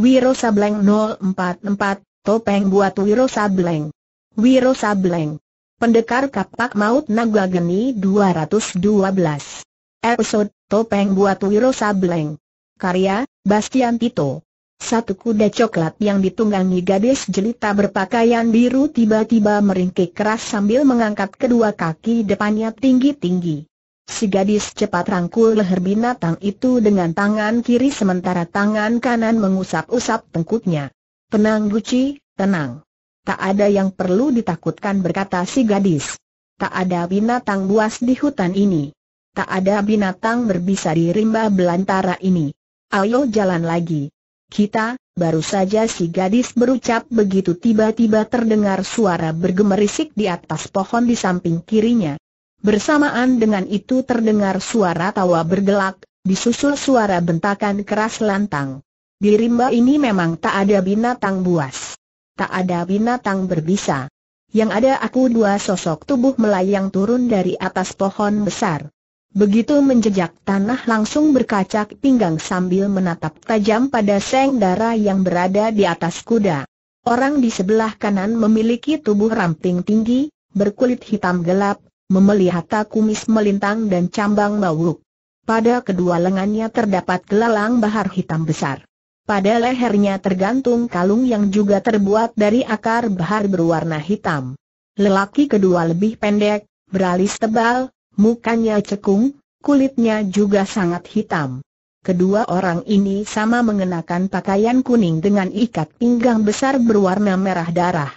Wiro Sableng 044, topeng buat Wiro Sableng. Wiro Sableng. Pendekar Kapak Maut Naga Geni 212. Episode Topeng Buat Wiro Sableng. Karya Bastian Tito. Satu kuda coklat yang ditunggangi gadis jelita berpakaian biru tiba-tiba meringkik keras sambil mengangkat kedua kaki depannya tinggi-tinggi. Si gadis cepat rangkul leher binatang itu dengan tangan kiri sementara tangan kanan mengusap-usap tengkuknya. Tenang Guci, tenang. Tak ada yang perlu ditakutkan berkata si gadis. Tak ada binatang buas di hutan ini. Tak ada binatang berbisa di rimba belantara ini. Ayo jalan lagi. Kita, baru saja si gadis berucap begitu tiba-tiba terdengar suara bergemerisik di atas pohon di samping kirinya. Bersamaan dengan itu terdengar suara tawa bergelak, disusul suara bentakan keras lantang. Di rimba ini memang tak ada binatang buas. Tak ada binatang berbisa. Yang ada aku dua sosok tubuh melayang turun dari atas pohon besar. Begitu menjejak tanah langsung berkacak pinggang sambil menatap tajam pada seng darah yang berada di atas kuda. Orang di sebelah kanan memiliki tubuh ramping tinggi, berkulit hitam gelap, memelihara kumis melintang dan cambang bawuk. Pada kedua lengannya terdapat gelalang bahar hitam besar. Pada lehernya tergantung kalung yang juga terbuat dari akar bahar berwarna hitam. Lelaki kedua lebih pendek, beralis tebal, mukanya cekung, kulitnya juga sangat hitam. Kedua orang ini sama mengenakan pakaian kuning dengan ikat pinggang besar berwarna merah darah.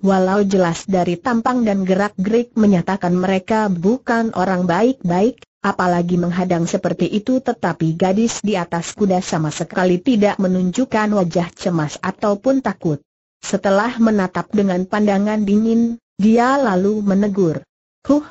Walau jelas dari tampang dan gerak-gerik menyatakan mereka bukan orang baik-baik, apalagi menghadang seperti itu tetapi gadis di atas kuda sama sekali tidak menunjukkan wajah cemas ataupun takut. Setelah menatap dengan pandangan dingin, dia lalu menegur. Huh,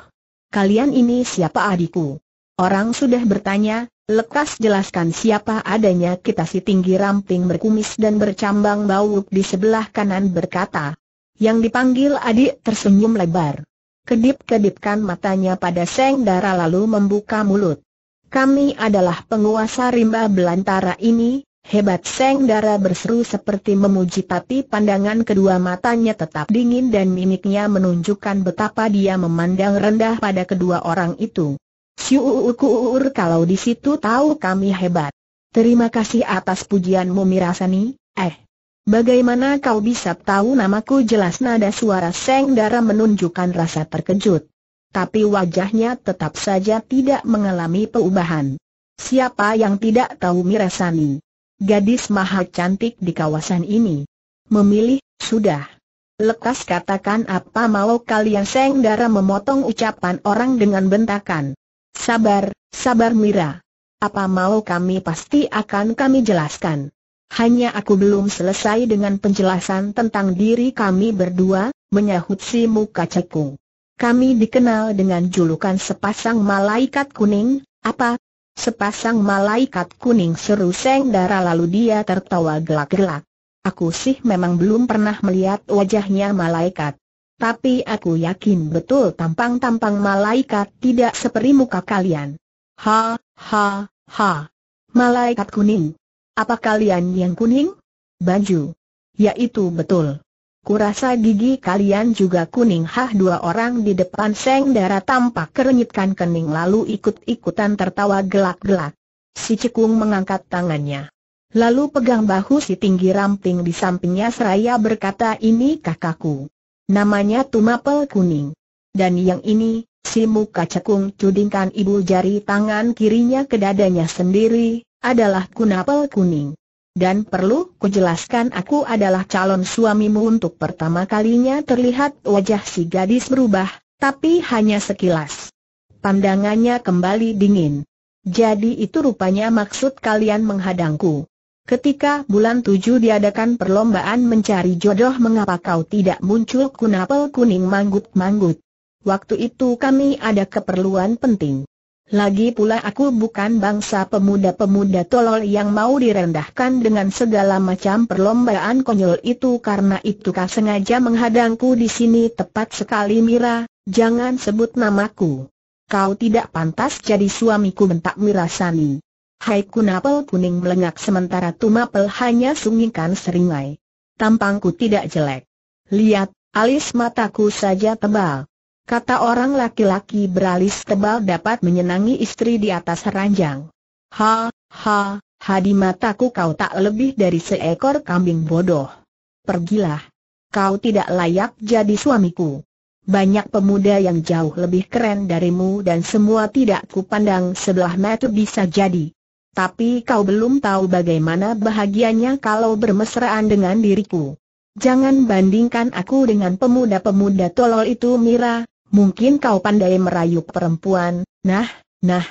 kalian ini siapa adikku? Orang sudah bertanya, lekas jelaskan siapa adanya kita si tinggi ramping berkumis dan bercambang bauk di sebelah kanan berkata yang dipanggil adik tersenyum lebar. Kedip-kedipkan matanya pada Seng Dara lalu membuka mulut. Kami adalah penguasa rimba belantara ini, hebat Seng Dara berseru seperti memuji tapi pandangan kedua matanya tetap dingin dan mimiknya menunjukkan betapa dia memandang rendah pada kedua orang itu. Syuukur kalau di situ tahu kami hebat. Terima kasih atas pujianmu Mirasani, eh. Bagaimana kau bisa tahu namaku jelas nada suara Seng Dara menunjukkan rasa terkejut. Tapi wajahnya tetap saja tidak mengalami perubahan. Siapa yang tidak tahu Mirasani? Gadis maha cantik di kawasan ini. Memilih, sudah. Lekas katakan apa mau kalian Seng Dara memotong ucapan orang dengan bentakan. Sabar, sabar Mira. Apa mau kami pasti akan kami jelaskan. Hanya aku belum selesai dengan penjelasan tentang diri kami berdua, menyahut si muka cekung. Kami dikenal dengan julukan sepasang malaikat kuning, apa? Sepasang malaikat kuning seru Seng darah lalu dia tertawa gelak-gelak. Aku sih memang belum pernah melihat wajahnya malaikat. Tapi aku yakin betul tampang-tampang malaikat tidak seperti muka kalian. Ha, ha, ha. Malaikat kuning. Apa kalian yang kuning? Baju. Yaitu betul. Kurasa gigi kalian juga kuning hah dua orang di depan Seng Dara tampak kerenyitkan kening lalu ikut-ikutan tertawa gelak-gelak. Si Cekung mengangkat tangannya. Lalu pegang bahu si tinggi ramping di sampingnya seraya berkata ini kakakku. Namanya Tumapel Kuning. Dan yang ini, si muka Cekung cudingkan ibu jari tangan kirinya ke dadanya sendiri, adalah kunapel kuning. Dan perlu kujelaskan aku adalah calon suamimu untuk pertama kalinya terlihat wajah si gadis berubah, tapi hanya sekilas. Pandangannya kembali dingin. Jadi itu rupanya maksud kalian menghadangku. Ketika bulan tujuh diadakan perlombaan mencari jodoh mengapa kau tidak muncul kunapel kuning manggut-manggut. Waktu itu kami ada keperluan penting. Lagi pula aku bukan bangsa pemuda-pemuda tolol yang mau direndahkan dengan segala macam perlombaan konyol itu karena itu kau sengaja menghadangku di sini tepat sekali Mira, jangan sebut namaku. Kau tidak pantas jadi suamiku bentak Mirasani. Hai kunapel kuning melengak sementara tumapel hanya sungingkan seringai. Tampangku tidak jelek. Lihat, alis mataku saja tebal. Kata orang laki-laki beralis tebal dapat menyenangi istri di atas ranjang. Ha, ha, ha di mataku kau tak lebih dari seekor kambing bodoh. Pergilah. Kau tidak layak jadi suamiku. Banyak pemuda yang jauh lebih keren darimu dan semua tidak kupandang sebelah mata bisa jadi. Tapi kau belum tahu bagaimana bahagianya kalau bermesraan dengan diriku. Jangan bandingkan aku dengan pemuda-pemuda tolol itu Mira, Mungkin kau pandai merayu perempuan, nah, nah.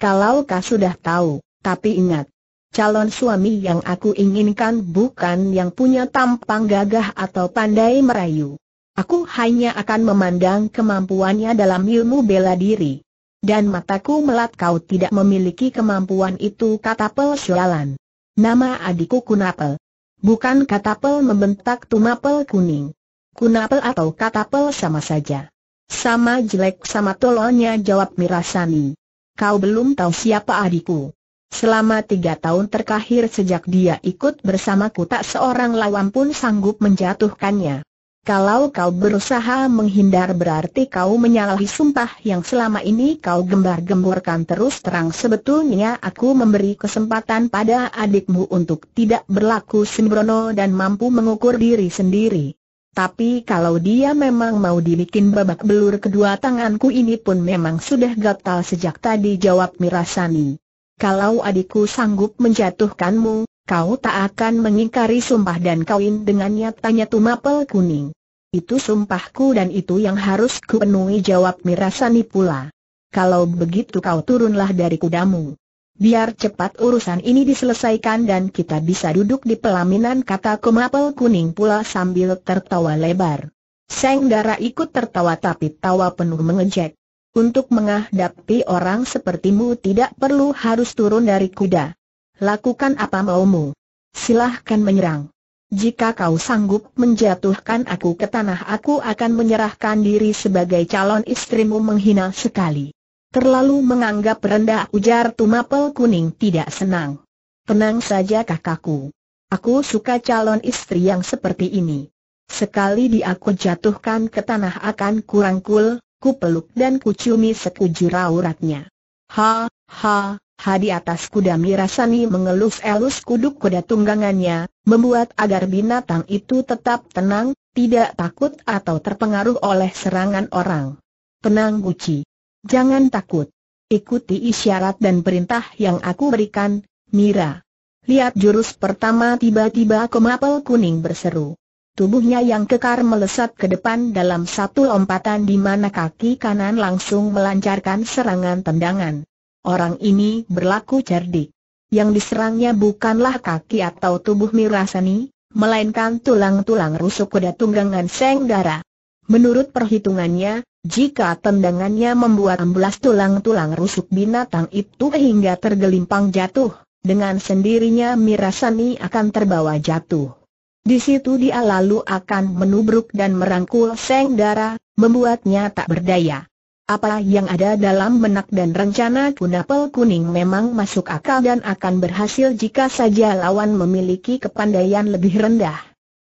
Kalau kau sudah tahu, tapi ingat. Calon suami yang aku inginkan bukan yang punya tampang gagah atau pandai merayu. Aku hanya akan memandang kemampuannya dalam ilmu bela diri. Dan mataku melat kau tidak memiliki kemampuan itu kata Pel Shualan. Nama adikku Kunapel. Bukan kata Pel membentak Tumapel kuning. Kunapel atau kata Pel sama saja. Sama jelek sama tolonya jawab Mirasani. Kau belum tahu siapa adikku. Selama tiga tahun terakhir sejak dia ikut bersamaku tak seorang lawan pun sanggup menjatuhkannya. Kalau kau berusaha menghindar berarti kau menyalahi sumpah yang selama ini kau gembar gemburkan terus terang sebetulnya aku memberi kesempatan pada adikmu untuk tidak berlaku sembrono dan mampu mengukur diri sendiri. Tapi kalau dia memang mau dibikin babak belur kedua tanganku ini pun memang sudah gatal sejak tadi jawab Mirasani. Kalau adikku sanggup menjatuhkanmu, kau tak akan mengingkari sumpah dan kawin dengannya tanya Tumapel Kuning. Itu sumpahku dan itu yang harus kupenuhi jawab Mirasani pula. Kalau begitu kau turunlah dari kudamu. Biar cepat urusan ini diselesaikan dan kita bisa duduk di pelaminan kata Komapel Kuning pula sambil tertawa lebar. Seng Dara ikut tertawa tapi tawa penuh mengejek. Untuk menghadapi orang sepertimu tidak perlu harus turun dari kuda. Lakukan apa maumu. Silahkan menyerang. Jika kau sanggup menjatuhkan aku ke tanah aku akan menyerahkan diri sebagai calon istrimu menghina sekali. Terlalu menganggap rendah ujar Tumapel Kuning tidak senang. Tenang saja kakakku. Aku suka calon istri yang seperti ini. Sekali di aku jatuhkan ke tanah akan kurangkul, ku peluk dan ku ciumi sekujur auratnya. Ha, ha, ha di atas kuda Mirasani mengelus-elus kuduk kuda tunggangannya, membuat agar binatang itu tetap tenang, tidak takut atau terpengaruh oleh serangan orang. Tenang Guci. Jangan takut. Ikuti isyarat dan perintah yang aku berikan, Mira. Lihat jurus pertama tiba-tiba kemapel kuning berseru. Tubuhnya yang kekar melesat ke depan dalam satu lompatan di mana kaki kanan langsung melancarkan serangan tendangan. Orang ini berlaku cerdik. Yang diserangnya bukanlah kaki atau tubuh Mirasani, melainkan tulang-tulang rusuk kuda tunggangan Seng Dara. Menurut perhitungannya, jika tendangannya membuat amblas tulang-tulang rusuk binatang itu hingga tergelimpang jatuh, dengan sendirinya Mirasani akan terbawa jatuh. Di situ dia lalu akan menubruk dan merangkul Seng darah, membuatnya tak berdaya. Apa yang ada dalam benak dan rencana kunapel kuning memang masuk akal dan akan berhasil jika saja lawan memiliki kepandaian lebih rendah.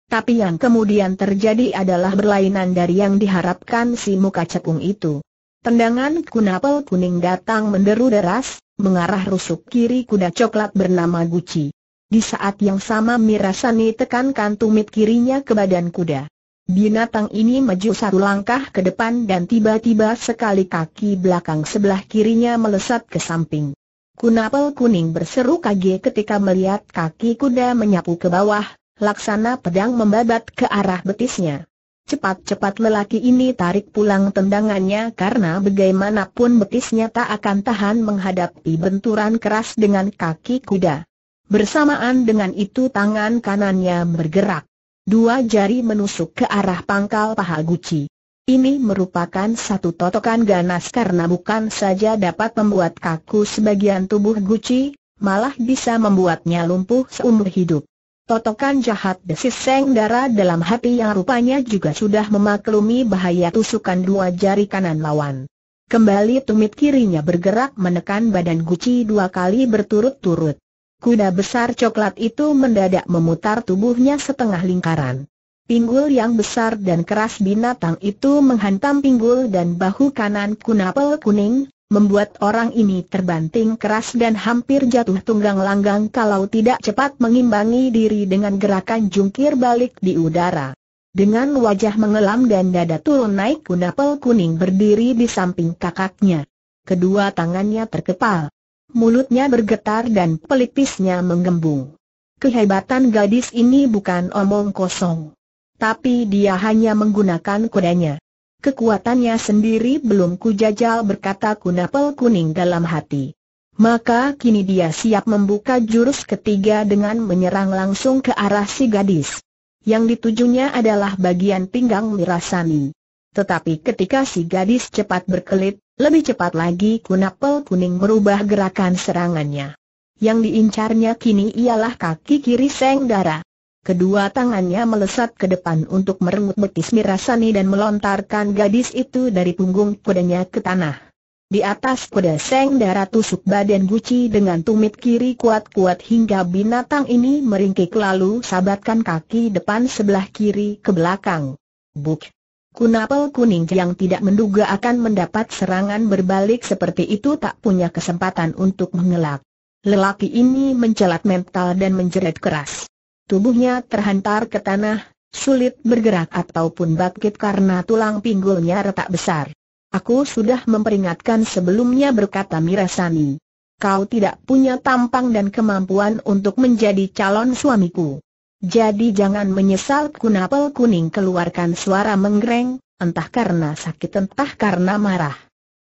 Tapi yang kemudian terjadi adalah berlainan dari yang diharapkan si muka cekung itu. Tendangan kunapel kuning datang menderu deras, mengarah rusuk kiri kuda coklat bernama Gucci. Di saat yang sama Mirasani tekankan tumit kirinya ke badan kuda. Binatang ini maju satu langkah ke depan dan tiba-tiba sekali kaki belakang sebelah kirinya melesat ke samping. Kunapel kuning berseru kaget ketika melihat kaki kuda menyapu ke bawah, laksana pedang membabat ke arah betisnya. Cepat-cepat lelaki ini tarik pulang tendangannya karena bagaimanapun betisnya tak akan tahan menghadapi benturan keras dengan kaki kuda. Bersamaan dengan itu tangan kanannya bergerak. Dua jari menusuk ke arah pangkal paha Gucci. Ini merupakan satu totokan ganas karena bukan saja dapat membuat kaku sebagian tubuh Gucci, malah bisa membuatnya lumpuh seumur hidup. Totokan jahat desis Seng darah dalam hati yang rupanya juga sudah memaklumi bahaya tusukan dua jari kanan lawan. Kembali tumit kirinya bergerak menekan badan Guci dua kali berturut-turut. Kuda besar coklat itu mendadak memutar tubuhnya setengah lingkaran. Pinggul yang besar dan keras binatang itu menghantam pinggul dan bahu kanan kunapel kuning, membuat orang ini terbanting keras dan hampir jatuh tunggang langgang kalau tidak cepat mengimbangi diri dengan gerakan jungkir balik di udara. Dengan wajah mengelam dan dada turun naik kunapel kuning berdiri di samping kakaknya. Kedua tangannya terkepal. Mulutnya bergetar dan pelipisnya menggembung. Kehebatan gadis ini bukan omong kosong. Tapi dia hanya menggunakan kudanya. Kekuatannya sendiri belum kujajal berkata kunapel kuning dalam hati. Maka kini dia siap membuka jurus ketiga dengan menyerang langsung ke arah si gadis. Yang ditujunya adalah bagian pinggang Mirasani. Tetapi ketika si gadis cepat berkelit, lebih cepat lagi kunapel kuning merubah gerakan serangannya. Yang diincarnya kini ialah kaki kiri Seng darah. Kedua tangannya melesat ke depan untuk merenggut betis Mirasani dan melontarkan gadis itu dari punggung kudanya ke tanah. Di atas kuda Seng darah tusuk badan Guci dengan tumit kiri kuat-kuat hingga binatang ini meringkik lalu sabatkan kaki depan sebelah kiri ke belakang. Buk! Kunapel kuning yang tidak menduga akan mendapat serangan berbalik seperti itu tak punya kesempatan untuk mengelak. Lelaki ini mencelat mental dan menjerit keras. Tubuhnya terhantar ke tanah, sulit bergerak ataupun bangkit karena tulang pinggulnya retak besar. Aku sudah memperingatkan sebelumnya berkata Mirasani. Kau tidak punya tampang dan kemampuan untuk menjadi calon suamiku. Jadi jangan menyesal kunapel kuning keluarkan suara menggereng, entah karena sakit entah karena marah.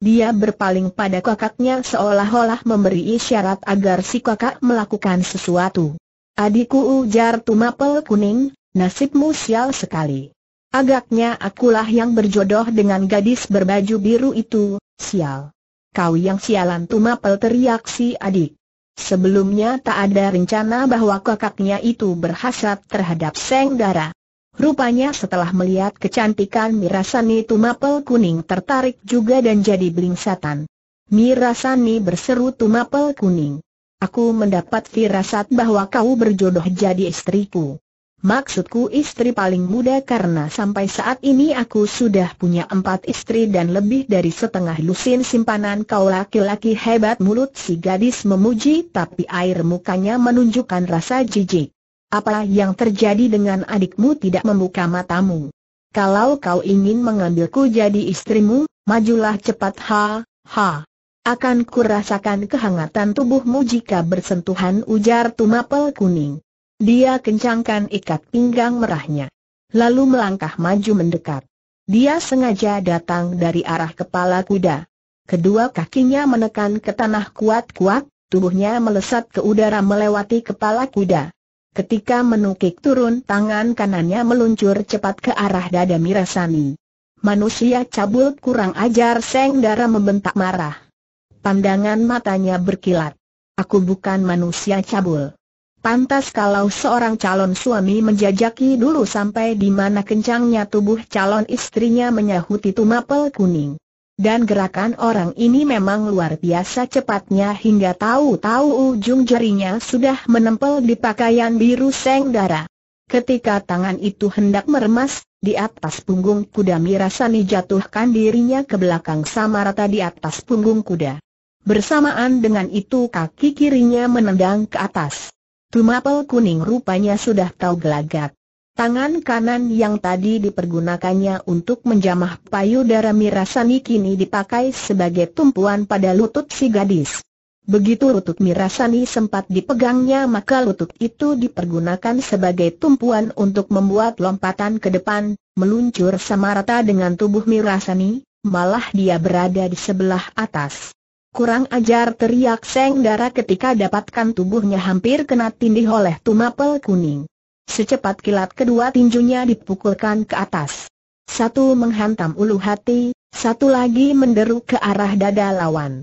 Dia berpaling pada kakaknya seolah-olah memberi isyarat agar si kakak melakukan sesuatu. Adikku ujar Tumapel Kuning, nasibmu sial sekali. Agaknya akulah yang berjodoh dengan gadis berbaju biru itu, sial. Kau yang sialan Tumapel teriak si adik. Sebelumnya tak ada rencana bahwa kakaknya itu berhasrat terhadap Seng Dara. Rupanya setelah melihat kecantikan Mirasani Tumapel Kuning tertarik juga dan jadi belingsatan. Mirasani berseru Tumapel Kuning. Aku mendapat firasat bahwa kau berjodoh jadi istriku. Maksudku istri paling muda karena sampai saat ini aku sudah punya empat istri dan lebih dari setengah lusin simpanan kau laki-laki hebat mulut si gadis memuji tapi air mukanya menunjukkan rasa jijik. Apa yang terjadi dengan adikmu tidak membuka matamu? Kalau kau ingin mengambilku jadi istrimu, majulah cepat ha, ha. Akan kurasakan kehangatan tubuhmu jika bersentuhan ujar tumapel kuning. Dia kencangkan ikat pinggang merahnya. Lalu melangkah maju mendekat. Dia sengaja datang dari arah kepala kuda. Kedua kakinya menekan ke tanah kuat-kuat, tubuhnya melesat ke udara melewati kepala kuda. Ketika menukik turun tangan kanannya meluncur cepat ke arah dada Mirasani. Manusia cabul kurang ajar Seng Dara membentak marah. Pandangan matanya berkilat. Aku bukan manusia cabul. Pantas kalau seorang calon suami menjajaki dulu sampai di mana kencangnya tubuh calon istrinya menyahuti tumapel kuning. Dan gerakan orang ini memang luar biasa cepatnya hingga tahu-tahu ujung jarinya sudah menempel di pakaian biru seng darah. Ketika tangan itu hendak meremas, di atas punggung kuda Mirasani jatuhkan dirinya ke belakang sama rata di atas punggung kuda. Bersamaan dengan itu kaki kirinya menendang ke atas. Tumapel kuning rupanya sudah tahu gelagat. Tangan kanan yang tadi dipergunakannya untuk menjamah payudara Mirasani kini dipakai sebagai tumpuan pada lutut si gadis. Begitu lutut Mirasani sempat dipegangnya maka lutut itu dipergunakan sebagai tumpuan untuk membuat lompatan ke depan, meluncur sama rata dengan tubuh Mirasani, malah dia berada di sebelah atas. Kurang ajar teriak Seng Dara ketika dapatkan tubuhnya hampir kena tindih oleh tumapel kuning. Secepat kilat kedua tinjunya dipukulkan ke atas. Satu menghantam ulu hati, satu lagi menderu ke arah dada lawan.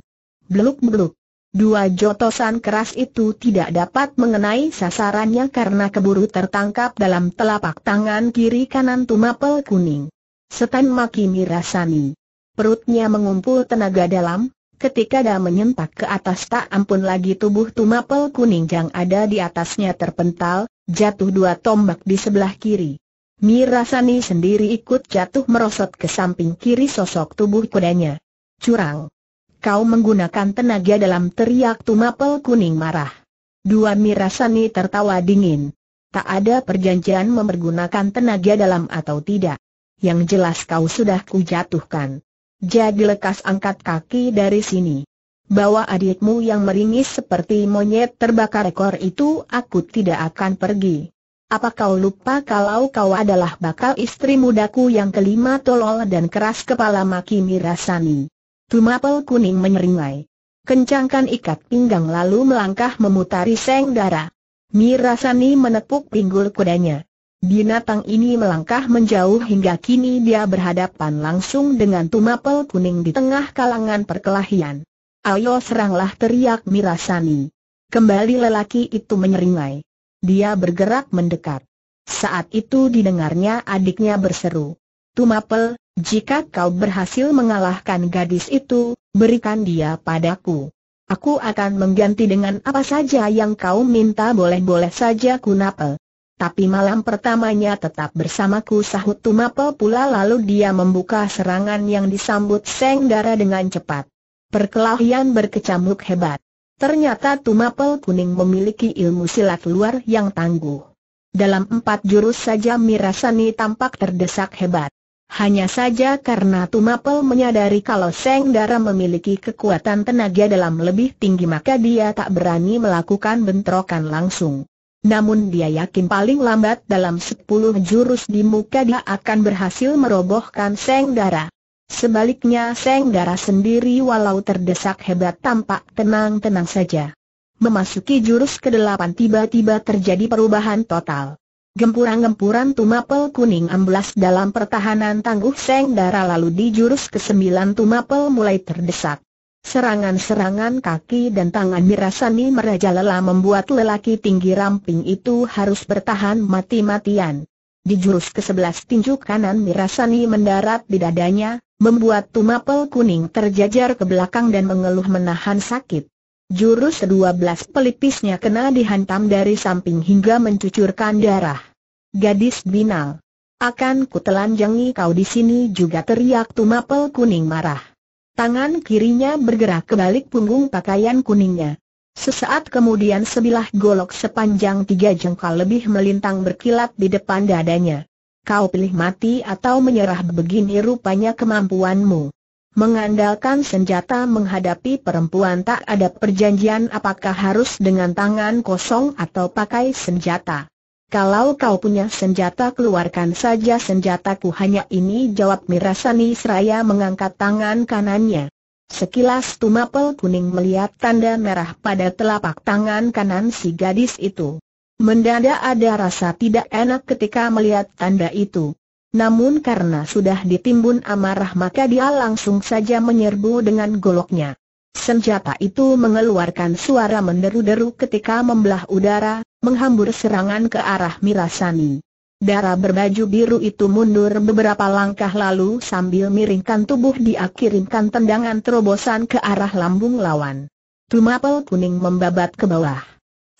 Beluk-beluk. Dua jotosan keras itu tidak dapat mengenai sasarannya karena keburu tertangkap dalam telapak tangan kiri kanan tumapel kuning. Setan Maki Mirasani. Perutnya mengumpul tenaga dalam, Ketika dah menyentak ke atas tak ampun lagi tubuh tumapel kuning yang ada di atasnya terpental, jatuh dua tombak di sebelah kiri. Mirasani sendiri ikut jatuh merosot ke samping kiri sosok tubuh kudanya. Curang. Kau menggunakan tenaga dalam teriak tumapel kuning marah. Dua Mirasani tertawa dingin. Tak ada perjanjian mempergunakan tenaga dalam atau tidak. Yang jelas kau sudah kujatuhkan. Jadi lekas angkat kaki dari sini. Bawa adikmu yang meringis seperti monyet terbakar ekor itu aku tidak akan pergi. Apa kau lupa kalau kau adalah bakal istri mudaku yang kelima tolol dan keras kepala Maki Mirasani? Tumapel kuning menyeringai. Kencangkan ikat pinggang lalu melangkah memutari seng darah. Mirasani menepuk pinggul kudanya. Binatang ini melangkah menjauh hingga kini dia berhadapan langsung dengan tumapel kuning di tengah kalangan perkelahian. Ayo seranglah teriak Mirasani. Kembali lelaki itu menyeringai. Dia bergerak mendekat. Saat itu didengarnya adiknya berseru. Tumapel, jika kau berhasil mengalahkan gadis itu, berikan dia padaku. Aku akan mengganti dengan apa saja yang kau minta boleh-boleh saja Kunapel tapi malam pertamanya tetap bersamaku sahut Tumapel pula lalu dia membuka serangan yang disambut Seng Dara dengan cepat. Perkelahian berkecamuk hebat. Ternyata Tumapel Kuning memiliki ilmu silat luar yang tangguh. Dalam empat jurus saja Mirasani tampak terdesak hebat. Hanya saja karena Tumapel menyadari kalau Seng Dara memiliki kekuatan tenaga dalam lebih tinggi maka dia tak berani melakukan bentrokan langsung. Namun dia yakin paling lambat dalam 10 jurus di muka dia akan berhasil merobohkan Seng Dara. Sebaliknya Seng Dara sendiri walau terdesak hebat tampak tenang-tenang saja. Memasuki jurus ke-8 tiba-tiba terjadi perubahan total. Gempuran-gempuran tumapel kuning amblas dalam pertahanan tangguh Seng Dara lalu di jurus ke-9 tumapel mulai terdesak. Serangan-serangan kaki dan tangan Mirasani merajalela membuat lelaki tinggi ramping itu harus bertahan mati-matian. Di jurus ke-11 tinju kanan Mirasani mendarat di dadanya, membuat tumapel kuning terjajar ke belakang dan mengeluh menahan sakit. Jurus ke-12 pelipisnya kena dihantam dari samping hingga mencucurkan darah. Gadis binal. Akan kutelanjangi kau di sini juga teriak tumapel kuning marah. Tangan kirinya bergerak ke balik punggung pakaian kuningnya. Sesaat kemudian sebilah golok sepanjang tiga jengkal lebih melintang berkilat di depan dadanya. Kau pilih mati atau menyerah begini rupanya kemampuanmu. Mengandalkan senjata menghadapi perempuan tak ada perjanjian apakah harus dengan tangan kosong atau pakai senjata. Kalau kau punya senjata keluarkan saja senjataku hanya ini jawab Mirasani seraya mengangkat tangan kanannya. Sekilas Tumapel Kuning melihat tanda merah pada telapak tangan kanan si gadis itu. Mendadak ada rasa tidak enak ketika melihat tanda itu. Namun karena sudah ditimbun amarah maka dia langsung saja menyerbu dengan goloknya. Senjata itu mengeluarkan suara menderu-deru ketika membelah udara, menghambur serangan ke arah Mirasani. Darah berbaju biru itu mundur beberapa langkah lalu sambil miringkan tubuh dia tendangan terobosan ke arah lambung lawan. Tumapel kuning membabat ke bawah.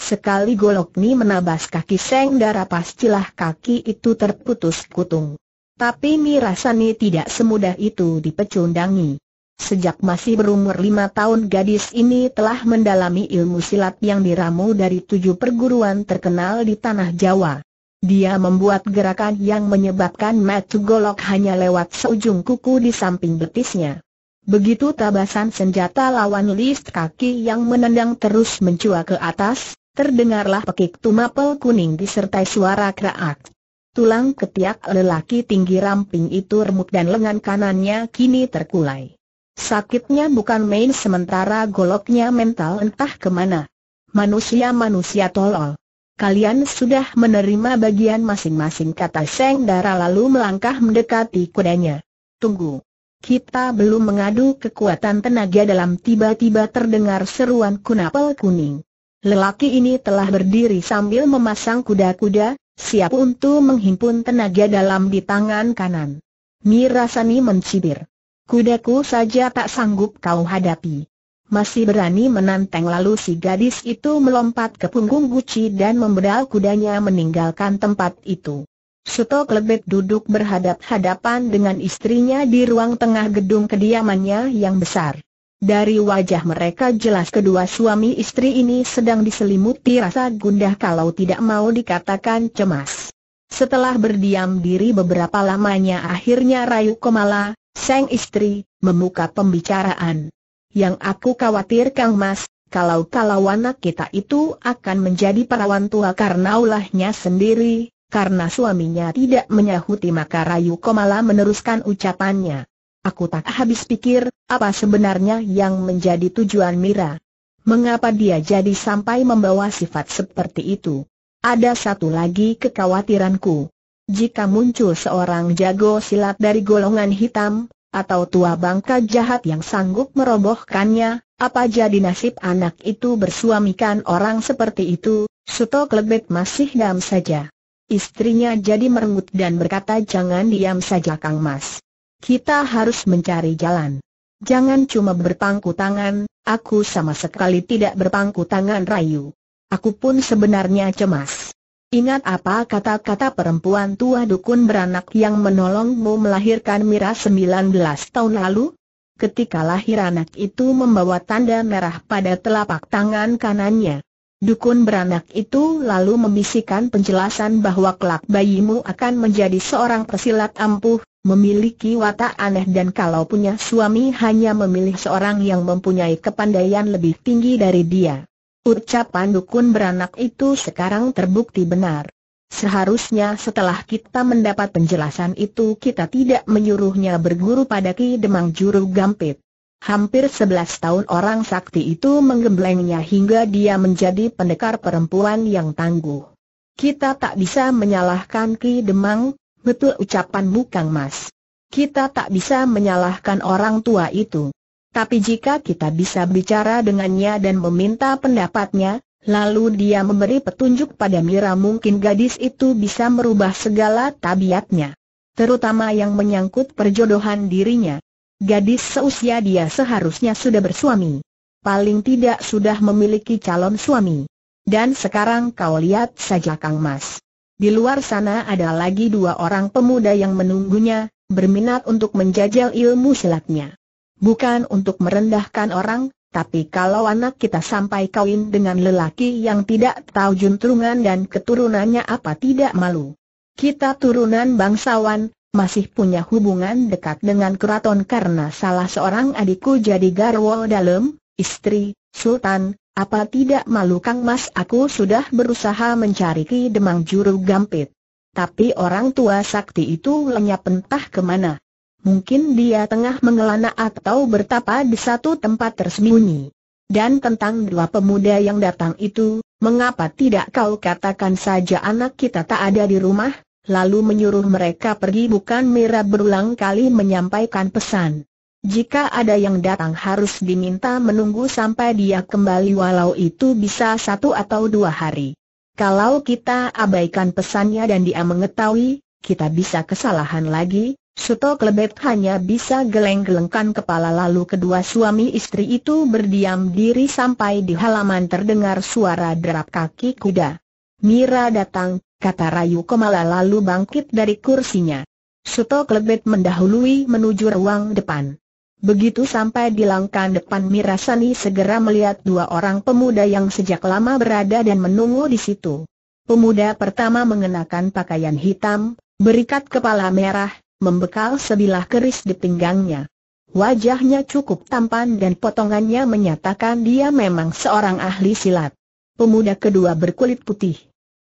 Sekali golokni menabas kaki Seng Dara pastilah kaki itu terputus kutung. Tapi Mirasani tidak semudah itu dipecundangi. Sejak masih berumur lima tahun gadis ini telah mendalami ilmu silat yang diramu dari tujuh perguruan terkenal di Tanah Jawa. Dia membuat gerakan yang menyebabkan matu golok hanya lewat seujung kuku di samping betisnya. Begitu tabasan senjata lawan list kaki yang menendang terus mencua ke atas, terdengarlah pekik tumapel kuning disertai suara keraak. Tulang ketiak lelaki tinggi ramping itu remuk dan lengan kanannya kini terkulai. Sakitnya bukan main sementara goloknya mental entah kemana. Manusia-manusia tolol. Kalian sudah menerima bagian masing-masing kata Seng Dara lalu melangkah mendekati kudanya. Tunggu. Kita belum mengadu kekuatan tenaga dalam tiba-tiba terdengar seruan kunapel kuning. Lelaki ini telah berdiri sambil memasang kuda-kuda, siap untuk menghimpun tenaga dalam di tangan kanan. Mirasani mencibir. Kudaku saja tak sanggup kau hadapi. Masih berani menantang lalu si gadis itu melompat ke punggung Gucci dan membedal kudanya meninggalkan tempat itu. Suto Klebet duduk berhadap-hadapan dengan istrinya di ruang tengah gedung kediamannya yang besar. Dari wajah mereka jelas kedua suami istri ini sedang diselimuti rasa gundah kalau tidak mau dikatakan cemas. Setelah berdiam diri beberapa lamanya akhirnya Rayu Komala, Sang istri, memuka pembicaraan. Yang aku khawatir Kang Mas, kalau-kalau anak kita itu akan menjadi perawan tua karena ulahnya sendiri, karena suaminya tidak menyahuti maka Rayu Komala meneruskan ucapannya. Aku tak habis pikir, apa sebenarnya yang menjadi tujuan Mira? Mengapa dia jadi sampai membawa sifat seperti itu? Ada satu lagi kekhawatiranku jika muncul seorang jago silat dari golongan hitam, atau tua bangka jahat yang sanggup merobohkannya, apa jadi nasib anak itu bersuamikan orang seperti itu, Suto Klebet masih diam saja. Istrinya jadi merengut dan berkata jangan diam saja Kang Mas. Kita harus mencari jalan. Jangan cuma berpangku tangan, aku sama sekali tidak berpangku tangan Rayu. Aku pun sebenarnya cemas. Ingat apa kata-kata perempuan tua dukun beranak yang menolongmu melahirkan Mira 19 tahun lalu? Ketika lahir anak itu membawa tanda merah pada telapak tangan kanannya. Dukun beranak itu lalu membisikkan penjelasan bahwa kelak bayimu akan menjadi seorang persilat ampuh, memiliki watak aneh dan kalau punya suami hanya memilih seorang yang mempunyai kepandaian lebih tinggi dari dia. Ucapan dukun beranak itu sekarang terbukti benar. Seharusnya setelah kita mendapat penjelasan itu kita tidak menyuruhnya berguru pada Ki Demang Juru Gampit. Hampir sebelas tahun orang sakti itu menggemblengnya hingga dia menjadi pendekar perempuan yang tangguh. Kita tak bisa menyalahkan Ki Demang, betul ucapanmu Kang Mas. Kita tak bisa menyalahkan orang tua itu. Tapi jika kita bisa bicara dengannya dan meminta pendapatnya, lalu dia memberi petunjuk pada Mira mungkin gadis itu bisa merubah segala tabiatnya. Terutama yang menyangkut perjodohan dirinya. Gadis seusia dia seharusnya sudah bersuami. Paling tidak sudah memiliki calon suami. Dan sekarang kau lihat saja Kang Mas. Di luar sana ada lagi dua orang pemuda yang menunggunya, berminat untuk menjajal ilmu silatnya. Bukan untuk merendahkan orang, tapi kalau anak kita sampai kawin dengan lelaki yang tidak tahu juntrungan dan keturunannya apa tidak malu. Kita turunan bangsawan, masih punya hubungan dekat dengan keraton karena salah seorang adikku jadi garwo dalam, istri, sultan, apa tidak malu Kang Mas aku sudah berusaha mencari Ki Demang Juru Gampit. Tapi orang tua sakti itu lenyap entah kemana. Mungkin dia tengah mengelana atau bertapa di satu tempat tersembunyi. Dan tentang dua pemuda yang datang itu, mengapa tidak kau katakan saja anak kita tak ada di rumah, lalu menyuruh mereka pergi bukan Mira berulang kali menyampaikan pesan. Jika ada yang datang harus diminta menunggu sampai dia kembali walau itu bisa satu atau dua hari. Kalau kita abaikan pesannya dan dia mengetahui, kita bisa kesalahan lagi, Suto klebet hanya bisa geleng-gelengkan kepala lalu kedua suami istri itu berdiam diri sampai di halaman terdengar suara derap kaki kuda. Mira datang, kata Rayu Komala lalu bangkit dari kursinya. Suto Klebet mendahului menuju ruang depan. Begitu sampai di langkah depan Mira Sani segera melihat dua orang pemuda yang sejak lama berada dan menunggu di situ. Pemuda pertama mengenakan pakaian hitam, berikat kepala merah, membekal sebilah keris di pinggangnya. Wajahnya cukup tampan dan potongannya menyatakan dia memang seorang ahli silat. Pemuda kedua berkulit putih.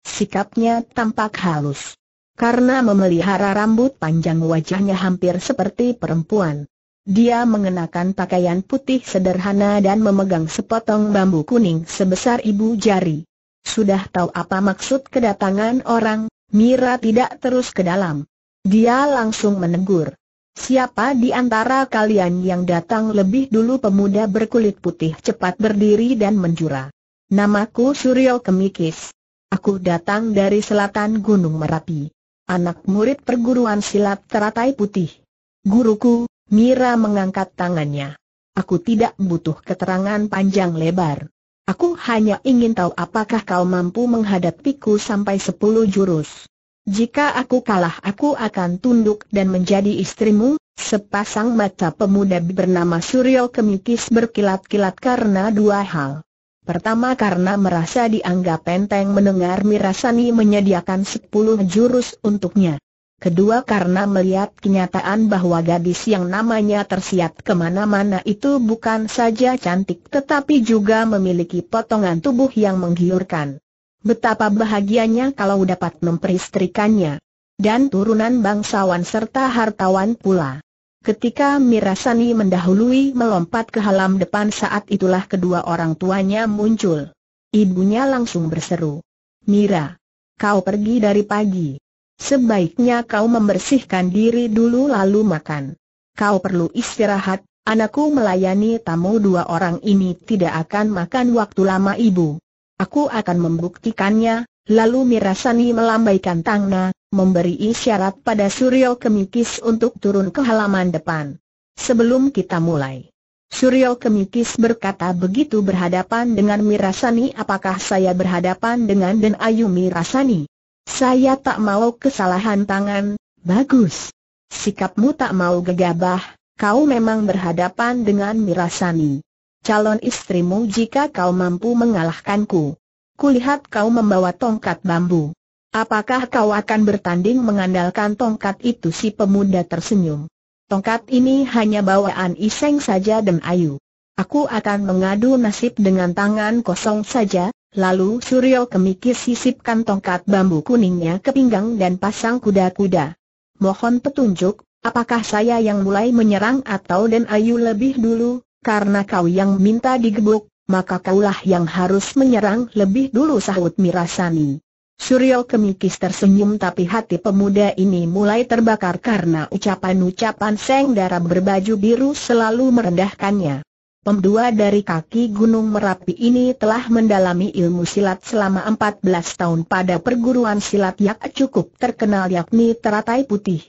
Sikapnya tampak halus. Karena memelihara rambut panjang wajahnya hampir seperti perempuan. Dia mengenakan pakaian putih sederhana dan memegang sepotong bambu kuning sebesar ibu jari. Sudah tahu apa maksud kedatangan orang, Mira tidak terus ke dalam. Dia langsung menegur. Siapa di antara kalian yang datang lebih dulu pemuda berkulit putih cepat berdiri dan menjura. Namaku Suryo Kemikis. Aku datang dari selatan Gunung Merapi. Anak murid perguruan silat teratai putih. Guruku, Mira mengangkat tangannya. Aku tidak butuh keterangan panjang lebar. Aku hanya ingin tahu apakah kau mampu menghadapiku sampai sepuluh jurus. Jika aku kalah aku akan tunduk dan menjadi istrimu, sepasang mata pemuda bernama Suryo Kemikis berkilat-kilat karena dua hal. Pertama karena merasa dianggap enteng mendengar Mirasani menyediakan sepuluh jurus untuknya. Kedua karena melihat kenyataan bahwa gadis yang namanya tersiat kemana-mana itu bukan saja cantik tetapi juga memiliki potongan tubuh yang menggiurkan. Betapa bahagianya kalau dapat memperistrikannya. Dan turunan bangsawan serta hartawan pula. Ketika Mirasani mendahului melompat ke halam depan saat itulah kedua orang tuanya muncul. Ibunya langsung berseru. Mira, kau pergi dari pagi. Sebaiknya kau membersihkan diri dulu lalu makan. Kau perlu istirahat, anakku melayani tamu dua orang ini tidak akan makan waktu lama ibu. Aku akan membuktikannya, lalu Mirasani melambaikan tangannya, memberi isyarat pada Suryo Kemikis untuk turun ke halaman depan. Sebelum kita mulai. Suryo Kemikis berkata begitu berhadapan dengan Mirasani apakah saya berhadapan dengan Den Ayu Mirasani? Saya tak mau kesalahan tangan, bagus. Sikapmu tak mau gegabah, kau memang berhadapan dengan Mirasani calon istrimu jika kau mampu mengalahkanku. Kulihat kau membawa tongkat bambu. Apakah kau akan bertanding mengandalkan tongkat itu si pemuda tersenyum. Tongkat ini hanya bawaan iseng saja dan ayu. Aku akan mengadu nasib dengan tangan kosong saja, lalu Suryo kemikis sisipkan tongkat bambu kuningnya ke pinggang dan pasang kuda-kuda. Mohon petunjuk, apakah saya yang mulai menyerang atau dan ayu lebih dulu? karena kau yang minta digebuk, maka kaulah yang harus menyerang lebih dulu sahut Mirasani. Suryo Kemikis tersenyum tapi hati pemuda ini mulai terbakar karena ucapan-ucapan Seng Dara berbaju biru selalu merendahkannya. Pemdua dari kaki Gunung Merapi ini telah mendalami ilmu silat selama 14 tahun pada perguruan silat yang cukup terkenal yakni teratai putih.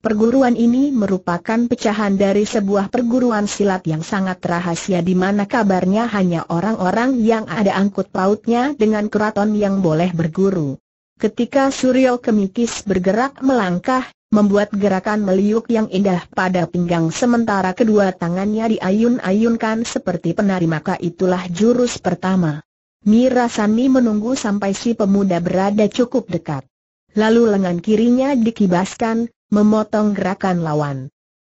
Perguruan ini merupakan pecahan dari sebuah perguruan silat yang sangat rahasia di mana kabarnya hanya orang-orang yang ada angkut pautnya dengan keraton yang boleh berguru. Ketika Suryo Kemikis bergerak melangkah, membuat gerakan meliuk yang indah pada pinggang sementara kedua tangannya diayun-ayunkan seperti penari maka itulah jurus pertama. Mira Sani menunggu sampai si pemuda berada cukup dekat. Lalu lengan kirinya dikibaskan, memotong gerakan lawan.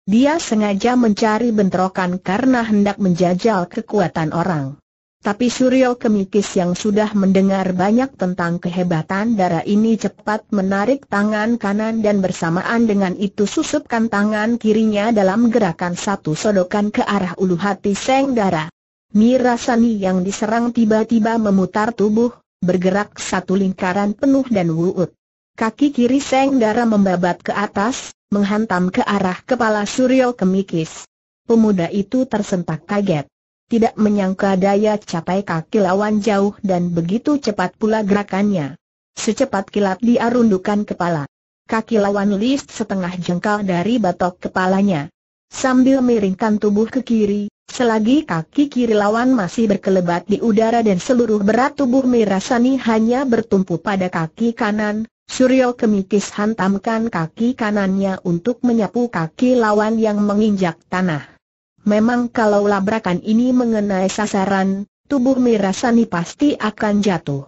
Dia sengaja mencari bentrokan karena hendak menjajal kekuatan orang. Tapi Suryo Kemikis yang sudah mendengar banyak tentang kehebatan darah ini cepat menarik tangan kanan dan bersamaan dengan itu susupkan tangan kirinya dalam gerakan satu sodokan ke arah ulu hati Seng Dara. Mirasani yang diserang tiba-tiba memutar tubuh, bergerak satu lingkaran penuh dan wuut. Kaki kiri Seng Dara membabat ke atas, menghantam ke arah kepala Suryo Kemikis. Pemuda itu tersentak kaget. Tidak menyangka daya capai kaki lawan jauh dan begitu cepat pula gerakannya. Secepat kilat dia rundukan kepala. Kaki lawan list setengah jengkal dari batok kepalanya. Sambil miringkan tubuh ke kiri, Selagi kaki kiri lawan masih berkelebat di udara dan seluruh berat tubuh Mirasani hanya bertumpu pada kaki kanan, Suryo Kemitis hantamkan kaki kanannya untuk menyapu kaki lawan yang menginjak tanah. Memang kalau labrakan ini mengenai sasaran, tubuh Mirasani pasti akan jatuh.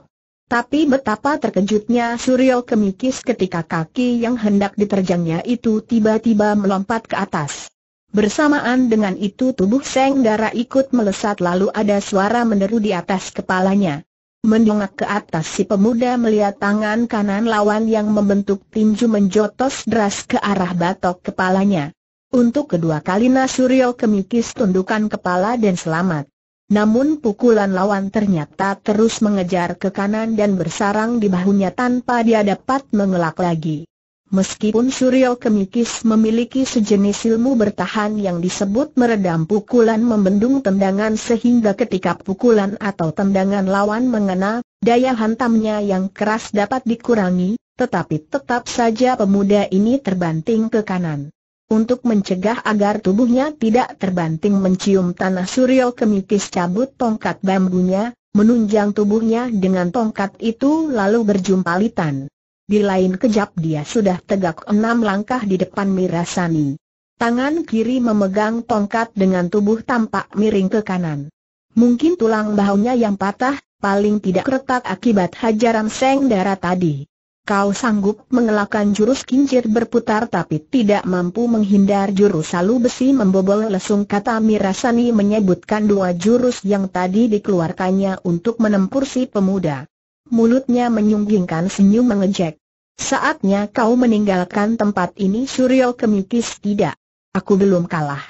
Tapi betapa terkejutnya Suryo Kemikis ketika kaki yang hendak diterjangnya itu tiba-tiba melompat ke atas. Bersamaan dengan itu tubuh Seng Dara ikut melesat lalu ada suara meneru di atas kepalanya. Mendongak ke atas si pemuda melihat tangan kanan lawan yang membentuk tinju menjotos deras ke arah batok kepalanya. Untuk kedua kali Nasuryo kemikis tundukan kepala dan selamat. Namun pukulan lawan ternyata terus mengejar ke kanan dan bersarang di bahunya tanpa dia dapat mengelak lagi. Meskipun Suryo Kemikis memiliki sejenis ilmu bertahan yang disebut meredam pukulan membendung tendangan sehingga ketika pukulan atau tendangan lawan mengena, daya hantamnya yang keras dapat dikurangi, tetapi tetap saja pemuda ini terbanting ke kanan. Untuk mencegah agar tubuhnya tidak terbanting mencium tanah Suryo Kemikis cabut tongkat bambunya, menunjang tubuhnya dengan tongkat itu lalu berjumpalitan. Di lain kejap dia sudah tegak enam langkah di depan Mirasani. Tangan kiri memegang tongkat dengan tubuh tampak miring ke kanan. Mungkin tulang bahunya yang patah, paling tidak retak akibat hajaran seng darah tadi. Kau sanggup mengelakkan jurus kincir berputar tapi tidak mampu menghindar jurus salu besi membobol lesung kata Mirasani menyebutkan dua jurus yang tadi dikeluarkannya untuk menempur si pemuda. Mulutnya menyunggingkan senyum mengejek. Saatnya kau meninggalkan tempat ini Suryo kemikis tidak. Aku belum kalah.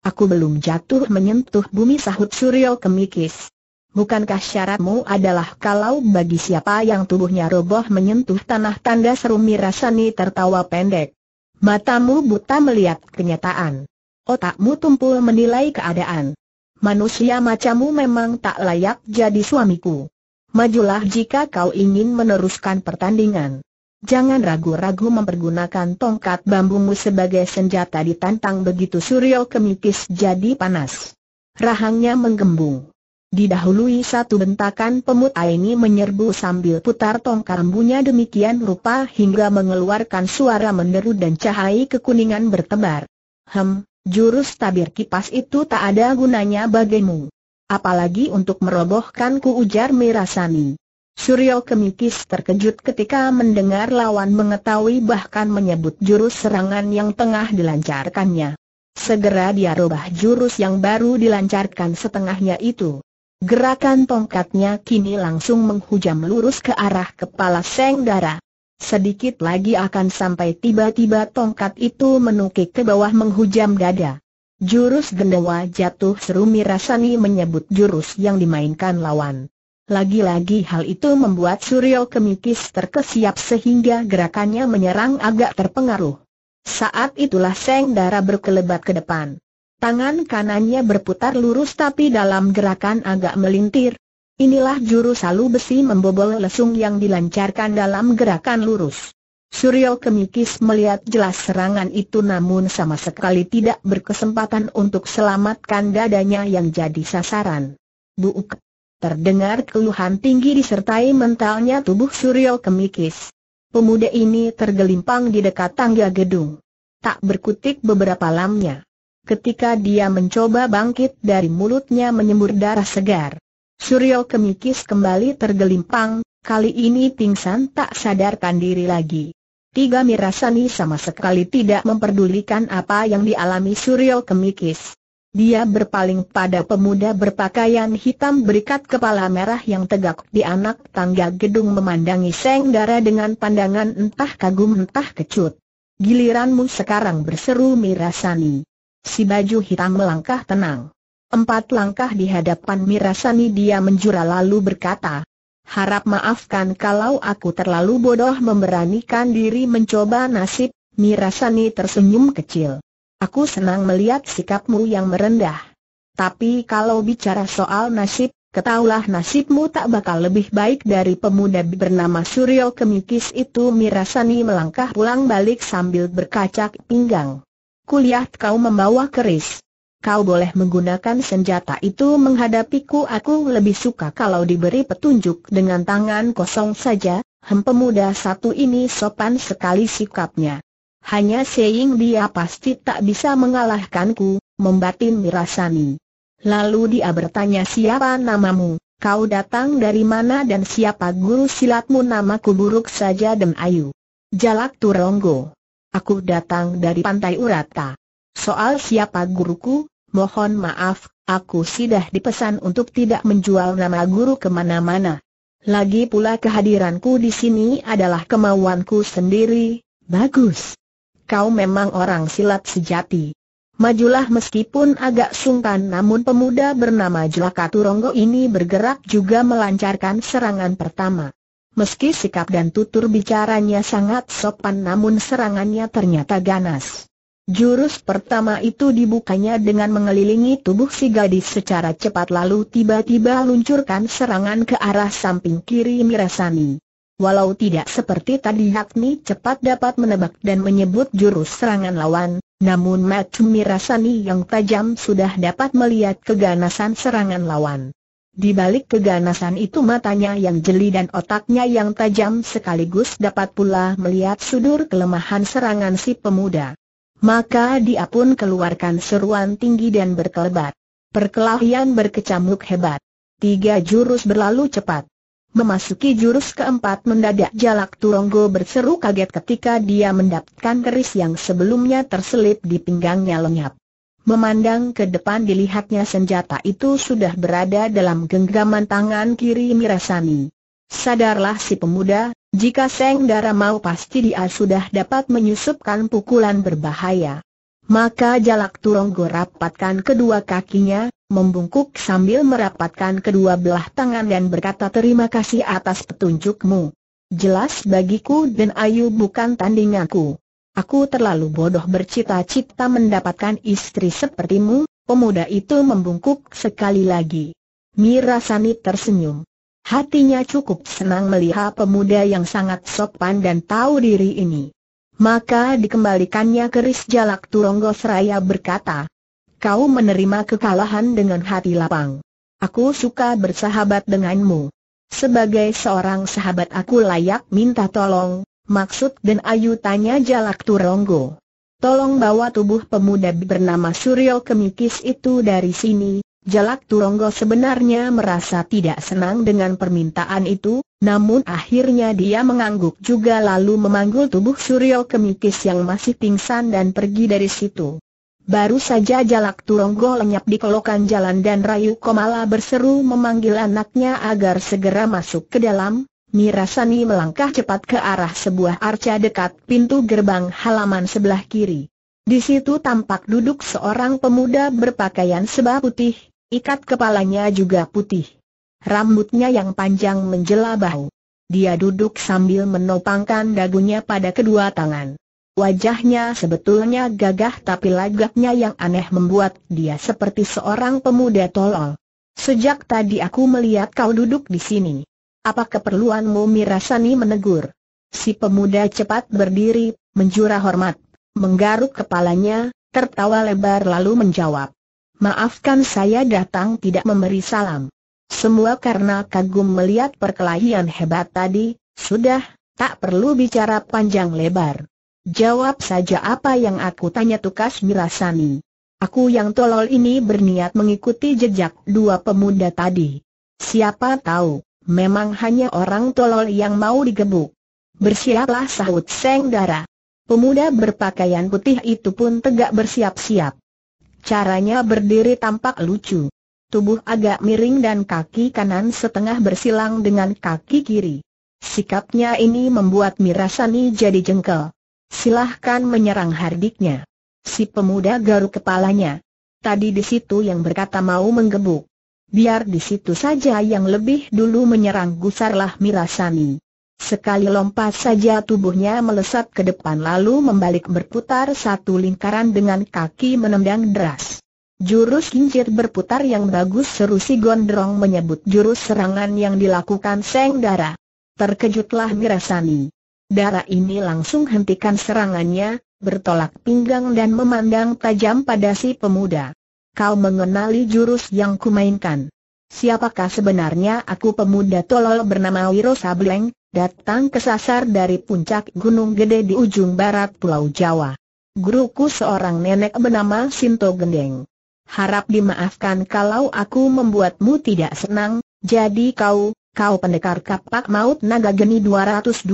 Aku belum jatuh menyentuh bumi sahut Suryo kemikis. Bukankah syaratmu adalah kalau bagi siapa yang tubuhnya roboh menyentuh tanah tanda seru Rasani tertawa pendek. Matamu buta melihat kenyataan. Otakmu tumpul menilai keadaan. Manusia macammu memang tak layak jadi suamiku. Majulah jika kau ingin meneruskan pertandingan. Jangan ragu-ragu mempergunakan tongkat bambumu sebagai senjata ditantang begitu Suryo kemikis jadi panas. Rahangnya menggembung. Didahului satu bentakan pemut ini menyerbu sambil putar tongkat bambunya demikian rupa hingga mengeluarkan suara menderu dan cahaya kekuningan bertebar. Hem, jurus tabir kipas itu tak ada gunanya bagimu. Apalagi untuk merobohkanku ujar Mirasani. Suryo Kemikis terkejut ketika mendengar lawan mengetahui bahkan menyebut jurus serangan yang tengah dilancarkannya. Segera dia rubah jurus yang baru dilancarkan setengahnya itu. Gerakan tongkatnya kini langsung menghujam lurus ke arah kepala Seng Dara. Sedikit lagi akan sampai tiba-tiba tongkat itu menukik ke bawah menghujam dada. Jurus Gendawa jatuh serumi Rasani menyebut jurus yang dimainkan lawan. Lagi-lagi hal itu membuat Suryo Kemikis terkesiap sehingga gerakannya menyerang agak terpengaruh. Saat itulah Seng Dara berkelebat ke depan. Tangan kanannya berputar lurus tapi dalam gerakan agak melintir. Inilah jurus salu besi membobol lesung yang dilancarkan dalam gerakan lurus. Suryo Kemikis melihat jelas serangan itu namun sama sekali tidak berkesempatan untuk selamatkan dadanya yang jadi sasaran. Buuk. Terdengar keluhan tinggi disertai mentalnya tubuh Suryo Kemikis. Pemuda ini tergelimpang di dekat tangga gedung. Tak berkutik beberapa lamnya. Ketika dia mencoba bangkit dari mulutnya menyembur darah segar. Suryo Kemikis kembali tergelimpang, kali ini pingsan tak sadarkan diri lagi. Tiga Mirasani sama sekali tidak memperdulikan apa yang dialami Suryo Kemikis. Dia berpaling pada pemuda berpakaian hitam berikat kepala merah yang tegak di anak tangga gedung memandangi Seng Dara dengan pandangan entah kagum entah kecut. Giliranmu sekarang berseru Mirasani. Si baju hitam melangkah tenang. Empat langkah di hadapan Mirasani dia menjura lalu berkata, Harap maafkan kalau aku terlalu bodoh memberanikan diri mencoba nasib, Mirasani tersenyum kecil. Aku senang melihat sikapmu yang merendah. Tapi kalau bicara soal nasib, ketahuilah nasibmu tak bakal lebih baik dari pemuda bernama Suryo Kemikis itu Mirasani melangkah pulang balik sambil berkacak pinggang. Kulihat kau membawa keris. Kau boleh menggunakan senjata itu menghadapiku Aku lebih suka kalau diberi petunjuk dengan tangan kosong saja Hem pemuda satu ini sopan sekali sikapnya hanya Seing dia pasti tak bisa mengalahkanku, membatin Mirasani. Lalu dia bertanya siapa namamu, kau datang dari mana dan siapa guru silatmu namaku buruk saja Dem Ayu. Jalak Turonggo. Aku datang dari Pantai Urata. Soal siapa guruku, mohon maaf, aku sudah dipesan untuk tidak menjual nama guru kemana-mana. Lagi pula kehadiranku di sini adalah kemauanku sendiri, bagus kau memang orang silat sejati. Majulah meskipun agak sungkan namun pemuda bernama Jelaka Turonggo ini bergerak juga melancarkan serangan pertama. Meski sikap dan tutur bicaranya sangat sopan namun serangannya ternyata ganas. Jurus pertama itu dibukanya dengan mengelilingi tubuh si gadis secara cepat lalu tiba-tiba luncurkan serangan ke arah samping kiri Mirasani walau tidak seperti tadi Hakmi cepat dapat menebak dan menyebut jurus serangan lawan, namun Matu mirasani yang tajam sudah dapat melihat keganasan serangan lawan. Di balik keganasan itu matanya yang jeli dan otaknya yang tajam sekaligus dapat pula melihat sudur kelemahan serangan si pemuda. Maka dia pun keluarkan seruan tinggi dan berkelebat. Perkelahian berkecamuk hebat. Tiga jurus berlalu cepat. Memasuki jurus keempat mendadak Jalak Turonggo berseru kaget ketika dia mendapatkan keris yang sebelumnya terselip di pinggangnya lenyap. Memandang ke depan dilihatnya senjata itu sudah berada dalam genggaman tangan kiri Mirasani. Sadarlah si pemuda, jika Seng Dara mau pasti dia sudah dapat menyusupkan pukulan berbahaya. Maka Jalak Turonggo rapatkan kedua kakinya, membungkuk sambil merapatkan kedua belah tangan dan berkata terima kasih atas petunjukmu. Jelas bagiku dan Ayu bukan tandinganku. Aku terlalu bodoh bercita-cita mendapatkan istri sepertimu, pemuda itu membungkuk sekali lagi. mira sanit tersenyum. Hatinya cukup senang melihat pemuda yang sangat sopan dan tahu diri ini. Maka dikembalikannya keris jalak Turonggo Seraya berkata, kau menerima kekalahan dengan hati lapang. Aku suka bersahabat denganmu. Sebagai seorang sahabat aku layak minta tolong, maksud dan ayu tanya jalak turonggo. Tolong bawa tubuh pemuda bernama Suryo Kemikis itu dari sini, Jalak Turonggo sebenarnya merasa tidak senang dengan permintaan itu, namun akhirnya dia mengangguk juga lalu memanggul tubuh Suryo Kemikis yang masih pingsan dan pergi dari situ. Baru saja Jalak Turonggo lenyap di kolokan jalan dan Rayu Komala berseru memanggil anaknya agar segera masuk ke dalam, Mirasani melangkah cepat ke arah sebuah arca dekat pintu gerbang halaman sebelah kiri. Di situ tampak duduk seorang pemuda berpakaian seba putih, ikat kepalanya juga putih. Rambutnya yang panjang menjelabau. Dia duduk sambil menopangkan dagunya pada kedua tangan. Wajahnya sebetulnya gagah tapi lagaknya yang aneh membuat dia seperti seorang pemuda tolol. Sejak tadi aku melihat kau duduk di sini. Apa keperluanmu Mirasani menegur? Si pemuda cepat berdiri, menjura hormat, menggaruk kepalanya, tertawa lebar lalu menjawab. Maafkan saya datang tidak memberi salam. Semua karena kagum melihat perkelahian hebat tadi, sudah, tak perlu bicara panjang lebar. Jawab saja apa yang aku tanya tukas Mirasani. Aku yang tolol ini berniat mengikuti jejak dua pemuda tadi. Siapa tahu, memang hanya orang tolol yang mau digebuk. Bersiaplah sahut Seng Dara. Pemuda berpakaian putih itu pun tegak bersiap-siap. Caranya berdiri tampak lucu. Tubuh agak miring dan kaki kanan setengah bersilang dengan kaki kiri. Sikapnya ini membuat Mirasani jadi jengkel. Silahkan menyerang hardiknya. Si pemuda garuk kepalanya. Tadi di situ yang berkata mau menggebuk. Biar di situ saja yang lebih dulu menyerang gusarlah Mirasani. Sekali lompat saja tubuhnya melesat ke depan lalu membalik berputar satu lingkaran dengan kaki menendang deras. Jurus kincir berputar yang bagus seru si Gondrong menyebut jurus serangan yang dilakukan Seng Dara. Terkejutlah Mirasani. Darah ini langsung hentikan serangannya, bertolak pinggang dan memandang tajam pada si pemuda. Kau mengenali jurus yang kumainkan. Siapakah sebenarnya aku pemuda tolol bernama Wiro Sableng, datang ke sasar dari puncak Gunung Gede di ujung barat Pulau Jawa. Guruku seorang nenek bernama Sinto Gendeng. Harap dimaafkan kalau aku membuatmu tidak senang, jadi kau, Kau pendekar kapak maut naga geni 212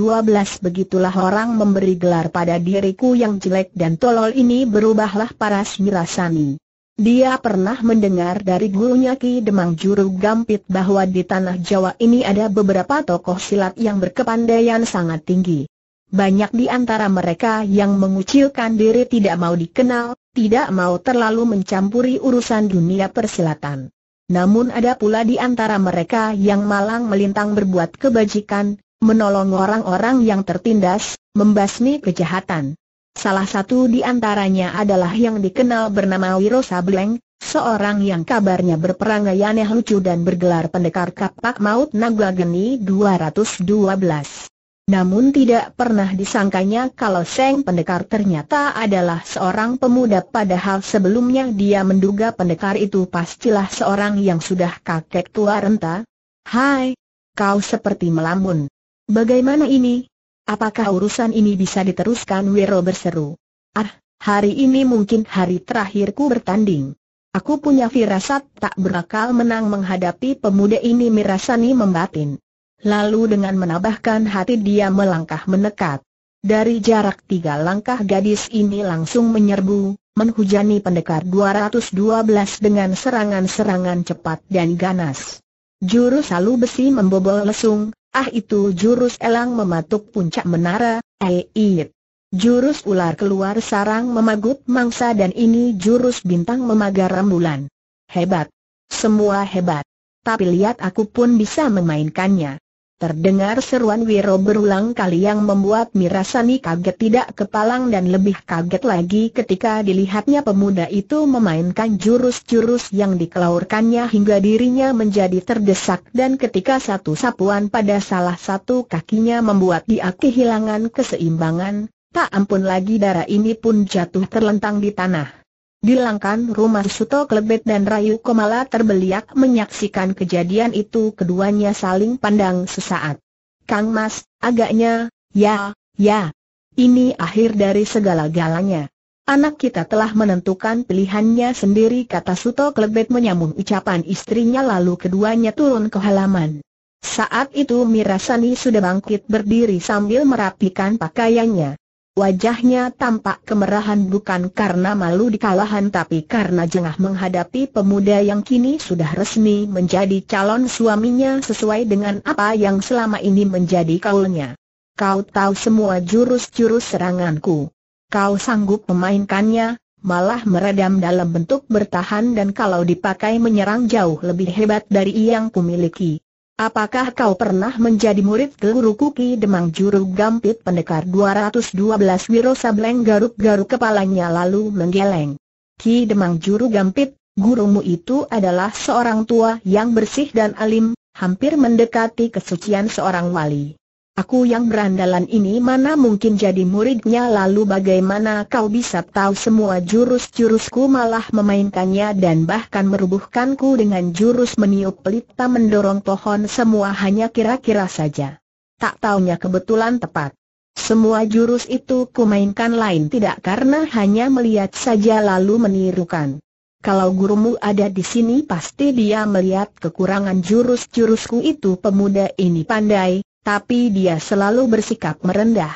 begitulah orang memberi gelar pada diriku yang jelek dan tolol ini berubahlah paras mirasani. Dia pernah mendengar dari gurunya Ki Demang Juru Gampit bahwa di tanah Jawa ini ada beberapa tokoh silat yang berkepandaian sangat tinggi. Banyak di antara mereka yang mengucilkan diri tidak mau dikenal, tidak mau terlalu mencampuri urusan dunia persilatan. Namun ada pula di antara mereka yang malang melintang berbuat kebajikan, menolong orang-orang yang tertindas, membasmi kejahatan. Salah satu di antaranya adalah yang dikenal bernama Wiro Sableng, seorang yang kabarnya berperangai aneh lucu dan bergelar pendekar kapak maut naga geni 212. Namun tidak pernah disangkanya kalau Seng Pendekar ternyata adalah seorang pemuda padahal sebelumnya dia menduga pendekar itu pastilah seorang yang sudah kakek tua renta. Hai, kau seperti melamun. Bagaimana ini? Apakah urusan ini bisa diteruskan Wiro berseru? Ah, hari ini mungkin hari terakhirku bertanding. Aku punya firasat tak berakal menang menghadapi pemuda ini Mirasani membatin. Lalu dengan menambahkan hati dia melangkah menekat. Dari jarak tiga langkah gadis ini langsung menyerbu, menghujani pendekar 212 dengan serangan-serangan cepat dan ganas. Jurus alu besi membobol lesung, ah itu jurus elang mematuk puncak menara, eit. Jurus ular keluar sarang memagut mangsa dan ini jurus bintang memagar rembulan. Hebat. Semua hebat. Tapi lihat aku pun bisa memainkannya. Terdengar seruan Wiro berulang kali yang membuat Mirasani kaget tidak kepalang dan lebih kaget lagi ketika dilihatnya pemuda itu memainkan jurus-jurus yang dikelaurkannya hingga dirinya menjadi terdesak dan ketika satu sapuan pada salah satu kakinya membuat dia kehilangan keseimbangan, tak ampun lagi darah ini pun jatuh terlentang di tanah. Dilangkan rumah Suto Klebet dan Rayu Komala terbeliak menyaksikan kejadian itu keduanya saling pandang sesaat. Kang Mas, agaknya, ya, ya. Ini akhir dari segala-galanya. Anak kita telah menentukan pilihannya sendiri kata Suto Klebet menyambung ucapan istrinya lalu keduanya turun ke halaman. Saat itu Mirasani sudah bangkit berdiri sambil merapikan pakaiannya. Wajahnya tampak kemerahan bukan karena malu di tapi karena jengah menghadapi pemuda yang kini sudah resmi menjadi calon suaminya sesuai dengan apa yang selama ini menjadi kaulnya. Kau tahu semua jurus-jurus seranganku. Kau sanggup memainkannya, malah meredam dalam bentuk bertahan dan kalau dipakai menyerang jauh lebih hebat dari yang kumiliki. Apakah kau pernah menjadi murid Guru Kuki Demang Juru Gampit Pendekar 212 Wiro Sableng garuk-garuk kepalanya lalu menggeleng. Ki Demang Juru Gampit, gurumu itu adalah seorang tua yang bersih dan alim, hampir mendekati kesucian seorang wali. Aku yang berandalan ini mana mungkin jadi muridnya lalu bagaimana kau bisa tahu semua jurus-jurusku malah memainkannya dan bahkan merubuhkanku dengan jurus meniup pelita mendorong pohon semua hanya kira-kira saja. Tak taunya kebetulan tepat. Semua jurus itu kumainkan lain tidak karena hanya melihat saja lalu menirukan. Kalau gurumu ada di sini pasti dia melihat kekurangan jurus-jurusku itu pemuda ini pandai, tapi dia selalu bersikap merendah.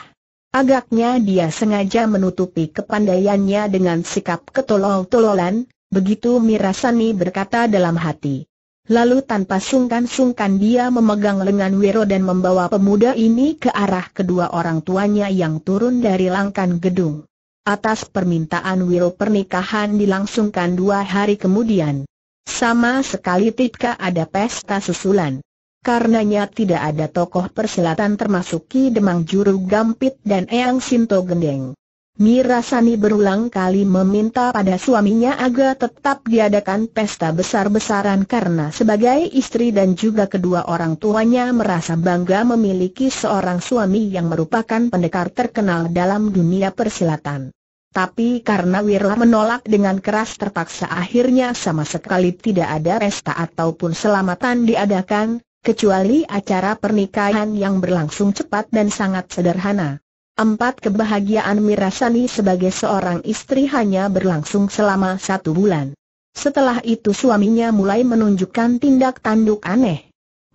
Agaknya dia sengaja menutupi kepandaiannya dengan sikap ketolol-tololan, begitu Mirasani berkata dalam hati. Lalu tanpa sungkan-sungkan dia memegang lengan Wiro dan membawa pemuda ini ke arah kedua orang tuanya yang turun dari langkan gedung. Atas permintaan Wiro pernikahan dilangsungkan dua hari kemudian. Sama sekali tidak ada pesta susulan. Karenanya tidak ada tokoh persilatan termasuk Ki Demang Juru Gampit dan Eyang Sinto Gendeng. Mirasani berulang kali meminta pada suaminya agar tetap diadakan pesta besar-besaran karena sebagai istri dan juga kedua orang tuanya merasa bangga memiliki seorang suami yang merupakan pendekar terkenal dalam dunia persilatan. Tapi karena Wirla menolak dengan keras terpaksa akhirnya sama sekali tidak ada pesta ataupun selamatan diadakan, kecuali acara pernikahan yang berlangsung cepat dan sangat sederhana. Empat kebahagiaan Mirasani sebagai seorang istri hanya berlangsung selama satu bulan. Setelah itu suaminya mulai menunjukkan tindak tanduk aneh.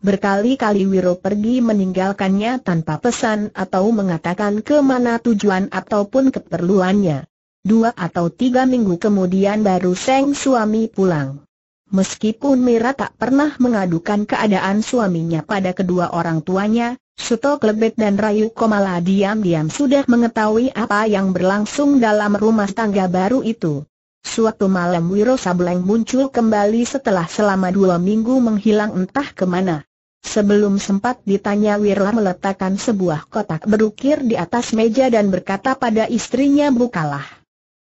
Berkali-kali Wiro pergi meninggalkannya tanpa pesan atau mengatakan kemana tujuan ataupun keperluannya. Dua atau tiga minggu kemudian baru Seng suami pulang. Meskipun Mira tak pernah mengadukan keadaan suaminya pada kedua orang tuanya, Suto Klebet dan Rayu Komala diam-diam sudah mengetahui apa yang berlangsung dalam rumah tangga baru itu. Suatu malam Wiro Sableng muncul kembali setelah selama dua minggu menghilang entah kemana. Sebelum sempat ditanya Wiro meletakkan sebuah kotak berukir di atas meja dan berkata pada istrinya bukalah.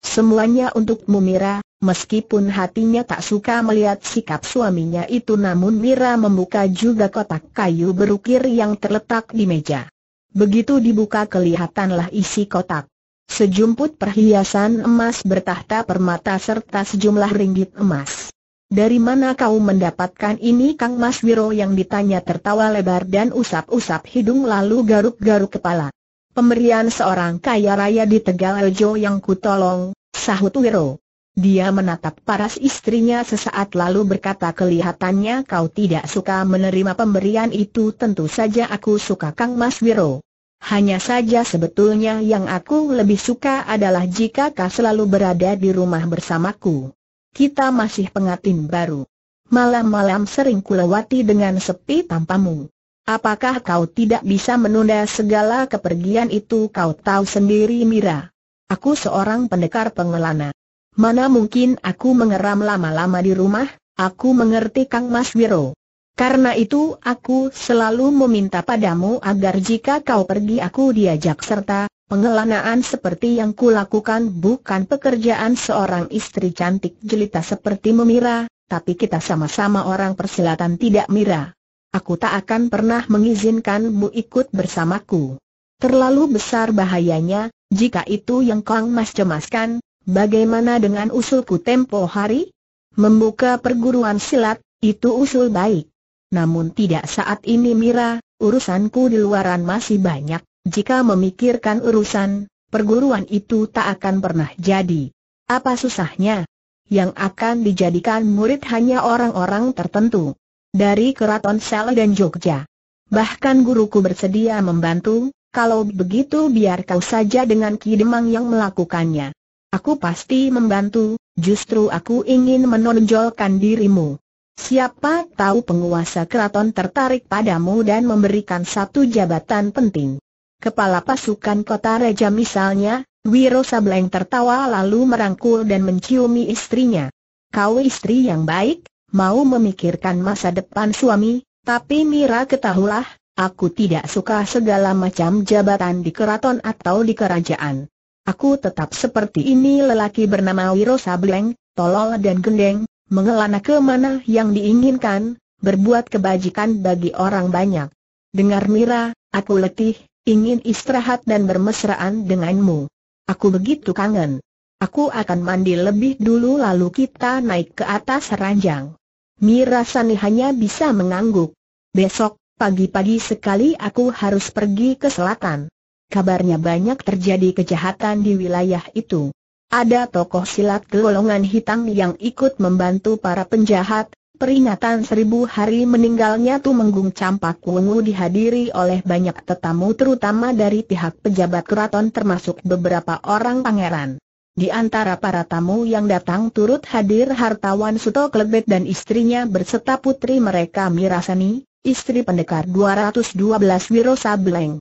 Semuanya untukmu Mira, Meskipun hatinya tak suka melihat sikap suaminya itu namun Mira membuka juga kotak kayu berukir yang terletak di meja. Begitu dibuka kelihatanlah isi kotak. Sejumput perhiasan emas bertahta permata serta sejumlah ringgit emas. Dari mana kau mendapatkan ini Kang Mas Wiro yang ditanya tertawa lebar dan usap-usap hidung lalu garuk-garuk kepala. Pemberian seorang kaya raya di Tegal Ejo yang kutolong, sahut Wiro. Dia menatap paras istrinya sesaat lalu berkata kelihatannya kau tidak suka menerima pemberian itu tentu saja aku suka Kang Mas Wiro. Hanya saja sebetulnya yang aku lebih suka adalah jika kau selalu berada di rumah bersamaku. Kita masih pengantin baru. Malam-malam sering kulewati dengan sepi tanpamu. Apakah kau tidak bisa menunda segala kepergian itu kau tahu sendiri Mira? Aku seorang pendekar pengelana. Mana mungkin aku mengeram lama-lama di rumah, aku mengerti Kang Mas Wiro. Karena itu aku selalu meminta padamu agar jika kau pergi aku diajak serta, pengelanaan seperti yang kulakukan bukan pekerjaan seorang istri cantik jelita seperti memira, tapi kita sama-sama orang persilatan tidak mira. Aku tak akan pernah mengizinkanmu ikut bersamaku. Terlalu besar bahayanya, jika itu yang Kang Mas cemaskan, Bagaimana dengan usulku tempo hari? Membuka perguruan silat, itu usul baik. Namun tidak saat ini Mira, urusanku di luaran masih banyak. Jika memikirkan urusan, perguruan itu tak akan pernah jadi. Apa susahnya? Yang akan dijadikan murid hanya orang-orang tertentu. Dari keraton Sel dan Jogja. Bahkan guruku bersedia membantu, kalau begitu biar kau saja dengan Kidemang yang melakukannya. Aku pasti membantu, justru aku ingin menonjolkan dirimu. Siapa tahu penguasa keraton tertarik padamu dan memberikan satu jabatan penting. Kepala pasukan kota raja misalnya, Wiro Sableng tertawa lalu merangkul dan menciumi istrinya. Kau istri yang baik, mau memikirkan masa depan suami, tapi Mira ketahulah, aku tidak suka segala macam jabatan di keraton atau di kerajaan aku tetap seperti ini lelaki bernama Wiro Sableng, tolol dan gendeng, mengelana ke mana yang diinginkan, berbuat kebajikan bagi orang banyak. Dengar Mira, aku letih, ingin istirahat dan bermesraan denganmu. Aku begitu kangen. Aku akan mandi lebih dulu lalu kita naik ke atas ranjang. Mira Sani hanya bisa mengangguk. Besok, pagi-pagi sekali aku harus pergi ke selatan kabarnya banyak terjadi kejahatan di wilayah itu. Ada tokoh silat golongan hitam yang ikut membantu para penjahat, Peringatan seribu hari meninggalnya Tumenggung Campak Wungu dihadiri oleh banyak tetamu terutama dari pihak pejabat keraton termasuk beberapa orang pangeran. Di antara para tamu yang datang turut hadir hartawan Suto Klebet dan istrinya berserta putri mereka Mirasani, istri pendekar 212 Wiro Sableng.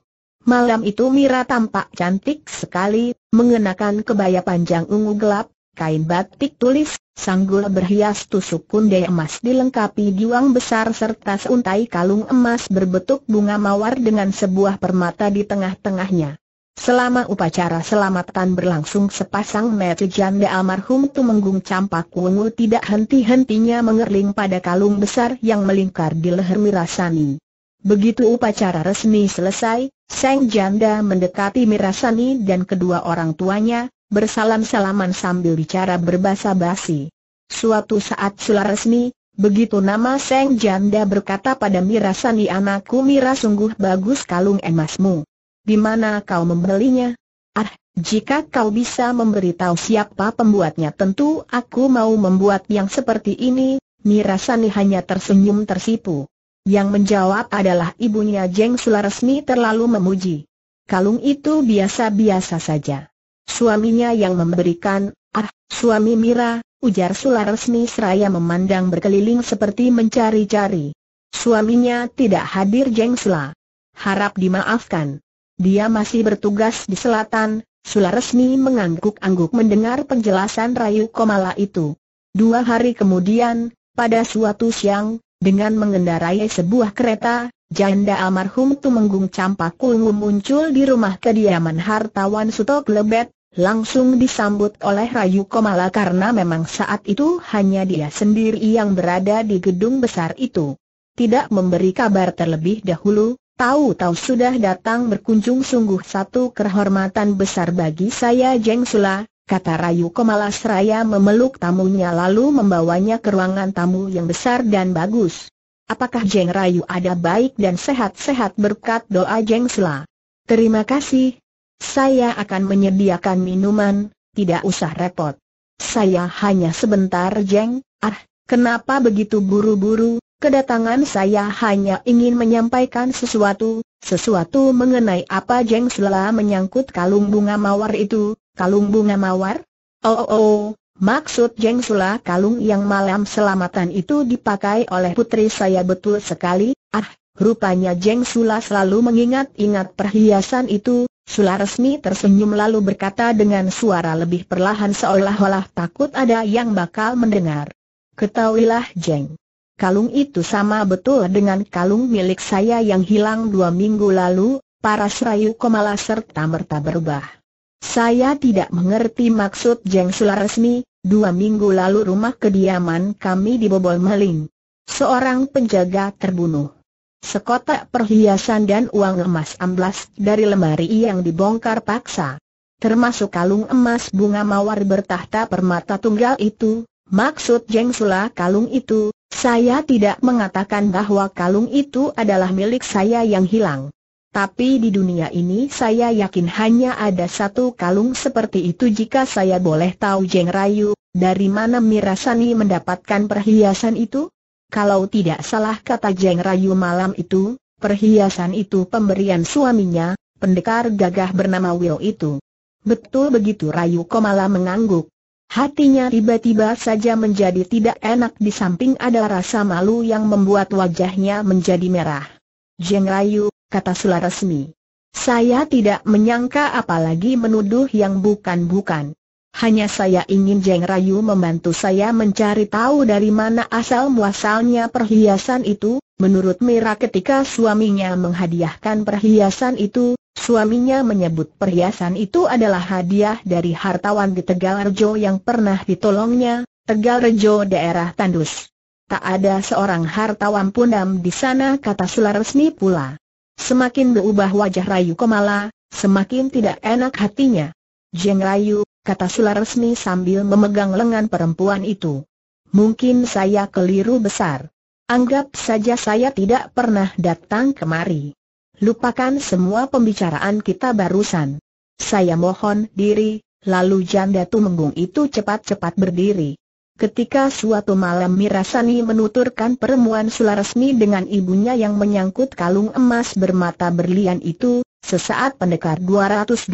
Malam itu Mira tampak cantik sekali, mengenakan kebaya panjang ungu gelap, kain batik tulis, sanggul berhias tusuk kunde emas dilengkapi giwang besar serta seuntai kalung emas berbentuk bunga mawar dengan sebuah permata di tengah-tengahnya. Selama upacara selamatan berlangsung sepasang mata janda almarhum Tumenggung Campak Wungu tidak henti-hentinya mengerling pada kalung besar yang melingkar di leher Mirasani. Begitu upacara resmi selesai, Seng Janda mendekati Mirasani dan kedua orang tuanya, bersalam-salaman sambil bicara berbahasa basi. Suatu saat sula resmi, begitu nama Seng Janda berkata pada Mirasani anakku Mira sungguh bagus kalung emasmu. Di mana kau membelinya? Ah, jika kau bisa memberitahu siapa pembuatnya tentu aku mau membuat yang seperti ini, Mirasani hanya tersenyum tersipu. Yang menjawab adalah ibunya Jeng Sula terlalu memuji. Kalung itu biasa-biasa saja. Suaminya yang memberikan, ah, suami Mira, ujar Sula resmi seraya memandang berkeliling seperti mencari-cari. Suaminya tidak hadir Jeng Sula. Harap dimaafkan. Dia masih bertugas di selatan, Sula mengangguk-angguk mendengar penjelasan Rayu Komala itu. Dua hari kemudian, pada suatu siang, dengan mengendarai sebuah kereta, janda almarhum Tumenggung Campakungu muncul di rumah kediaman hartawan Suto Klebet, langsung disambut oleh Rayu Komala karena memang saat itu hanya dia sendiri yang berada di gedung besar itu. Tidak memberi kabar terlebih dahulu, tahu-tahu sudah datang berkunjung sungguh satu kehormatan besar bagi saya Jeng Sula, kata Rayu Komalas Raya memeluk tamunya lalu membawanya ke ruangan tamu yang besar dan bagus. Apakah Jeng Rayu ada baik dan sehat-sehat berkat doa Jeng Sela? Terima kasih. Saya akan menyediakan minuman, tidak usah repot. Saya hanya sebentar Jeng, ah, kenapa begitu buru-buru, kedatangan saya hanya ingin menyampaikan sesuatu, sesuatu mengenai apa Jeng Sela menyangkut kalung bunga mawar itu, kalung bunga mawar? Oh, oh, oh maksud Jeng Sula kalung yang malam selamatan itu dipakai oleh putri saya betul sekali, ah, rupanya Jeng Sula selalu mengingat-ingat perhiasan itu, Sula resmi tersenyum lalu berkata dengan suara lebih perlahan seolah-olah takut ada yang bakal mendengar. Ketahuilah Jeng. Kalung itu sama betul dengan kalung milik saya yang hilang dua minggu lalu, para serayu komala serta merta berubah. Saya tidak mengerti maksud Jeng Sula resmi, dua minggu lalu rumah kediaman kami dibobol maling. Seorang penjaga terbunuh. Sekotak perhiasan dan uang emas amblas dari lemari yang dibongkar paksa. Termasuk kalung emas bunga mawar bertahta permata tunggal itu, maksud Jeng Sula kalung itu, saya tidak mengatakan bahwa kalung itu adalah milik saya yang hilang tapi di dunia ini saya yakin hanya ada satu kalung seperti itu jika saya boleh tahu Jeng Rayu, dari mana Mirasani mendapatkan perhiasan itu? Kalau tidak salah kata Jeng Rayu malam itu, perhiasan itu pemberian suaminya, pendekar gagah bernama Will itu. Betul begitu Rayu Komala mengangguk. Hatinya tiba-tiba saja menjadi tidak enak di samping ada rasa malu yang membuat wajahnya menjadi merah. Jeng Rayu, kata Sularasmi. Saya tidak menyangka apalagi menuduh yang bukan-bukan. Hanya saya ingin Jeng Rayu membantu saya mencari tahu dari mana asal-muasalnya perhiasan itu. Menurut Mira ketika suaminya menghadiahkan perhiasan itu, suaminya menyebut perhiasan itu adalah hadiah dari hartawan di Tegal Rejo yang pernah ditolongnya, Tegal Rejo daerah Tandus. Tak ada seorang hartawan pundam di sana kata Sularesmi pula. Semakin berubah wajah Rayu Komala, semakin tidak enak hatinya. Jeng Rayu, kata resmi sambil memegang lengan perempuan itu. Mungkin saya keliru besar. Anggap saja saya tidak pernah datang kemari. Lupakan semua pembicaraan kita barusan. Saya mohon diri, lalu janda tumenggung itu cepat-cepat berdiri. Ketika suatu malam Mirasani menuturkan perempuan Sularesmi dengan ibunya yang menyangkut kalung emas bermata berlian itu, sesaat pendekar 212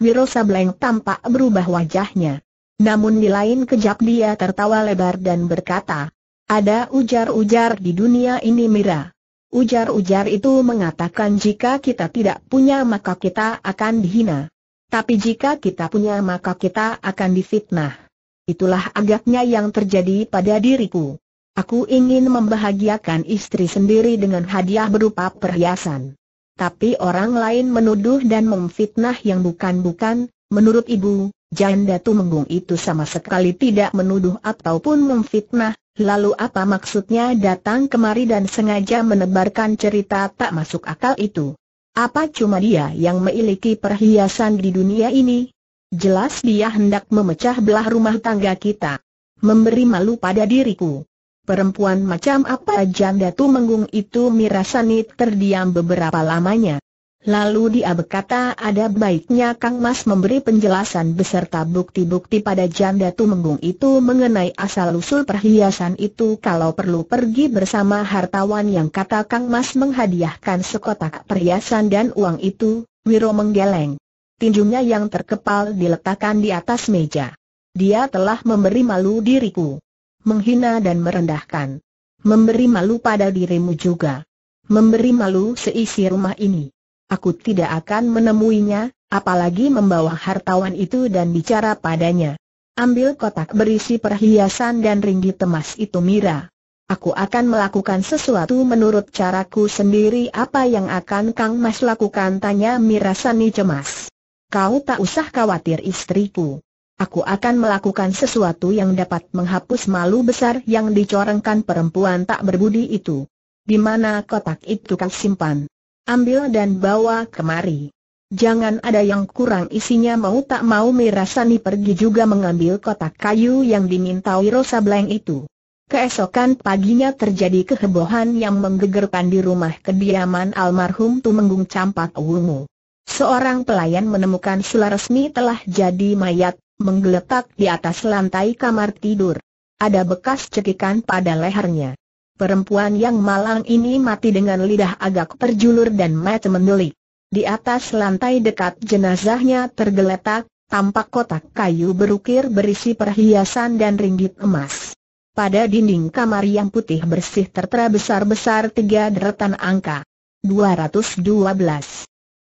Wiro Sableng tampak berubah wajahnya. Namun di lain kejap dia tertawa lebar dan berkata, ada ujar-ujar di dunia ini Mira. Ujar-ujar itu mengatakan jika kita tidak punya maka kita akan dihina. Tapi jika kita punya maka kita akan difitnah. Itulah agaknya yang terjadi pada diriku. Aku ingin membahagiakan istri sendiri dengan hadiah berupa perhiasan. Tapi orang lain menuduh dan memfitnah yang bukan-bukan, menurut ibu, janda tumenggung itu sama sekali tidak menuduh ataupun memfitnah, lalu apa maksudnya datang kemari dan sengaja menebarkan cerita tak masuk akal itu? Apa cuma dia yang memiliki perhiasan di dunia ini? Jelas dia hendak memecah belah rumah tangga kita. Memberi malu pada diriku. Perempuan macam apa janda tu menggung itu Mirasani terdiam beberapa lamanya. Lalu dia berkata ada baiknya Kang Mas memberi penjelasan beserta bukti-bukti pada janda menggung itu mengenai asal-usul perhiasan itu kalau perlu pergi bersama hartawan yang kata Kang Mas menghadiahkan sekotak perhiasan dan uang itu, Wiro menggeleng tinjunya yang terkepal diletakkan di atas meja. Dia telah memberi malu diriku. Menghina dan merendahkan. Memberi malu pada dirimu juga. Memberi malu seisi rumah ini. Aku tidak akan menemuinya, apalagi membawa hartawan itu dan bicara padanya. Ambil kotak berisi perhiasan dan ringgit emas itu Mira. Aku akan melakukan sesuatu menurut caraku sendiri apa yang akan Kang Mas lakukan tanya Mira Sani cemas. Kau tak usah khawatir istriku. Aku akan melakukan sesuatu yang dapat menghapus malu besar yang dicorengkan perempuan tak berbudi itu. Di mana kotak itu kau simpan? Ambil dan bawa kemari. Jangan ada yang kurang isinya mau tak mau Mirasani pergi juga mengambil kotak kayu yang diminta Rosa Blank itu. Keesokan paginya terjadi kehebohan yang menggegerkan di rumah kediaman almarhum Tumenggung Campak Wungu. Seorang pelayan menemukan Sula resmi telah jadi mayat, menggeletak di atas lantai kamar tidur. Ada bekas cekikan pada lehernya. Perempuan yang malang ini mati dengan lidah agak terjulur dan mata mendelik. Di atas lantai dekat jenazahnya tergeletak, tampak kotak kayu berukir berisi perhiasan dan ringgit emas. Pada dinding kamar yang putih bersih tertera besar-besar tiga deretan angka. 212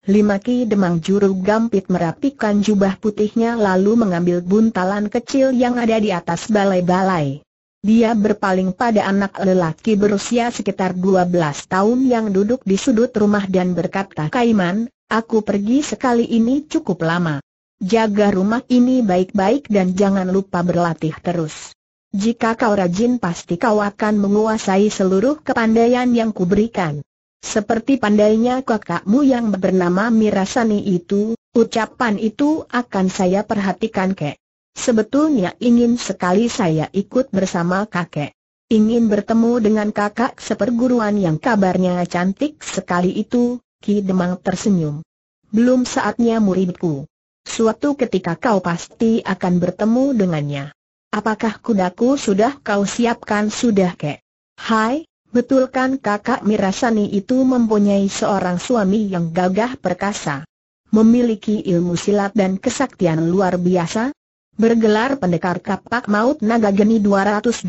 Lima Ki Demang Juru Gampit merapikan jubah putihnya lalu mengambil buntalan kecil yang ada di atas balai-balai. Dia berpaling pada anak lelaki berusia sekitar 12 tahun yang duduk di sudut rumah dan berkata Kaiman, aku pergi sekali ini cukup lama. Jaga rumah ini baik-baik dan jangan lupa berlatih terus. Jika kau rajin pasti kau akan menguasai seluruh kepandaian yang kuberikan. Seperti pandainya kakakmu yang bernama Mirasani itu, ucapan itu akan saya perhatikan kek. Sebetulnya ingin sekali saya ikut bersama kakek. Ingin bertemu dengan kakak seperguruan yang kabarnya cantik sekali itu, Ki Demang tersenyum. Belum saatnya muridku. Suatu ketika kau pasti akan bertemu dengannya. Apakah kudaku sudah kau siapkan sudah kek? Hai, Betulkan kakak Mirasani itu mempunyai seorang suami yang gagah perkasa? Memiliki ilmu silat dan kesaktian luar biasa? Bergelar pendekar kapak maut naga geni 212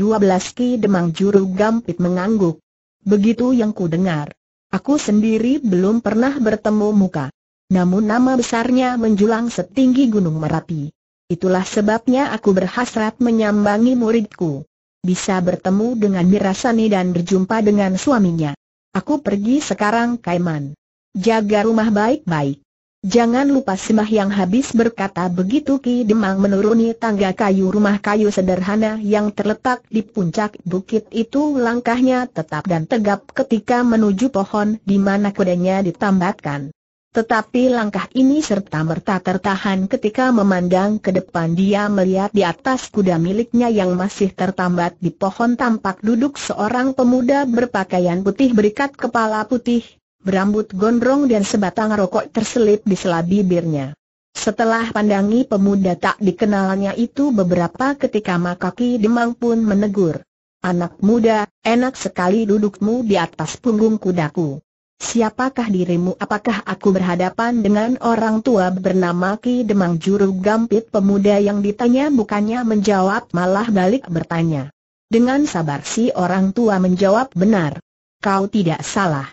Ki Demang Juru Gampit mengangguk. Begitu yang ku dengar. Aku sendiri belum pernah bertemu muka. Namun nama besarnya menjulang setinggi gunung Merapi. Itulah sebabnya aku berhasrat menyambangi muridku bisa bertemu dengan Mirasani dan berjumpa dengan suaminya. Aku pergi sekarang Kaiman. Jaga rumah baik-baik. Jangan lupa Simah yang habis berkata begitu Ki Demang menuruni tangga kayu rumah kayu sederhana yang terletak di puncak bukit itu langkahnya tetap dan tegap ketika menuju pohon di mana kudanya ditambatkan. Tetapi langkah ini serta-merta tertahan ketika memandang ke depan dia melihat di atas kuda miliknya yang masih tertambat di pohon tampak duduk seorang pemuda berpakaian putih berikat kepala putih, berambut gondrong dan sebatang rokok terselip di sela bibirnya. Setelah pandangi pemuda tak dikenalnya itu beberapa ketika Makaki Demang pun menegur. Anak muda, enak sekali dudukmu di atas punggung kudaku. Siapakah dirimu? Apakah aku berhadapan dengan orang tua bernama Ki Demang Juru Gampit pemuda yang ditanya bukannya menjawab malah balik bertanya. Dengan sabar si orang tua menjawab benar. Kau tidak salah.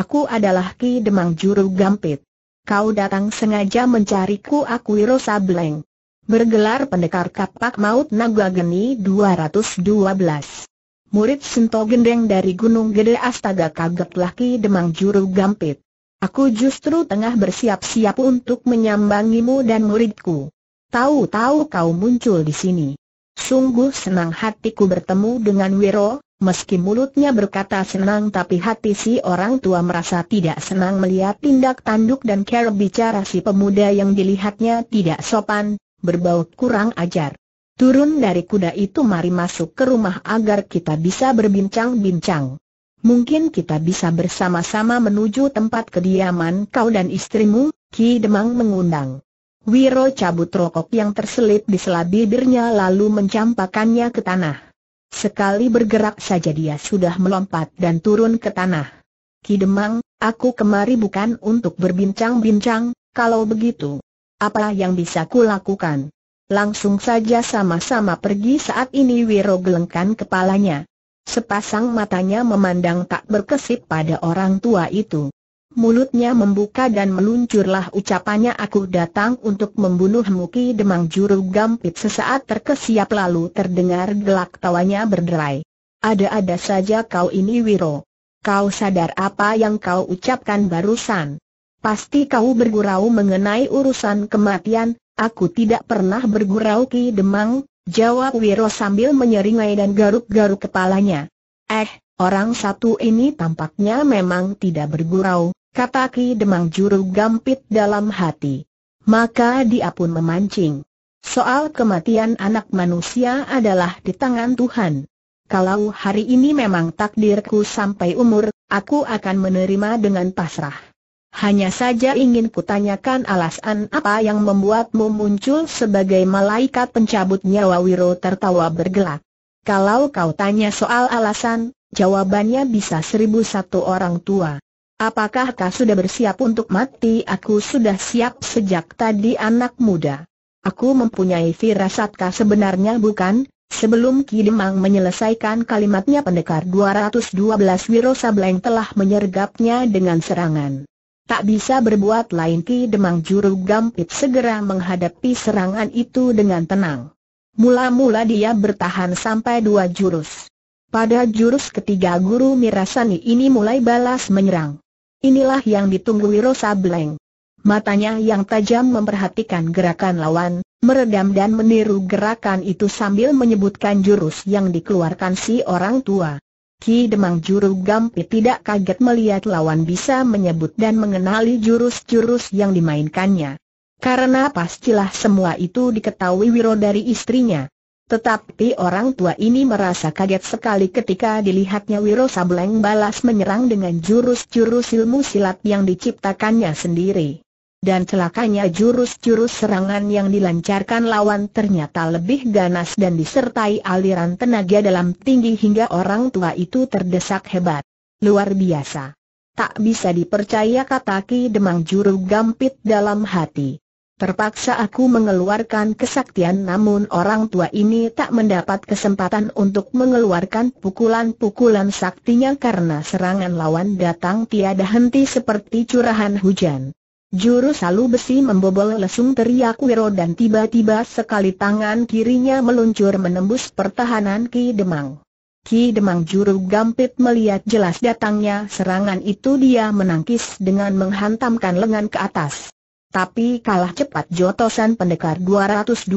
Aku adalah Ki Demang Juru Gampit. Kau datang sengaja mencariku aku Wiro Sableng. Bergelar pendekar kapak maut naga geni 212 murid Sento Gendeng dari Gunung Gede Astaga kaget laki demang juru gampit. Aku justru tengah bersiap-siap untuk menyambangimu dan muridku. Tahu-tahu kau muncul di sini. Sungguh senang hatiku bertemu dengan Wiro, meski mulutnya berkata senang tapi hati si orang tua merasa tidak senang melihat tindak tanduk dan cara bicara si pemuda yang dilihatnya tidak sopan, berbau kurang ajar. Turun dari kuda itu mari masuk ke rumah agar kita bisa berbincang-bincang. Mungkin kita bisa bersama-sama menuju tempat kediaman kau dan istrimu, Ki Demang mengundang. Wiro cabut rokok yang terselip di sela bibirnya lalu mencampakannya ke tanah. Sekali bergerak saja dia sudah melompat dan turun ke tanah. Ki Demang, aku kemari bukan untuk berbincang-bincang, kalau begitu. Apa yang bisa kulakukan? Langsung saja sama-sama pergi saat ini Wiro gelengkan kepalanya. Sepasang matanya memandang tak berkesip pada orang tua itu. Mulutnya membuka dan meluncurlah ucapannya aku datang untuk membunuh Ki Demang Juru Gampit sesaat terkesiap lalu terdengar gelak tawanya berderai. Ada-ada saja kau ini Wiro. Kau sadar apa yang kau ucapkan barusan. Pasti kau bergurau mengenai urusan kematian, Aku tidak pernah bergurau Ki Demang, jawab Wiro sambil menyeringai dan garuk-garuk kepalanya. Eh, orang satu ini tampaknya memang tidak bergurau, kata Ki Demang juru gampit dalam hati. Maka dia pun memancing. Soal kematian anak manusia adalah di tangan Tuhan. Kalau hari ini memang takdirku sampai umur, aku akan menerima dengan pasrah. Hanya saja ingin kutanyakan alasan apa yang membuatmu muncul sebagai malaikat pencabut nyawa Wiro tertawa bergelak. Kalau kau tanya soal alasan, jawabannya bisa seribu satu orang tua. Apakah kau sudah bersiap untuk mati? Aku sudah siap sejak tadi anak muda. Aku mempunyai firasat kau sebenarnya bukan? Sebelum Kidemang menyelesaikan kalimatnya pendekar 212 Wiro Sableng telah menyergapnya dengan serangan. Tak bisa berbuat lain Ki Demang Juru Gampit segera menghadapi serangan itu dengan tenang. Mula-mula dia bertahan sampai dua jurus. Pada jurus ketiga Guru Mirasani ini mulai balas menyerang. Inilah yang ditunggu Wiro Sableng. Matanya yang tajam memperhatikan gerakan lawan, meredam dan meniru gerakan itu sambil menyebutkan jurus yang dikeluarkan si orang tua. Ki Demang Juru Gampi tidak kaget melihat lawan bisa menyebut dan mengenali jurus-jurus yang dimainkannya. Karena pastilah semua itu diketahui Wiro dari istrinya. Tetapi orang tua ini merasa kaget sekali ketika dilihatnya Wiro Sableng balas menyerang dengan jurus-jurus ilmu silat yang diciptakannya sendiri dan celakanya jurus-jurus serangan yang dilancarkan lawan ternyata lebih ganas dan disertai aliran tenaga dalam tinggi hingga orang tua itu terdesak hebat. Luar biasa. Tak bisa dipercaya kata Ki Demang Juru Gampit dalam hati. Terpaksa aku mengeluarkan kesaktian namun orang tua ini tak mendapat kesempatan untuk mengeluarkan pukulan-pukulan saktinya karena serangan lawan datang tiada henti seperti curahan hujan. Juru salu besi membobol lesung teriak Wiro dan tiba-tiba sekali tangan kirinya meluncur menembus pertahanan Ki Demang. Ki Demang juru gampit melihat jelas datangnya serangan itu dia menangkis dengan menghantamkan lengan ke atas. Tapi kalah cepat jotosan pendekar 212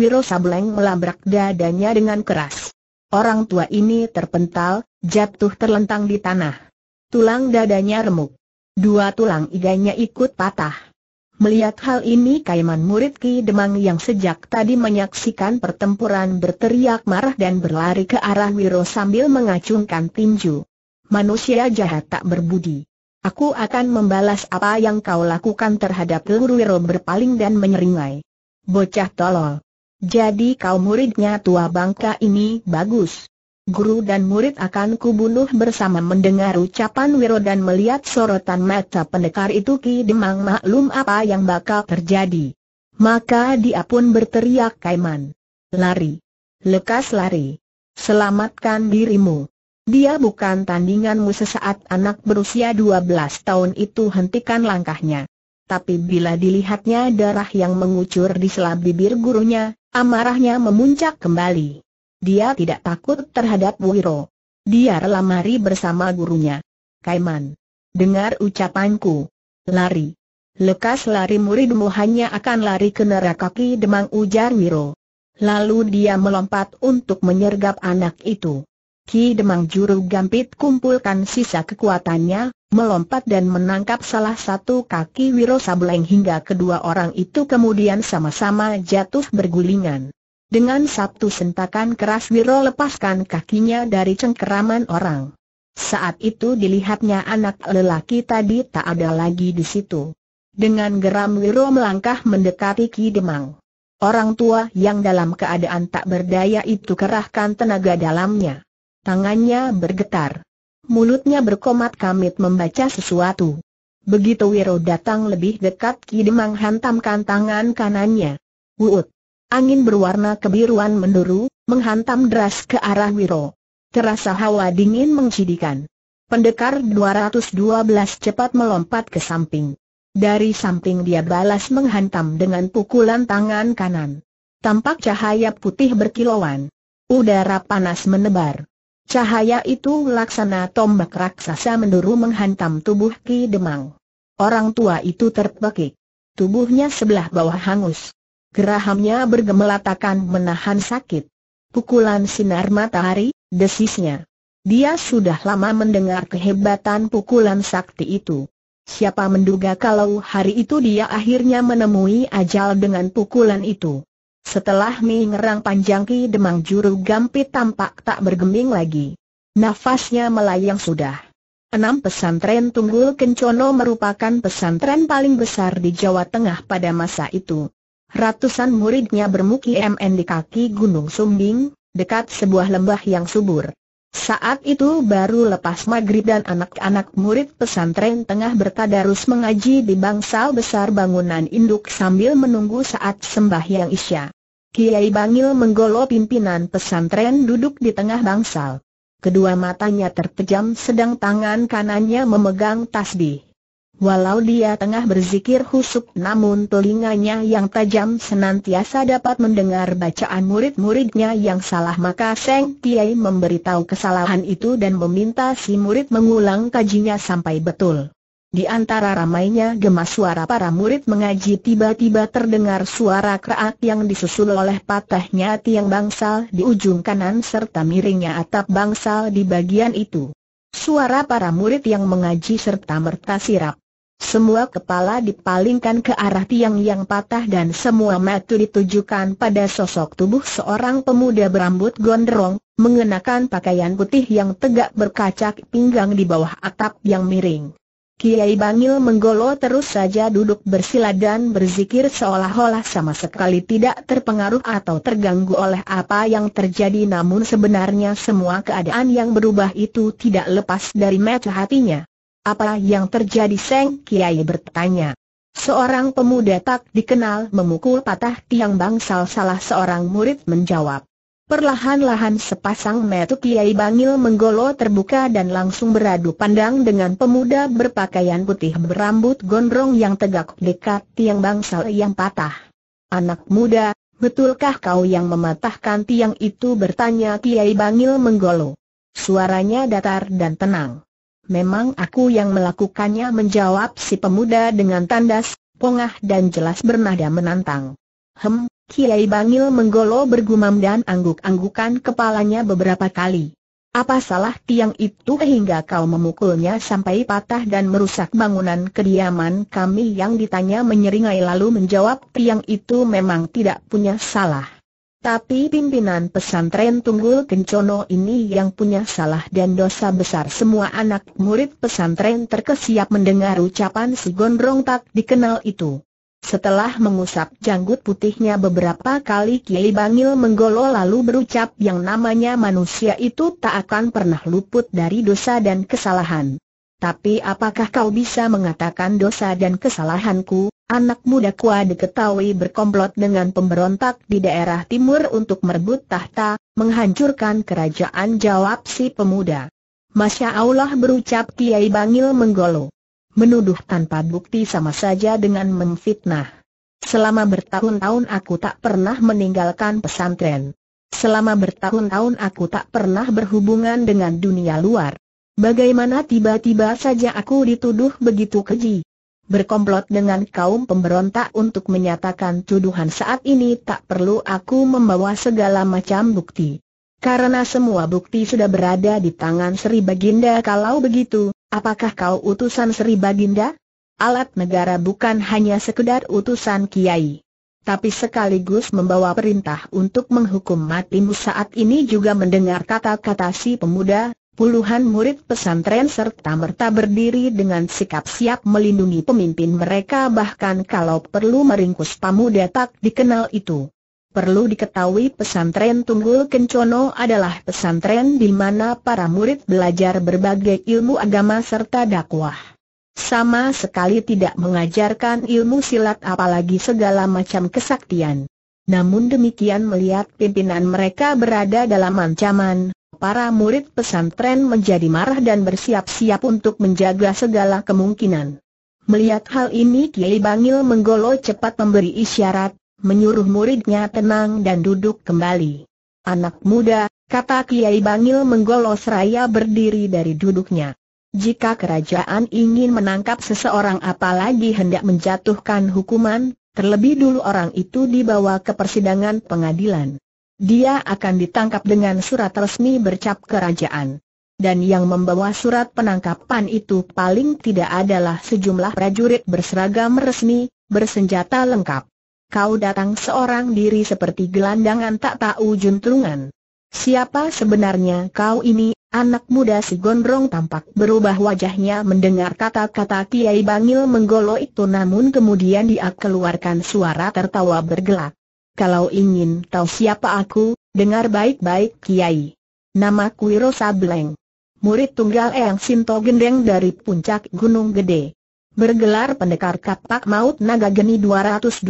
Wiro Sableng melabrak dadanya dengan keras. Orang tua ini terpental, jatuh terlentang di tanah. Tulang dadanya remuk. Dua tulang iganya ikut patah. Melihat hal ini Kaiman murid Ki Demang yang sejak tadi menyaksikan pertempuran berteriak marah dan berlari ke arah Wiro sambil mengacungkan tinju. Manusia jahat tak berbudi. Aku akan membalas apa yang kau lakukan terhadap Guru Wiro berpaling dan menyeringai. Bocah tolol. Jadi kau muridnya tua bangka ini bagus guru dan murid akan kubunuh bersama mendengar ucapan Wiro dan melihat sorotan mata pendekar itu Ki Demang maklum apa yang bakal terjadi. Maka dia pun berteriak Kaiman. Lari. Lekas lari. Selamatkan dirimu. Dia bukan tandinganmu sesaat anak berusia 12 tahun itu hentikan langkahnya. Tapi bila dilihatnya darah yang mengucur di selap bibir gurunya, amarahnya memuncak kembali. Dia tidak takut terhadap Wiro. Dia rela mari bersama gurunya. Kaiman. Dengar ucapanku. Lari. Lekas lari muridmu hanya akan lari ke neraka Ki Demang ujar Wiro. Lalu dia melompat untuk menyergap anak itu. Ki Demang juru gampit kumpulkan sisa kekuatannya, melompat dan menangkap salah satu kaki Wiro Sableng hingga kedua orang itu kemudian sama-sama jatuh bergulingan. Dengan satu sentakan keras Wiro lepaskan kakinya dari cengkeraman orang. Saat itu dilihatnya anak lelaki tadi tak ada lagi di situ. Dengan geram Wiro melangkah mendekati Ki Demang. Orang tua yang dalam keadaan tak berdaya itu kerahkan tenaga dalamnya. Tangannya bergetar. Mulutnya berkomat kamit membaca sesuatu. Begitu Wiro datang lebih dekat Ki Demang hantamkan tangan kanannya. Wuut! Angin berwarna kebiruan menduru, menghantam deras ke arah Wiro. Terasa hawa dingin mencidikan. Pendekar 212 cepat melompat ke samping. Dari samping dia balas menghantam dengan pukulan tangan kanan. Tampak cahaya putih berkilauan. Udara panas menebar. Cahaya itu laksana tombak raksasa menduru menghantam tubuh Ki Demang. Orang tua itu terpekik. Tubuhnya sebelah bawah hangus. Gerahamnya bergemelatakan menahan sakit. Pukulan sinar matahari, desisnya. Dia sudah lama mendengar kehebatan pukulan sakti itu. Siapa menduga kalau hari itu dia akhirnya menemui ajal dengan pukulan itu. Setelah panjang Panjangki Demang Juru Gampit tampak tak bergeming lagi. Nafasnya melayang sudah. Enam pesantren Tunggul Kencono merupakan pesantren paling besar di Jawa Tengah pada masa itu. Ratusan muridnya bermukim di kaki Gunung Sumbing, dekat sebuah lembah yang subur. Saat itu baru lepas maghrib dan anak-anak murid pesantren tengah bertadarus mengaji di bangsal besar bangunan induk sambil menunggu saat sembahyang isya. Kiai Bangil menggolo pimpinan pesantren duduk di tengah bangsal. Kedua matanya terpejam sedang tangan kanannya memegang tasbih. Walau dia tengah berzikir husuk namun telinganya yang tajam senantiasa dapat mendengar bacaan murid-muridnya yang salah maka Seng Tiai memberitahu kesalahan itu dan meminta si murid mengulang kajinya sampai betul. Di antara ramainya gemas suara para murid mengaji tiba-tiba terdengar suara kerak yang disusul oleh patahnya tiang bangsal di ujung kanan serta miringnya atap bangsal di bagian itu. Suara para murid yang mengaji serta merta sirap. Semua kepala dipalingkan ke arah tiang yang patah dan semua mata ditujukan pada sosok tubuh seorang pemuda berambut gondrong, mengenakan pakaian putih yang tegak berkacak pinggang di bawah atap yang miring. Kiai Bangil menggolo terus saja duduk bersila dan berzikir seolah-olah sama sekali tidak terpengaruh atau terganggu oleh apa yang terjadi namun sebenarnya semua keadaan yang berubah itu tidak lepas dari mata hatinya. Apa yang terjadi Seng Kiai bertanya. Seorang pemuda tak dikenal memukul patah tiang bangsal salah seorang murid menjawab. Perlahan-lahan sepasang metu Kiai Bangil menggolo terbuka dan langsung beradu pandang dengan pemuda berpakaian putih berambut gondrong yang tegak dekat tiang bangsal yang patah. Anak muda, betulkah kau yang mematahkan tiang itu bertanya Kiai Bangil menggolo. Suaranya datar dan tenang. Memang aku yang melakukannya menjawab si pemuda dengan tandas, pongah dan jelas bernada menantang. Hem, Kiai Bangil menggolo bergumam dan angguk-anggukan kepalanya beberapa kali. Apa salah tiang itu hingga kau memukulnya sampai patah dan merusak bangunan kediaman kami yang ditanya menyeringai lalu menjawab tiang itu memang tidak punya salah. Tapi pimpinan pesantren Tunggul Kencono ini yang punya salah dan dosa besar semua anak murid pesantren terkesiap mendengar ucapan si gondrong tak dikenal itu. Setelah mengusap janggut putihnya beberapa kali Kiai Bangil menggolo lalu berucap yang namanya manusia itu tak akan pernah luput dari dosa dan kesalahan. Tapi apakah kau bisa mengatakan dosa dan kesalahanku? Anak muda kuah diketahui berkomplot dengan pemberontak di daerah timur untuk merebut tahta, menghancurkan kerajaan jawab si pemuda. Masya Allah berucap Kiai Bangil menggolo. Menuduh tanpa bukti sama saja dengan memfitnah. Selama bertahun-tahun aku tak pernah meninggalkan pesantren. Selama bertahun-tahun aku tak pernah berhubungan dengan dunia luar. Bagaimana tiba-tiba saja aku dituduh begitu keji? berkomplot dengan kaum pemberontak untuk menyatakan tuduhan saat ini tak perlu aku membawa segala macam bukti. Karena semua bukti sudah berada di tangan Sri Baginda kalau begitu, apakah kau utusan Sri Baginda? Alat negara bukan hanya sekedar utusan kiai. Tapi sekaligus membawa perintah untuk menghukum matimu saat ini juga mendengar kata-kata si pemuda, Puluhan murid pesantren serta merta berdiri dengan sikap siap melindungi pemimpin mereka bahkan kalau perlu meringkus pemuda tak dikenal itu. Perlu diketahui pesantren Tunggul Kencono adalah pesantren di mana para murid belajar berbagai ilmu agama serta dakwah. Sama sekali tidak mengajarkan ilmu silat apalagi segala macam kesaktian. Namun demikian melihat pimpinan mereka berada dalam ancaman, para murid pesantren menjadi marah dan bersiap-siap untuk menjaga segala kemungkinan. Melihat hal ini Kiai Bangil menggolo cepat memberi isyarat, menyuruh muridnya tenang dan duduk kembali. Anak muda, kata Kiai Bangil menggolo seraya berdiri dari duduknya. Jika kerajaan ingin menangkap seseorang apalagi hendak menjatuhkan hukuman, terlebih dulu orang itu dibawa ke persidangan pengadilan dia akan ditangkap dengan surat resmi bercap kerajaan. Dan yang membawa surat penangkapan itu paling tidak adalah sejumlah prajurit berseragam resmi, bersenjata lengkap. Kau datang seorang diri seperti gelandangan tak tahu juntrungan. Siapa sebenarnya kau ini? Anak muda si gondrong tampak berubah wajahnya mendengar kata-kata Kiai Bangil menggolo itu namun kemudian dia keluarkan suara tertawa bergelak kalau ingin tahu siapa aku, dengar baik-baik Kiai. Namaku Wiro Sableng. Murid tunggal Eyang Sinto Gendeng dari puncak Gunung Gede. Bergelar pendekar kapak maut naga geni 212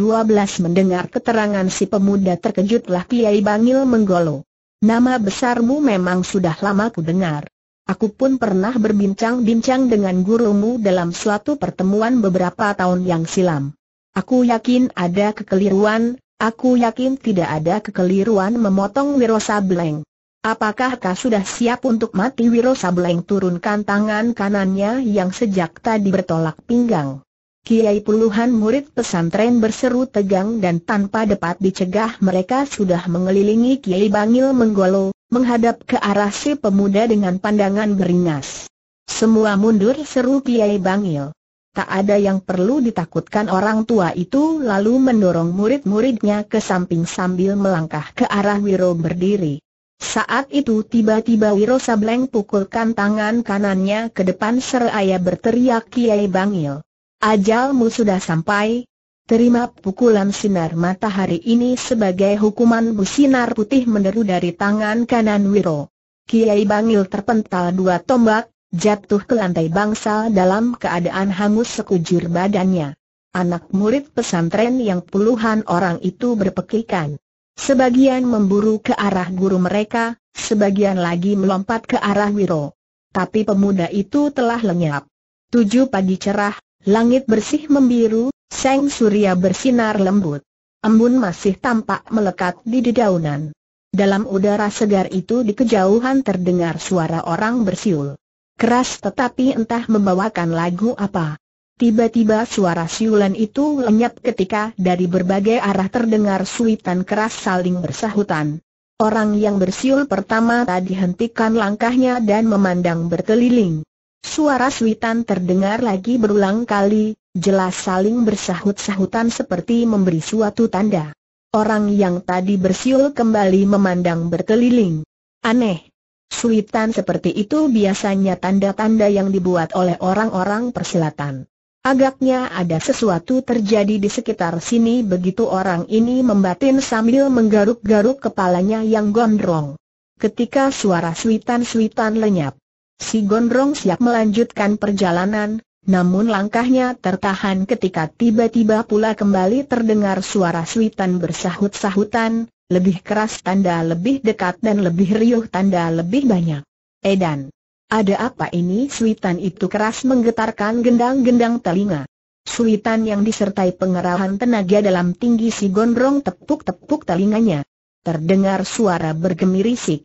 mendengar keterangan si pemuda terkejutlah Kiai Bangil menggolo. Nama besarmu memang sudah lama ku dengar. Aku pun pernah berbincang-bincang dengan gurumu dalam suatu pertemuan beberapa tahun yang silam. Aku yakin ada kekeliruan, Aku yakin tidak ada kekeliruan memotong Wiro Sableng. Apakah kau sudah siap untuk mati Wiro Sableng turunkan tangan kanannya yang sejak tadi bertolak pinggang. Kiai puluhan murid pesantren berseru tegang dan tanpa dapat dicegah mereka sudah mengelilingi Kiai Bangil menggolo, menghadap ke arah si pemuda dengan pandangan beringas. Semua mundur seru Kiai Bangil. Tak ada yang perlu ditakutkan orang tua itu lalu mendorong murid-muridnya ke samping sambil melangkah ke arah Wiro berdiri. Saat itu tiba-tiba Wiro Sableng pukulkan tangan kanannya ke depan seraya berteriak Kiai Bangil. Ajalmu sudah sampai, terima pukulan sinar matahari ini sebagai hukuman. sinar putih meneru dari tangan kanan Wiro. Kiai Bangil terpental dua tombak, jatuh ke lantai bangsal dalam keadaan hangus sekujur badannya. Anak murid pesantren yang puluhan orang itu berpekikan. Sebagian memburu ke arah guru mereka, sebagian lagi melompat ke arah Wiro. Tapi pemuda itu telah lenyap. Tujuh pagi cerah, langit bersih membiru, seng surya bersinar lembut. Embun masih tampak melekat di dedaunan. Dalam udara segar itu di kejauhan terdengar suara orang bersiul keras tetapi entah membawakan lagu apa. Tiba-tiba suara siulan itu lenyap ketika dari berbagai arah terdengar suitan keras saling bersahutan. Orang yang bersiul pertama tadi hentikan langkahnya dan memandang berkeliling. Suara suitan terdengar lagi berulang kali, jelas saling bersahut-sahutan seperti memberi suatu tanda. Orang yang tadi bersiul kembali memandang berkeliling. Aneh, Suitan seperti itu biasanya tanda-tanda yang dibuat oleh orang-orang persilatan. Agaknya ada sesuatu terjadi di sekitar sini begitu orang ini membatin sambil menggaruk-garuk kepalanya yang gondrong. Ketika suara suitan-suitan lenyap, si gondrong siap melanjutkan perjalanan, namun langkahnya tertahan ketika tiba-tiba pula kembali terdengar suara suitan bersahut-sahutan, lebih keras tanda lebih dekat dan lebih riuh tanda lebih banyak. Edan. Ada apa ini? Suitan itu keras menggetarkan gendang-gendang telinga. Suitan yang disertai pengerahan tenaga dalam tinggi si gondrong tepuk-tepuk telinganya. Terdengar suara bergemirisik.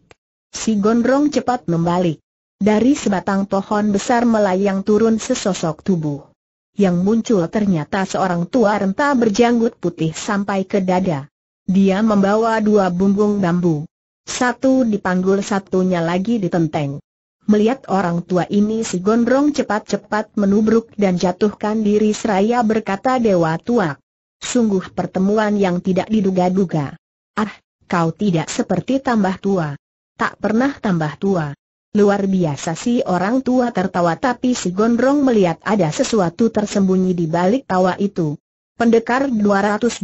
Si gondrong cepat membalik. Dari sebatang pohon besar melayang turun sesosok tubuh. Yang muncul ternyata seorang tua renta berjanggut putih sampai ke dada. Dia membawa dua bumbung bambu. Satu dipanggul satunya lagi ditenteng. Melihat orang tua ini si gondrong cepat-cepat menubruk dan jatuhkan diri seraya berkata dewa tua. Sungguh pertemuan yang tidak diduga-duga. Ah, kau tidak seperti tambah tua. Tak pernah tambah tua. Luar biasa si orang tua tertawa tapi si gondrong melihat ada sesuatu tersembunyi di balik tawa itu. Pendekar 212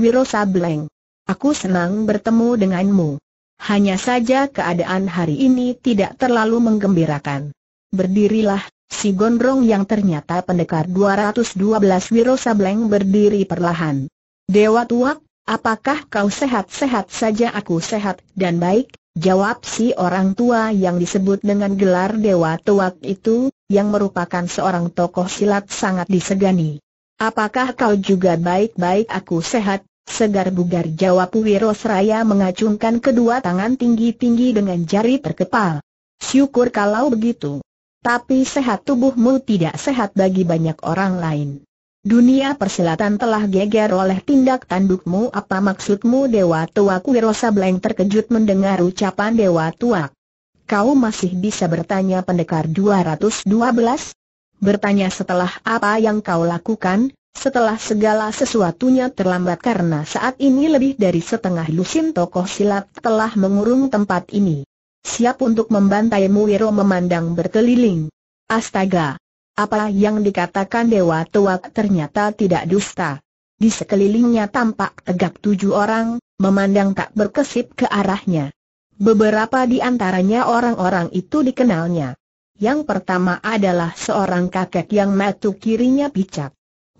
Wiro Sableng Aku senang bertemu denganmu. Hanya saja keadaan hari ini tidak terlalu menggembirakan. Berdirilah, si gondrong yang ternyata pendekar 212 Wiro Sableng berdiri perlahan. Dewa Tuak, apakah kau sehat-sehat saja aku sehat dan baik? Jawab si orang tua yang disebut dengan gelar Dewa Tuak itu, yang merupakan seorang tokoh silat sangat disegani. Apakah kau juga baik-baik aku sehat, Segar bugar jawab Wiro Seraya mengacungkan kedua tangan tinggi-tinggi dengan jari terkepal. Syukur kalau begitu. Tapi sehat tubuhmu tidak sehat bagi banyak orang lain. Dunia persilatan telah geger oleh tindak tandukmu Apa maksudmu Dewa Tuak Wiro Sableng terkejut mendengar ucapan Dewa Tuak Kau masih bisa bertanya pendekar 212? Bertanya setelah apa yang kau lakukan, setelah segala sesuatunya terlambat karena saat ini lebih dari setengah lusin tokoh silat telah mengurung tempat ini. Siap untuk membantai Muwiro memandang berkeliling. Astaga! Apa yang dikatakan Dewa Tua ternyata tidak dusta. Di sekelilingnya tampak tegak tujuh orang, memandang tak berkesip ke arahnya. Beberapa di antaranya orang-orang itu dikenalnya. Yang pertama adalah seorang kakek yang matu kirinya picak.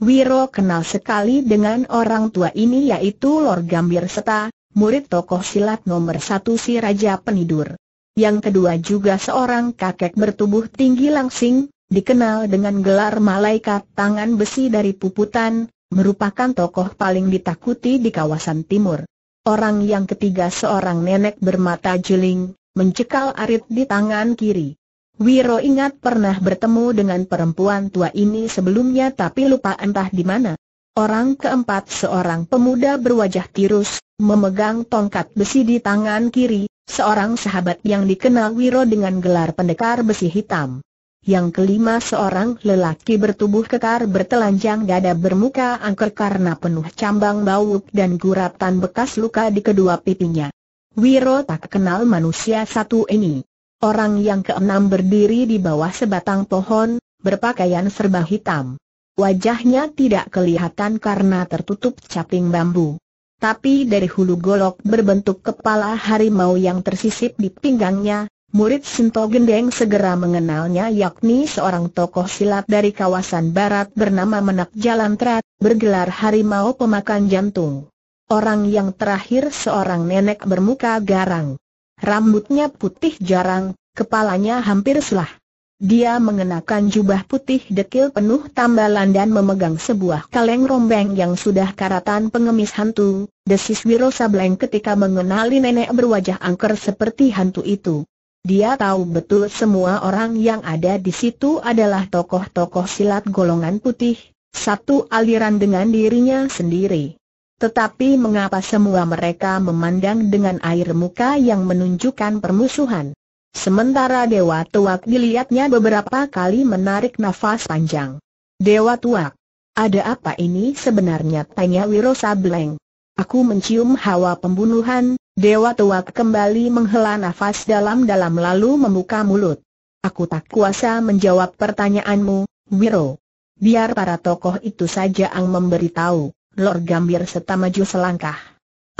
Wiro kenal sekali dengan orang tua ini yaitu Lor Gambir Seta, murid tokoh silat nomor satu si Raja Penidur. Yang kedua juga seorang kakek bertubuh tinggi langsing, dikenal dengan gelar malaikat tangan besi dari puputan, merupakan tokoh paling ditakuti di kawasan timur. Orang yang ketiga seorang nenek bermata juling, mencekal arit di tangan kiri. Wiro ingat pernah bertemu dengan perempuan tua ini sebelumnya tapi lupa entah di mana. Orang keempat seorang pemuda berwajah tirus, memegang tongkat besi di tangan kiri, seorang sahabat yang dikenal Wiro dengan gelar pendekar besi hitam. Yang kelima seorang lelaki bertubuh kekar bertelanjang dada bermuka angker karena penuh cambang bauk dan guratan bekas luka di kedua pipinya. Wiro tak kenal manusia satu ini. Orang yang keenam berdiri di bawah sebatang pohon, berpakaian serba hitam. Wajahnya tidak kelihatan karena tertutup caping bambu. Tapi dari hulu golok berbentuk kepala harimau yang tersisip di pinggangnya, murid Sinto Gendeng segera mengenalnya yakni seorang tokoh silat dari kawasan barat bernama Menak Jalan Terat, bergelar harimau pemakan jantung. Orang yang terakhir seorang nenek bermuka garang. Rambutnya putih jarang, kepalanya hampir selah. Dia mengenakan jubah putih dekil penuh tambalan dan memegang sebuah kaleng rombeng yang sudah karatan pengemis hantu, desis Wiro Sableng ketika mengenali nenek berwajah angker seperti hantu itu. Dia tahu betul semua orang yang ada di situ adalah tokoh-tokoh silat golongan putih, satu aliran dengan dirinya sendiri. Tetapi mengapa semua mereka memandang dengan air muka yang menunjukkan permusuhan? Sementara Dewa Tuak dilihatnya beberapa kali menarik nafas panjang. Dewa Tuak, ada apa ini sebenarnya? Tanya Wiro Sableng. Aku mencium hawa pembunuhan, Dewa Tuak kembali menghela nafas dalam-dalam lalu membuka mulut. Aku tak kuasa menjawab pertanyaanmu, Wiro. Biar para tokoh itu saja yang memberitahu. Lord Gambir serta maju selangkah.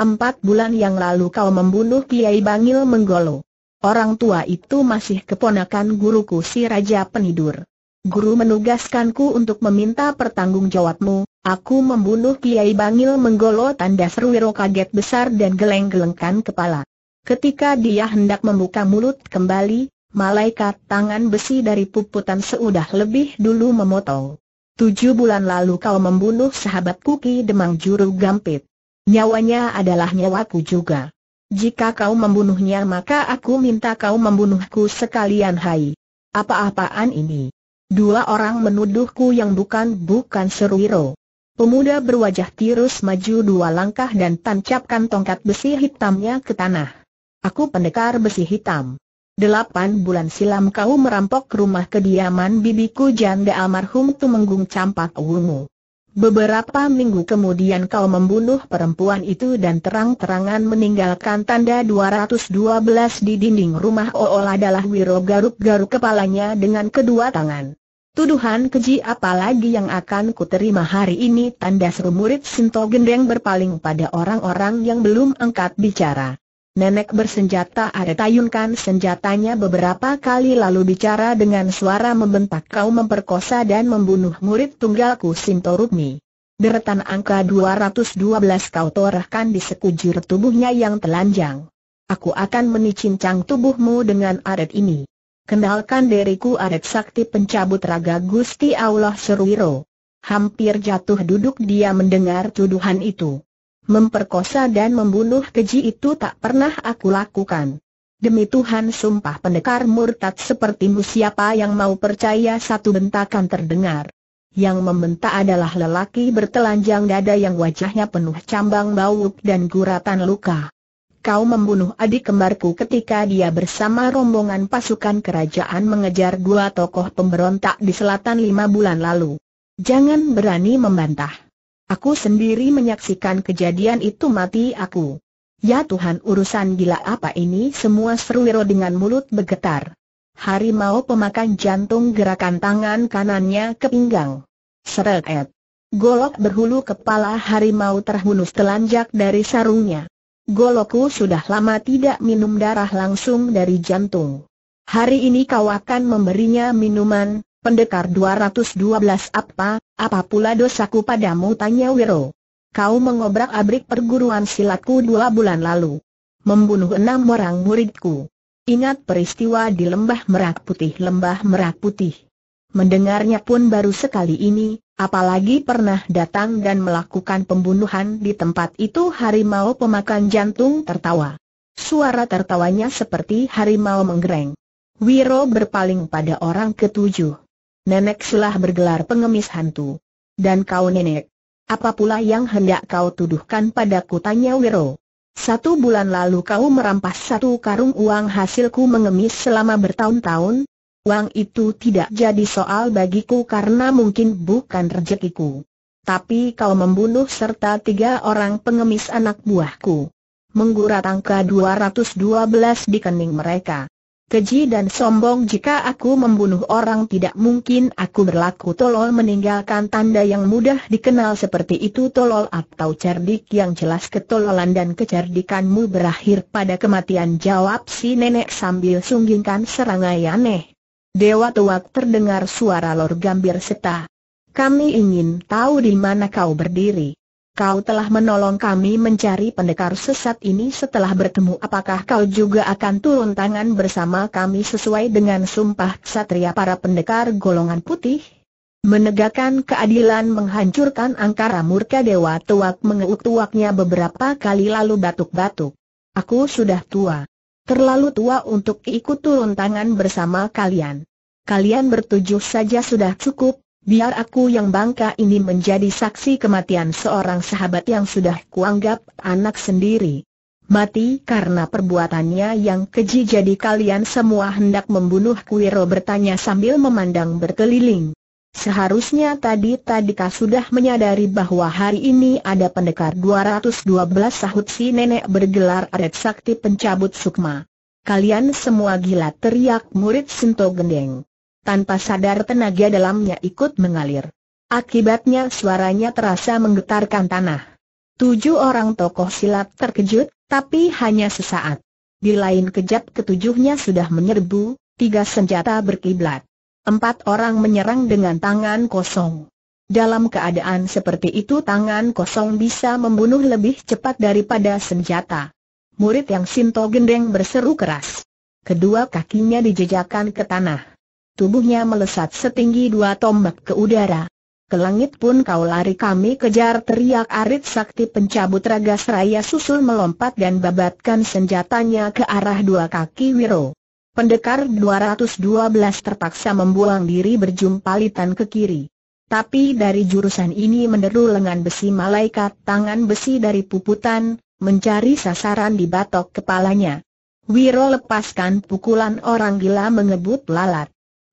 Empat bulan yang lalu kau membunuh Kiai Bangil Menggolo. Orang tua itu masih keponakan guruku si Raja Penidur. Guru menugaskanku untuk meminta pertanggungjawabmu, aku membunuh Kiai Bangil Menggolo tanda Serwiro kaget besar dan geleng-gelengkan kepala. Ketika dia hendak membuka mulut kembali, malaikat tangan besi dari puputan seudah lebih dulu memotong. Tujuh bulan lalu kau membunuh sahabatku Ki Demang Juru Gampit. Nyawanya adalah nyawaku juga. Jika kau membunuhnya maka aku minta kau membunuhku sekalian hai. Apa-apaan ini? Dua orang menuduhku yang bukan-bukan seruiro. Pemuda berwajah tirus maju dua langkah dan tancapkan tongkat besi hitamnya ke tanah. Aku pendekar besi hitam. Delapan bulan silam kau merampok rumah kediaman bibiku janda almarhum Tumenggung Campak Wungu. Beberapa minggu kemudian kau membunuh perempuan itu dan terang-terangan meninggalkan tanda 212 di dinding rumah Ool adalah Wiro garuk-garuk kepalanya dengan kedua tangan. Tuduhan keji apalagi yang akan kuterima hari ini tanda seru murid Sinto Gendeng berpaling pada orang-orang yang belum angkat bicara. Nenek bersenjata ada tayunkan senjatanya beberapa kali lalu bicara dengan suara membentak kau memperkosa dan membunuh murid tunggalku Sintorukmi. Deretan angka 212 kau torahkan di sekujur tubuhnya yang telanjang. Aku akan menicincang tubuhmu dengan aret ini. Kenalkan diriku aret sakti pencabut raga Gusti Allah Seruiro. Hampir jatuh duduk dia mendengar tuduhan itu. Memperkosa dan membunuh keji itu tak pernah aku lakukan. Demi Tuhan sumpah pendekar murtad sepertimu siapa yang mau percaya satu bentakan terdengar. Yang membentak adalah lelaki bertelanjang dada yang wajahnya penuh cambang bauk dan guratan luka. Kau membunuh adik kembarku ketika dia bersama rombongan pasukan kerajaan mengejar dua tokoh pemberontak di selatan lima bulan lalu. Jangan berani membantah. Aku sendiri menyaksikan kejadian itu mati aku. Ya Tuhan urusan gila apa ini semua Serwiro dengan mulut bergetar. Harimau pemakan jantung gerakan tangan kanannya ke pinggang. Seret. Golok berhulu kepala harimau terhunus telanjak dari sarungnya. Golokku sudah lama tidak minum darah langsung dari jantung. Hari ini kau akan memberinya minuman, Pendekar 212 apa, apa pula dosaku padamu tanya Wiro. Kau mengobrak-abrik perguruan silatku dua bulan lalu. Membunuh enam orang muridku. Ingat peristiwa di Lembah Merak Putih Lembah Merak Putih. Mendengarnya pun baru sekali ini, apalagi pernah datang dan melakukan pembunuhan di tempat itu harimau pemakan jantung tertawa. Suara tertawanya seperti harimau menggereng. Wiro berpaling pada orang ketujuh. Nenek Silah bergelar pengemis hantu. Dan kau nenek, apa pula yang hendak kau tuduhkan pada kutanya Wiro. Satu bulan lalu kau merampas satu karung uang hasilku mengemis selama bertahun-tahun. Uang itu tidak jadi soal bagiku karena mungkin bukan rezekiku. Tapi kau membunuh serta tiga orang pengemis anak buahku. Menggurat angka 212 di kening mereka keji dan sombong jika aku membunuh orang tidak mungkin aku berlaku tolol meninggalkan tanda yang mudah dikenal seperti itu tolol atau cerdik yang jelas ketololan dan kecerdikanmu berakhir pada kematian jawab si nenek sambil sunggingkan serangai aneh. Dewa tuak terdengar suara lor gambir seta Kami ingin tahu di mana kau berdiri. Kau telah menolong kami mencari pendekar sesat ini setelah bertemu apakah kau juga akan turun tangan bersama kami sesuai dengan sumpah satria para pendekar golongan putih? Menegakkan keadilan menghancurkan angkara murka dewa tuak mengeuk tuaknya beberapa kali lalu batuk-batuk. Aku sudah tua. Terlalu tua untuk ikut turun tangan bersama kalian. Kalian bertujuh saja sudah cukup, biar aku yang bangka ini menjadi saksi kematian seorang sahabat yang sudah kuanggap anak sendiri. Mati karena perbuatannya yang keji jadi kalian semua hendak membunuh Kuiro bertanya sambil memandang berkeliling. Seharusnya tadi Tadika sudah menyadari bahwa hari ini ada pendekar 212 sahut si nenek bergelar adat sakti pencabut sukma. Kalian semua gila teriak murid Sinto Gendeng tanpa sadar tenaga dalamnya ikut mengalir. Akibatnya suaranya terasa menggetarkan tanah. Tujuh orang tokoh silat terkejut, tapi hanya sesaat. Di lain kejap ketujuhnya sudah menyerbu, tiga senjata berkiblat. Empat orang menyerang dengan tangan kosong. Dalam keadaan seperti itu tangan kosong bisa membunuh lebih cepat daripada senjata. Murid yang Sinto Gendeng berseru keras. Kedua kakinya dijejakkan ke tanah tubuhnya melesat setinggi dua tombak ke udara. Ke langit pun kau lari kami kejar teriak Arit Sakti pencabut raga seraya susul melompat dan babatkan senjatanya ke arah dua kaki Wiro. Pendekar 212 terpaksa membuang diri berjumpalitan ke kiri. Tapi dari jurusan ini menderu lengan besi malaikat tangan besi dari puputan, mencari sasaran di batok kepalanya. Wiro lepaskan pukulan orang gila mengebut lalat.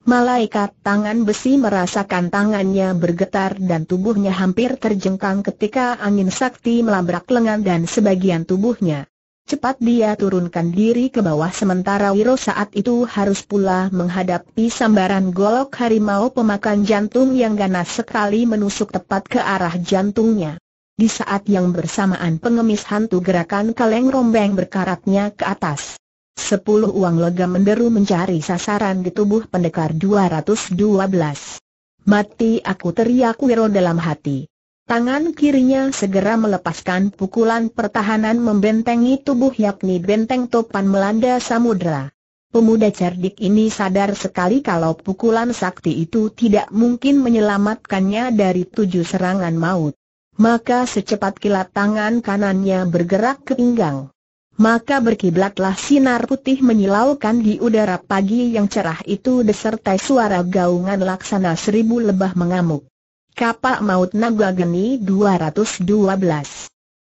Malaikat tangan besi merasakan tangannya bergetar dan tubuhnya hampir terjengkang ketika angin sakti melabrak lengan dan sebagian tubuhnya. Cepat dia turunkan diri ke bawah sementara Wiro saat itu harus pula menghadapi sambaran golok harimau pemakan jantung yang ganas sekali menusuk tepat ke arah jantungnya. Di saat yang bersamaan pengemis hantu gerakan kaleng rombeng berkaratnya ke atas. Sepuluh uang logam menderu mencari sasaran di tubuh pendekar 212. Mati aku teriak Wiro dalam hati. Tangan kirinya segera melepaskan pukulan pertahanan membentengi tubuh yakni benteng topan melanda samudera. Pemuda cerdik ini sadar sekali kalau pukulan sakti itu tidak mungkin menyelamatkannya dari tujuh serangan maut. Maka secepat kilat tangan kanannya bergerak ke pinggang maka berkiblatlah sinar putih menyilaukan di udara pagi yang cerah itu disertai suara gaungan laksana seribu lebah mengamuk. Kapak maut naga geni 212.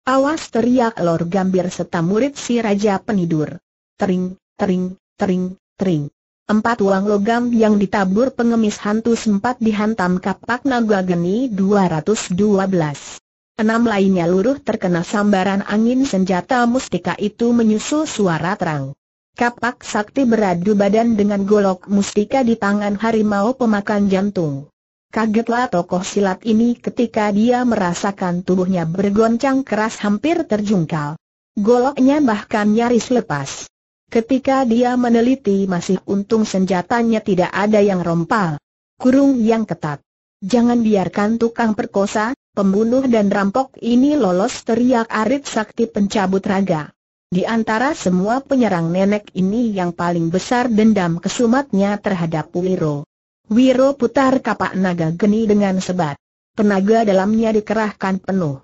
Awas teriak lor gambir serta murid si raja penidur. Tering, tering, tering, tering. Empat uang logam yang ditabur pengemis hantu sempat dihantam kapak naga geni 212. Enam lainnya luruh terkena sambaran angin senjata mustika itu menyusul suara terang. Kapak sakti beradu badan dengan golok mustika di tangan harimau pemakan jantung. Kagetlah tokoh silat ini ketika dia merasakan tubuhnya bergoncang keras hampir terjungkal. Goloknya bahkan nyaris lepas. Ketika dia meneliti masih untung senjatanya tidak ada yang rompal. Kurung yang ketat. Jangan biarkan tukang perkosa, pembunuh dan rampok ini lolos teriak Arit Sakti pencabut raga. Di antara semua penyerang nenek ini yang paling besar dendam kesumatnya terhadap Wiro. Wiro putar kapak naga geni dengan sebat. Tenaga dalamnya dikerahkan penuh.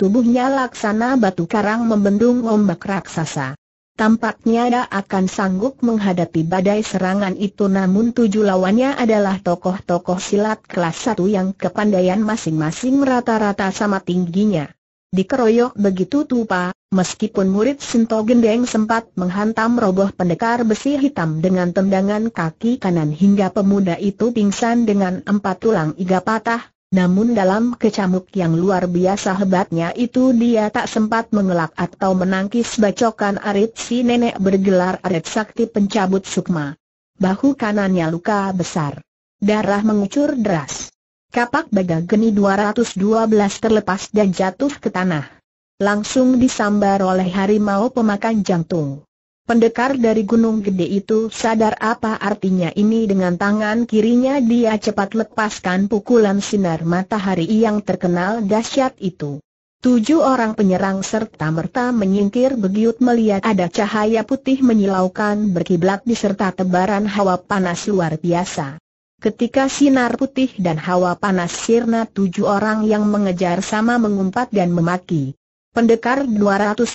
Tubuhnya laksana batu karang membendung ombak raksasa. Tampaknya dia akan sanggup menghadapi badai serangan itu namun tujuh lawannya adalah tokoh-tokoh silat kelas satu yang kepandaian masing-masing rata-rata sama tingginya. Dikeroyok begitu tupa, meskipun murid Sinto Gendeng sempat menghantam roboh pendekar besi hitam dengan tendangan kaki kanan hingga pemuda itu pingsan dengan empat tulang iga patah, namun dalam kecamuk yang luar biasa hebatnya itu dia tak sempat mengelak atau menangkis bacokan arit si nenek bergelar arit sakti pencabut sukma. Bahu kanannya luka besar. Darah mengucur deras. Kapak baga geni 212 terlepas dan jatuh ke tanah. Langsung disambar oleh harimau pemakan jantung. Pendekar dari gunung gede itu sadar apa artinya ini dengan tangan kirinya dia cepat lepaskan pukulan sinar matahari yang terkenal dahsyat itu. Tujuh orang penyerang serta merta menyingkir begiut melihat ada cahaya putih menyilaukan berkiblat diserta tebaran hawa panas luar biasa. Ketika sinar putih dan hawa panas sirna tujuh orang yang mengejar sama mengumpat dan memaki. Pendekar 212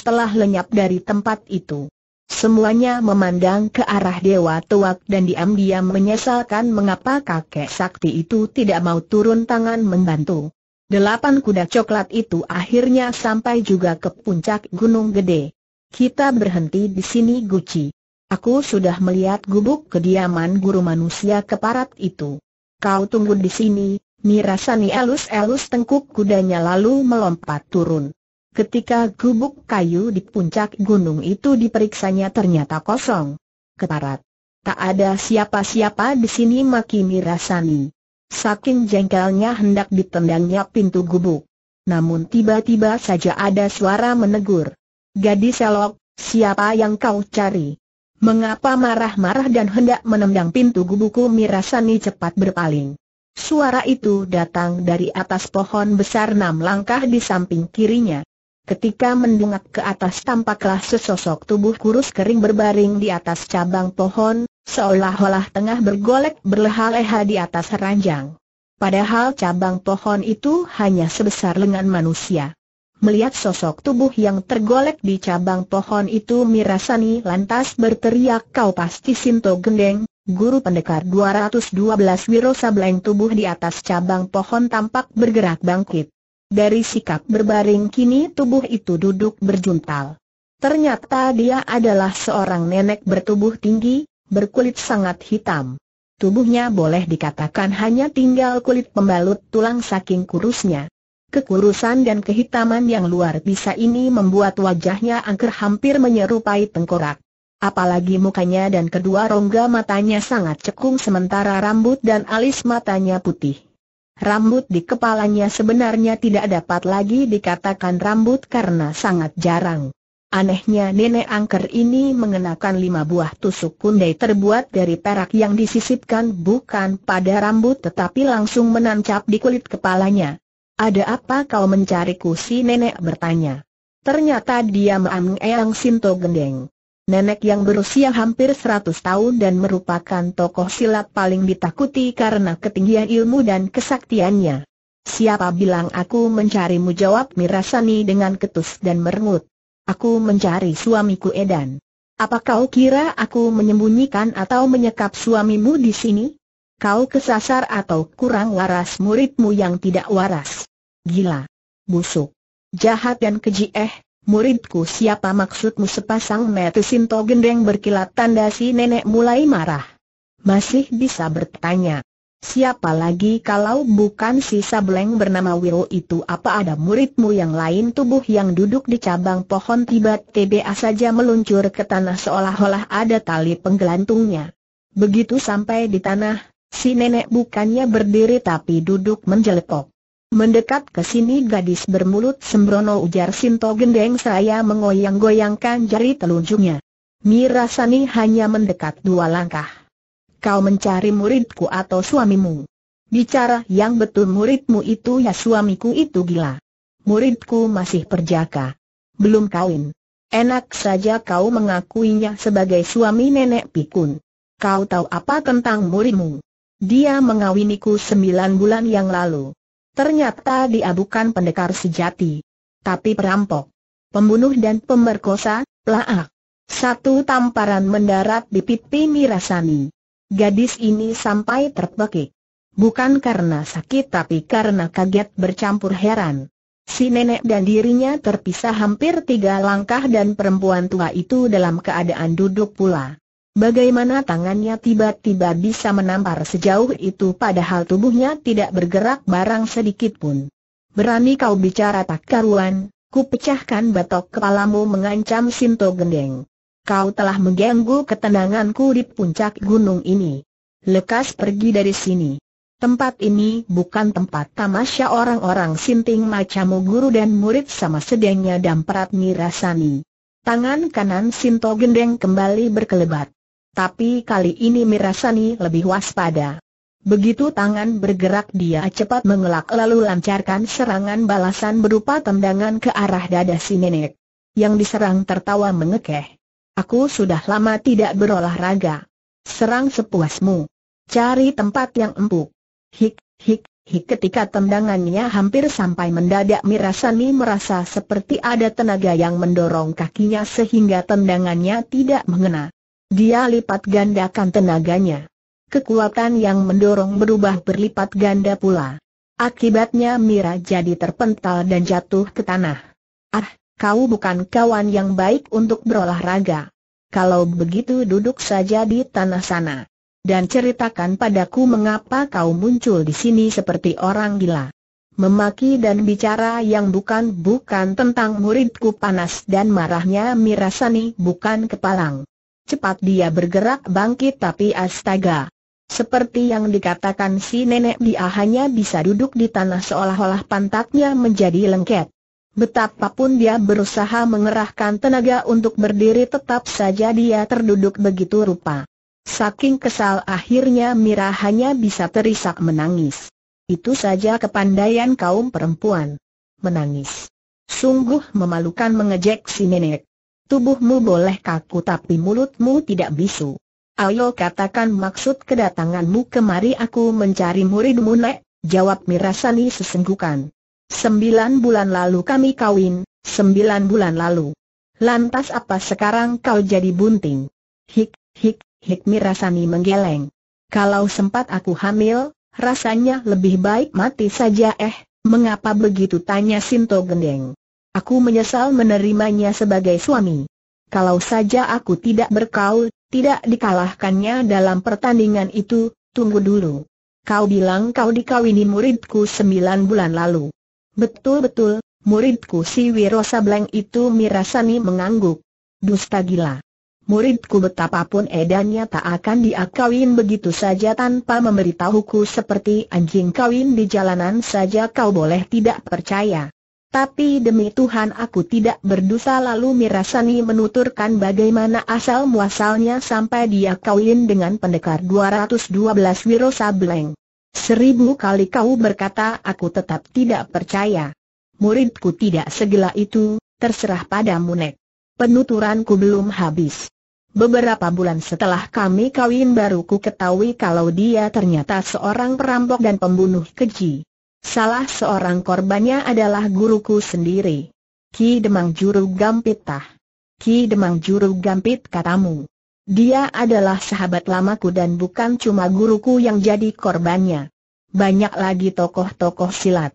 telah lenyap dari tempat itu. Semuanya memandang ke arah Dewa Tuak dan diam-diam menyesalkan mengapa kakek sakti itu tidak mau turun tangan membantu. Delapan kuda coklat itu akhirnya sampai juga ke puncak Gunung Gede. Kita berhenti di sini Guci. Aku sudah melihat gubuk kediaman guru manusia keparat itu. Kau tunggu di sini, Mirasani elus-elus tengkuk kudanya lalu melompat turun. Ketika gubuk kayu di puncak gunung itu diperiksanya ternyata kosong. Keparat. Tak ada siapa-siapa di sini maki Mirasani. Saking jengkelnya hendak ditendangnya pintu gubuk. Namun tiba-tiba saja ada suara menegur. Gadis elok, siapa yang kau cari? Mengapa marah-marah dan hendak menendang pintu gubuku Mirasani cepat berpaling? Suara itu datang dari atas pohon besar enam langkah di samping kirinya. Ketika mendungak ke atas tampaklah sesosok tubuh kurus kering berbaring di atas cabang pohon, seolah-olah tengah bergolek berleha-leha di atas ranjang. Padahal cabang pohon itu hanya sebesar lengan manusia. Melihat sosok tubuh yang tergolek di cabang pohon itu Mirasani lantas berteriak kau pasti Sinto Gendeng, Guru pendekar 212 Wiro Sableng tubuh di atas cabang pohon tampak bergerak bangkit. Dari sikap berbaring kini tubuh itu duduk berjuntal. Ternyata dia adalah seorang nenek bertubuh tinggi, berkulit sangat hitam. Tubuhnya boleh dikatakan hanya tinggal kulit pembalut tulang saking kurusnya. Kekurusan dan kehitaman yang luar biasa ini membuat wajahnya angker hampir menyerupai tengkorak. Apalagi mukanya dan kedua rongga matanya sangat cekung sementara rambut dan alis matanya putih. Rambut di kepalanya sebenarnya tidak dapat lagi dikatakan rambut karena sangat jarang. Anehnya nenek angker ini mengenakan lima buah tusuk kundai terbuat dari perak yang disisipkan bukan pada rambut tetapi langsung menancap di kulit kepalanya. Ada apa kau mencariku si nenek bertanya. Ternyata dia meang-eang Sinto Gendeng nenek yang berusia hampir 100 tahun dan merupakan tokoh silat paling ditakuti karena ketinggian ilmu dan kesaktiannya. Siapa bilang aku mencarimu jawab Mirasani dengan ketus dan merengut. Aku mencari suamiku Edan. Apa kau kira aku menyembunyikan atau menyekap suamimu di sini? Kau kesasar atau kurang waras muridmu yang tidak waras. Gila. Busuk. Jahat dan keji eh, Muridku siapa maksudmu sepasang mata Sinto gendeng berkilat tanda si nenek mulai marah. Masih bisa bertanya. Siapa lagi kalau bukan si sableng bernama Wiro itu apa ada muridmu yang lain tubuh yang duduk di cabang pohon tiba-tiba saja meluncur ke tanah seolah-olah ada tali penggelantungnya. Begitu sampai di tanah, si nenek bukannya berdiri tapi duduk menjelekok. Mendekat ke sini gadis bermulut sembrono ujar Sinto Gendeng seraya mengoyang-goyangkan jari telunjuknya. Mirasani hanya mendekat dua langkah. Kau mencari muridku atau suamimu? Bicara yang betul muridmu itu ya suamiku itu gila. Muridku masih perjaka. Belum kawin. Enak saja kau mengakuinya sebagai suami nenek pikun. Kau tahu apa tentang murimu? Dia mengawiniku sembilan bulan yang lalu. Ternyata dia bukan pendekar sejati, tapi perampok, pembunuh dan pemerkosa, laak. Ah. Satu tamparan mendarat di pipi Mirasani. Gadis ini sampai terpekik. Bukan karena sakit tapi karena kaget bercampur heran. Si nenek dan dirinya terpisah hampir tiga langkah dan perempuan tua itu dalam keadaan duduk pula. Bagaimana tangannya tiba-tiba bisa menampar sejauh itu padahal tubuhnya tidak bergerak barang sedikit pun. Berani kau bicara tak karuan, ku pecahkan batok kepalamu mengancam Sinto Gendeng. Kau telah mengganggu ketenanganku di puncak gunung ini. Lekas pergi dari sini. Tempat ini bukan tempat tamasya orang-orang sinting macamu guru dan murid sama sedangnya damprat nirasani. Tangan kanan Sinto Gendeng kembali berkelebat tapi kali ini Mirasani lebih waspada. Begitu tangan bergerak dia cepat mengelak lalu lancarkan serangan balasan berupa tendangan ke arah dada si nenek. Yang diserang tertawa mengekeh. Aku sudah lama tidak berolahraga. Serang sepuasmu. Cari tempat yang empuk. Hik, hik, hik ketika tendangannya hampir sampai mendadak Mirasani merasa seperti ada tenaga yang mendorong kakinya sehingga tendangannya tidak mengena. Dia lipat gandakan tenaganya. Kekuatan yang mendorong berubah berlipat ganda pula. Akibatnya Mira jadi terpental dan jatuh ke tanah. Ah, kau bukan kawan yang baik untuk berolahraga. Kalau begitu duduk saja di tanah sana. Dan ceritakan padaku mengapa kau muncul di sini seperti orang gila. Memaki dan bicara yang bukan-bukan tentang muridku panas dan marahnya Mira Sani bukan kepalang. Cepat dia bergerak bangkit tapi astaga. Seperti yang dikatakan si nenek dia hanya bisa duduk di tanah seolah-olah pantatnya menjadi lengket. Betapapun dia berusaha mengerahkan tenaga untuk berdiri tetap saja dia terduduk begitu rupa. Saking kesal akhirnya Mira hanya bisa terisak menangis. Itu saja kepandaian kaum perempuan. Menangis. Sungguh memalukan mengejek si nenek. Tubuhmu boleh kaku tapi mulutmu tidak bisu. Ayo katakan maksud kedatanganmu kemari aku mencari muridmu nek, jawab Mirasani sesenggukan. Sembilan bulan lalu kami kawin, sembilan bulan lalu. Lantas apa sekarang kau jadi bunting? Hik, hik, hik Mirasani menggeleng. Kalau sempat aku hamil, rasanya lebih baik mati saja eh, mengapa begitu tanya Sinto Gendeng. Aku menyesal menerimanya sebagai suami. Kalau saja aku tidak berkau, tidak dikalahkannya dalam pertandingan itu, tunggu dulu. Kau bilang kau dikawini muridku sembilan bulan lalu. Betul-betul, muridku si Wiro Sableng itu Mirasani mengangguk. Dusta gila. Muridku betapapun edannya tak akan diakawin begitu saja tanpa memberitahuku seperti anjing kawin di jalanan saja kau boleh tidak percaya. Tapi demi Tuhan aku tidak berdosa lalu Mirasani menuturkan bagaimana asal-muasalnya sampai dia kawin dengan pendekar 212 Wiro Sableng. Seribu kali kau berkata aku tetap tidak percaya. Muridku tidak segila itu, terserah pada munek. Penuturanku belum habis. Beberapa bulan setelah kami kawin baru ku ketahui kalau dia ternyata seorang perampok dan pembunuh keji. Salah seorang korbannya adalah guruku sendiri. Ki Demang Juru Gampit. Tah, Ki Demang Juru Gampit katamu. Dia adalah sahabat lamaku dan bukan cuma guruku yang jadi korbannya. Banyak lagi tokoh-tokoh silat.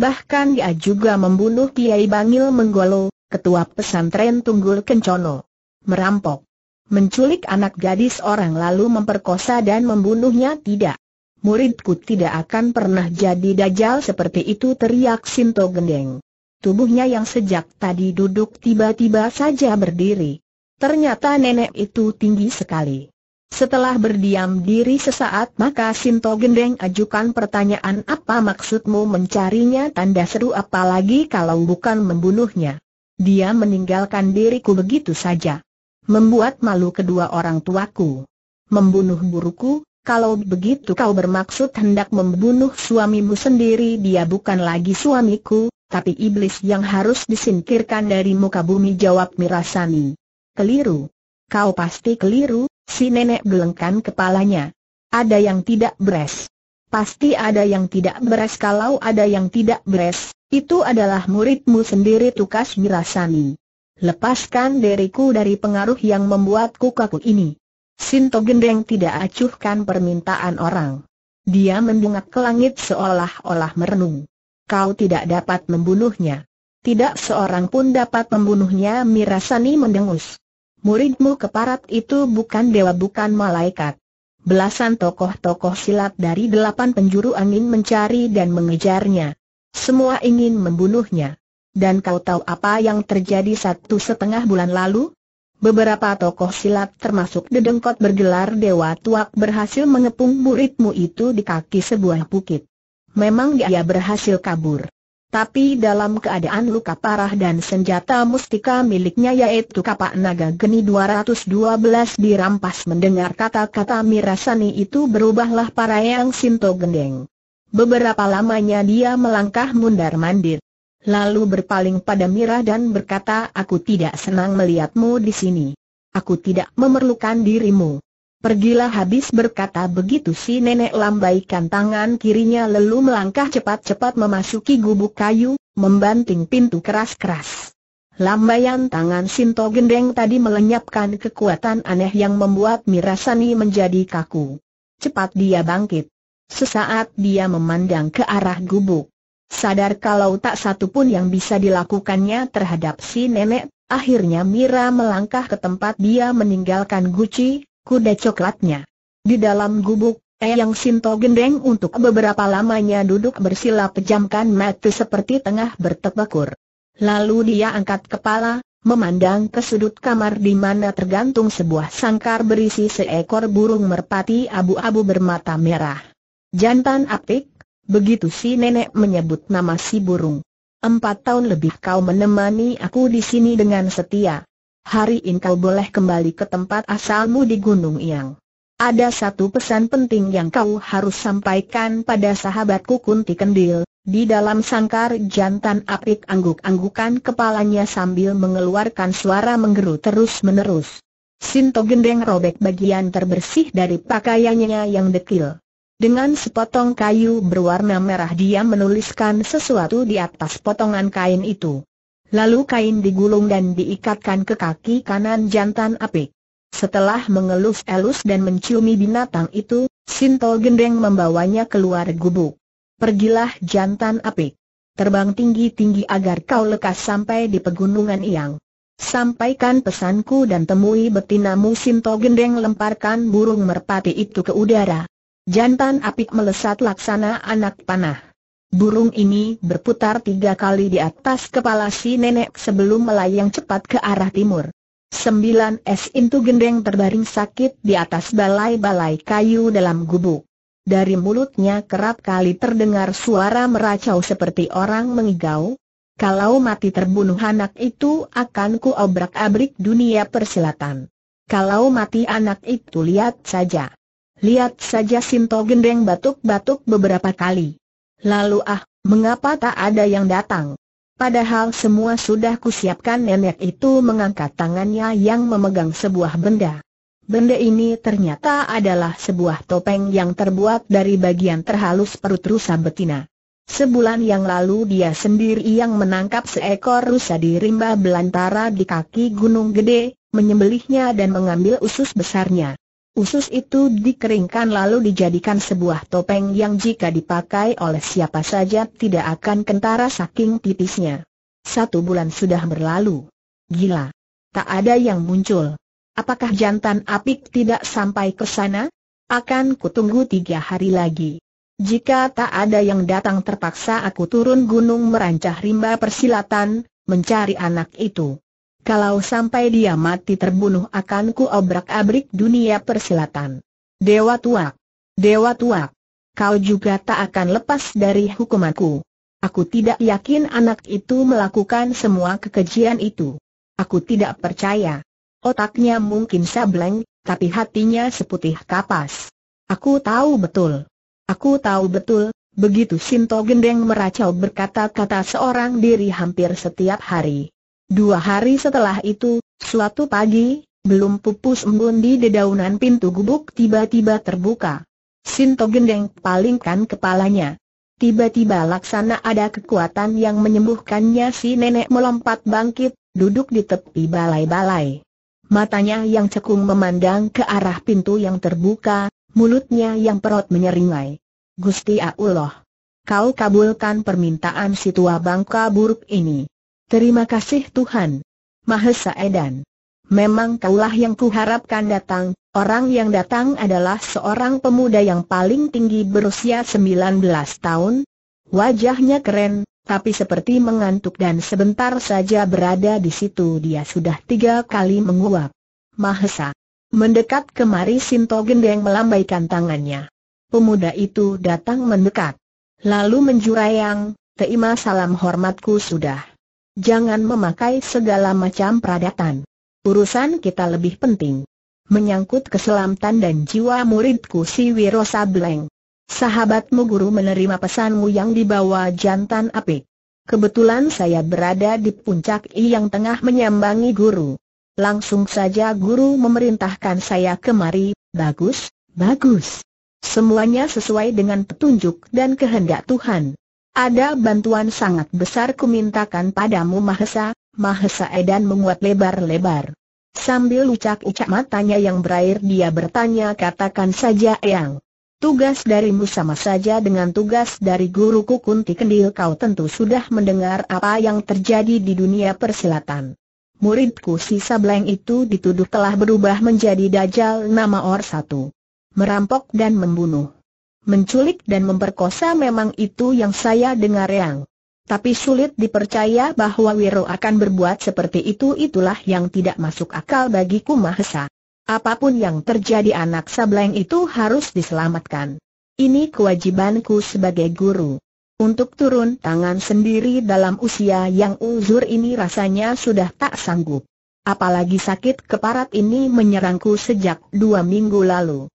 Bahkan dia juga membunuh Kiai Bangil Menggolo, ketua pesantren Tunggul Kencono. Merampok. Menculik anak gadis orang lalu memperkosa dan membunuhnya tidak muridku tidak akan pernah jadi dajal seperti itu teriak Sinto Gendeng. Tubuhnya yang sejak tadi duduk tiba-tiba saja berdiri. Ternyata nenek itu tinggi sekali. Setelah berdiam diri sesaat maka Sinto Gendeng ajukan pertanyaan apa maksudmu mencarinya tanda seru apalagi kalau bukan membunuhnya. Dia meninggalkan diriku begitu saja. Membuat malu kedua orang tuaku. Membunuh buruku, kalau begitu kau bermaksud hendak membunuh suamimu sendiri dia bukan lagi suamiku, tapi iblis yang harus disingkirkan dari muka bumi jawab Mirasani. Keliru. Kau pasti keliru, si nenek gelengkan kepalanya. Ada yang tidak beres. Pasti ada yang tidak beres kalau ada yang tidak beres, itu adalah muridmu sendiri tukas Mirasani. Lepaskan diriku dari pengaruh yang membuatku kaku ini. Sinto Gendeng tidak acuhkan permintaan orang. Dia mendungak ke langit seolah-olah merenung. Kau tidak dapat membunuhnya. Tidak seorang pun dapat membunuhnya Mirasani mendengus. Muridmu keparat itu bukan dewa bukan malaikat. Belasan tokoh-tokoh silat dari delapan penjuru angin mencari dan mengejarnya. Semua ingin membunuhnya. Dan kau tahu apa yang terjadi satu setengah bulan lalu? Beberapa tokoh silat termasuk dedengkot bergelar Dewa Tuak berhasil mengepung muridmu itu di kaki sebuah bukit. Memang dia berhasil kabur. Tapi dalam keadaan luka parah dan senjata mustika miliknya yaitu kapak naga geni 212 dirampas mendengar kata-kata Mirasani itu berubahlah para yang Sinto gendeng. Beberapa lamanya dia melangkah mundar mandir lalu berpaling pada Mira dan berkata aku tidak senang melihatmu di sini. Aku tidak memerlukan dirimu. Pergilah habis berkata begitu si nenek lambaikan tangan kirinya lalu melangkah cepat-cepat memasuki gubuk kayu, membanting pintu keras-keras. Lambaian tangan Sinto Gendeng tadi melenyapkan kekuatan aneh yang membuat Mirasani menjadi kaku. Cepat dia bangkit. Sesaat dia memandang ke arah gubuk. Sadar kalau tak satu pun yang bisa dilakukannya terhadap si nenek, akhirnya Mira melangkah ke tempat dia meninggalkan Gucci, kuda coklatnya. Di dalam gubuk, Eyang Sinto gendeng untuk beberapa lamanya duduk bersila pejamkan mata seperti tengah bertebakur. Lalu dia angkat kepala, memandang ke sudut kamar di mana tergantung sebuah sangkar berisi seekor burung merpati abu-abu bermata merah. Jantan apik, Begitu si nenek menyebut nama si burung. Empat tahun lebih kau menemani aku di sini dengan setia. Hari ini kau boleh kembali ke tempat asalmu di Gunung Yang. Ada satu pesan penting yang kau harus sampaikan pada sahabatku Kunti Kendil. Di dalam sangkar jantan apik angguk-anggukan kepalanya sambil mengeluarkan suara menggeru terus-menerus. Sinto gendeng robek bagian terbersih dari pakaiannya yang dekil. Dengan sepotong kayu berwarna merah dia menuliskan sesuatu di atas potongan kain itu. Lalu kain digulung dan diikatkan ke kaki kanan jantan apik. Setelah mengelus-elus dan menciumi binatang itu, Sinto Gendeng membawanya keluar gubuk. Pergilah jantan apik. Terbang tinggi-tinggi agar kau lekas sampai di pegunungan yang. Sampaikan pesanku dan temui betinamu Sinto Gendeng lemparkan burung merpati itu ke udara. Jantan apik melesat laksana anak panah. Burung ini berputar tiga kali di atas kepala si nenek sebelum melayang cepat ke arah timur. Sembilan es itu gendeng terbaring sakit di atas balai-balai kayu dalam gubuk. Dari mulutnya kerap kali terdengar suara meracau seperti orang mengigau. Kalau mati terbunuh anak itu akan ku obrak-abrik dunia persilatan. Kalau mati anak itu lihat saja. Lihat saja Sinto gendeng batuk-batuk beberapa kali. Lalu ah, mengapa tak ada yang datang? Padahal semua sudah kusiapkan nenek itu mengangkat tangannya yang memegang sebuah benda. Benda ini ternyata adalah sebuah topeng yang terbuat dari bagian terhalus perut rusa betina. Sebulan yang lalu dia sendiri yang menangkap seekor rusa di rimba belantara di kaki Gunung Gede, menyembelihnya dan mengambil usus besarnya. Usus itu dikeringkan lalu dijadikan sebuah topeng yang jika dipakai oleh siapa saja tidak akan kentara saking tipisnya. Satu bulan sudah berlalu. Gila. Tak ada yang muncul. Apakah jantan apik tidak sampai ke sana? Akan kutunggu tiga hari lagi. Jika tak ada yang datang terpaksa aku turun gunung merancah rimba persilatan, mencari anak itu. Kalau sampai dia mati terbunuh akan ku obrak-abrik dunia persilatan. Dewa tua, Dewa tua, Kau juga tak akan lepas dari hukumanku. Aku tidak yakin anak itu melakukan semua kekejian itu. Aku tidak percaya. Otaknya mungkin sableng, tapi hatinya seputih kapas. Aku tahu betul. Aku tahu betul, begitu Sinto Gendeng meracau berkata-kata seorang diri hampir setiap hari. Dua hari setelah itu, suatu pagi, belum pupus embun di dedaunan pintu gubuk tiba-tiba terbuka. Sinto Gendeng palingkan kepalanya. Tiba-tiba laksana ada kekuatan yang menyembuhkannya si nenek melompat bangkit, duduk di tepi balai-balai. Matanya yang cekung memandang ke arah pintu yang terbuka, mulutnya yang perot menyeringai. Gusti Allah, kau kabulkan permintaan si tua bangka buruk ini. Terima kasih Tuhan. Mahesa Edan. Memang kaulah yang kuharapkan datang, orang yang datang adalah seorang pemuda yang paling tinggi berusia 19 tahun. Wajahnya keren, tapi seperti mengantuk dan sebentar saja berada di situ dia sudah tiga kali menguap. Mahesa. Mendekat kemari Sinto Gendeng melambaikan tangannya. Pemuda itu datang mendekat. Lalu menjurayang, terima salam hormatku sudah. Jangan memakai segala macam peradatan. Urusan kita lebih penting. Menyangkut keselamatan dan jiwa muridku si Wiro Sableng. Sahabatmu guru menerima pesanmu yang dibawa jantan apik. Kebetulan saya berada di puncak I yang tengah menyambangi guru. Langsung saja guru memerintahkan saya kemari, bagus, bagus. Semuanya sesuai dengan petunjuk dan kehendak Tuhan. Ada bantuan sangat besar kumintakan padamu Mahesa, Mahesa Edan menguat lebar-lebar. Sambil ucak-ucak matanya yang berair dia bertanya katakan saja Eyang. Tugas darimu sama saja dengan tugas dari guruku Kunti Kendil kau tentu sudah mendengar apa yang terjadi di dunia persilatan. Muridku si Sableng itu dituduh telah berubah menjadi Dajjal nama Or satu. Merampok dan membunuh menculik dan memperkosa memang itu yang saya dengar yang. Tapi sulit dipercaya bahwa Wiro akan berbuat seperti itu itulah yang tidak masuk akal bagiku Mahesa. Apapun yang terjadi anak Sableng itu harus diselamatkan. Ini kewajibanku sebagai guru. Untuk turun tangan sendiri dalam usia yang uzur ini rasanya sudah tak sanggup. Apalagi sakit keparat ini menyerangku sejak dua minggu lalu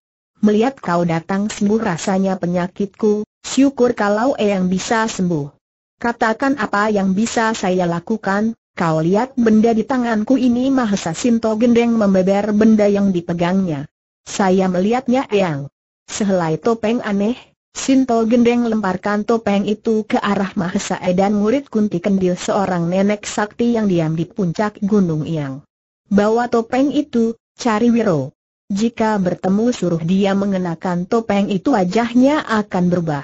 melihat kau datang sembuh rasanya penyakitku, syukur kalau Eyang bisa sembuh. Katakan apa yang bisa saya lakukan, kau lihat benda di tanganku ini Mahesa Sinto gendeng membeber benda yang dipegangnya. Saya melihatnya Eyang. Sehelai topeng aneh, Sinto Gendeng lemparkan topeng itu ke arah Mahesa dan murid Kunti Kendil seorang nenek sakti yang diam di puncak Gunung yang. Bawa topeng itu, cari Wiro. Jika bertemu suruh dia mengenakan topeng itu wajahnya akan berubah.